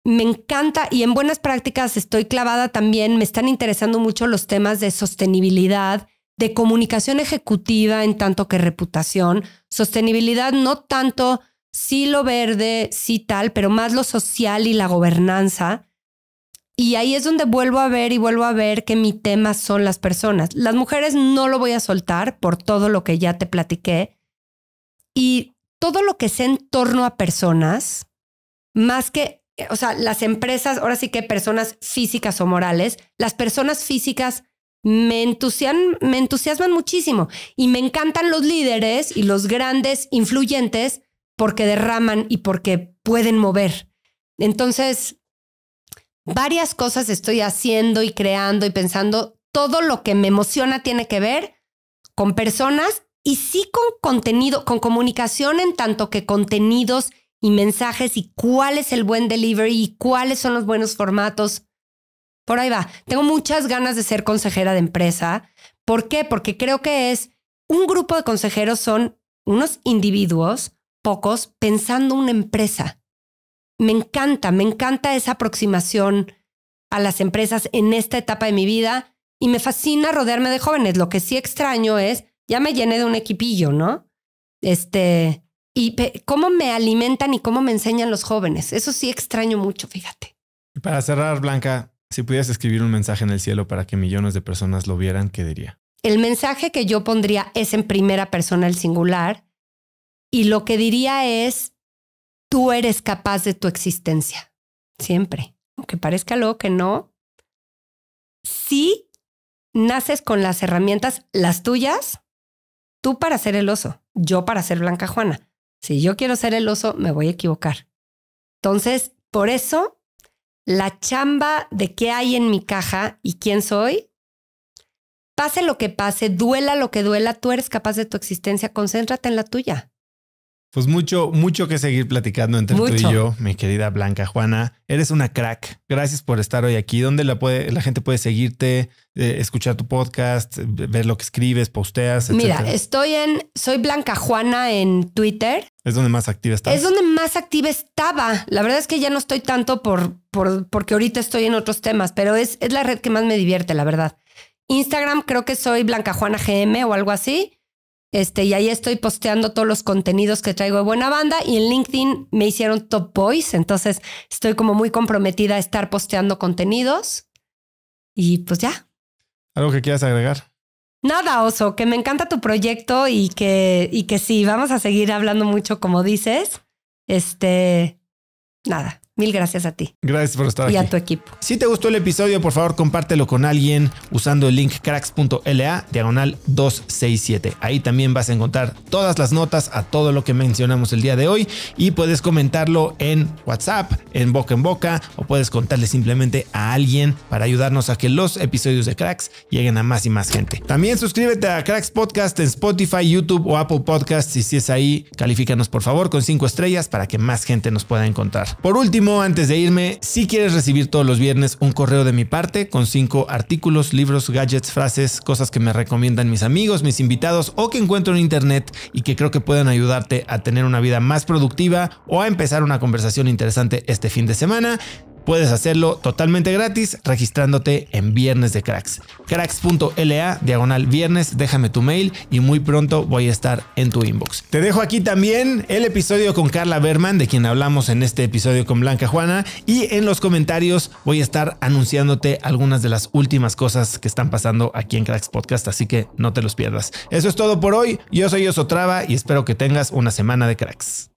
A: me encanta y en buenas prácticas estoy clavada también, me están interesando mucho los temas de sostenibilidad, de comunicación ejecutiva en tanto que reputación, sostenibilidad no tanto sí lo verde, sí tal, pero más lo social y la gobernanza. Y ahí es donde vuelvo a ver y vuelvo a ver que mi tema son las personas. Las mujeres no lo voy a soltar por todo lo que ya te platiqué. Y todo lo que sea en torno a personas, más que, o sea, las empresas, ahora sí que personas físicas o morales, las personas físicas me, me entusiasman muchísimo y me encantan los líderes y los grandes influyentes porque derraman y porque pueden mover. Entonces, varias cosas estoy haciendo y creando y pensando. Todo lo que me emociona tiene que ver con personas y sí con contenido, con comunicación en tanto que contenidos y mensajes y cuál es el buen delivery y cuáles son los buenos formatos. Por ahí va. Tengo muchas ganas de ser consejera de empresa. ¿Por qué? Porque creo que es un grupo de consejeros son unos individuos, pocos, pensando una empresa me encanta, me encanta esa aproximación a las empresas en esta etapa de mi vida y me fascina rodearme de jóvenes. Lo que sí extraño es, ya me llené de un equipillo, ¿no? Este, y cómo me alimentan y cómo me enseñan los jóvenes. Eso sí extraño mucho, fíjate.
B: Y para cerrar, Blanca, si pudieras escribir un mensaje en el cielo para que millones de personas lo vieran, ¿qué diría?
A: El mensaje que yo pondría es en primera persona el singular y lo que diría es tú eres capaz de tu existencia. Siempre. Aunque parezca luego que no. Si naces con las herramientas, las tuyas, tú para ser el oso, yo para ser Blanca Juana. Si yo quiero ser el oso, me voy a equivocar. Entonces, por eso, la chamba de qué hay en mi caja y quién soy, pase lo que pase, duela lo que duela, tú eres capaz de tu existencia, concéntrate en la tuya.
B: Pues mucho, mucho que seguir platicando entre tú y yo, mi querida Blanca Juana. Eres una crack. Gracias por estar hoy aquí. ¿Dónde la, puede, la gente puede seguirte, eh, escuchar tu podcast, ver lo que escribes, posteas? Etcétera? Mira,
A: estoy en, soy Blanca Juana en Twitter.
B: Es donde más activa estaba. Es donde
A: más activa estaba. La verdad es que ya no estoy tanto por, por, porque ahorita estoy en otros temas, pero es, es la red que más me divierte, la verdad. Instagram creo que soy Blanca Juana GM o algo así. Este, y ahí estoy posteando todos los contenidos que traigo de buena banda y en LinkedIn me hicieron top boys, entonces estoy como muy comprometida a estar posteando contenidos y pues ya.
B: ¿Algo que quieras agregar?
A: Nada, Oso, que me encanta tu proyecto y que, y que sí, vamos a seguir hablando mucho como dices. Este, nada. Mil gracias a ti.
B: Gracias por estar aquí. Y a tu equipo. Si te gustó el episodio, por favor, compártelo con alguien usando el link cracks.la diagonal 267. Ahí también vas a encontrar todas las notas a todo lo que mencionamos el día de hoy y puedes comentarlo en WhatsApp, en boca en boca o puedes contarle simplemente a alguien para ayudarnos a que los episodios de Cracks lleguen a más y más gente. También suscríbete a Cracks Podcast en Spotify, YouTube o Apple Podcasts y si es ahí, califícanos por favor con cinco estrellas para que más gente nos pueda encontrar. Por último, antes de irme, si quieres recibir todos los viernes un correo de mi parte con cinco artículos, libros, gadgets, frases, cosas que me recomiendan mis amigos, mis invitados o que encuentro en internet y que creo que pueden ayudarte a tener una vida más productiva o a empezar una conversación interesante este fin de semana, Puedes hacerlo totalmente gratis registrándote en Viernes de Cracks. Cracks.la, diagonal viernes, déjame tu mail y muy pronto voy a estar en tu inbox. Te dejo aquí también el episodio con Carla Berman, de quien hablamos en este episodio con Blanca Juana, y en los comentarios voy a estar anunciándote algunas de las últimas cosas que están pasando aquí en Cracks Podcast, así que no te los pierdas. Eso es todo por hoy. Yo soy Osotrava y espero que tengas una semana de cracks.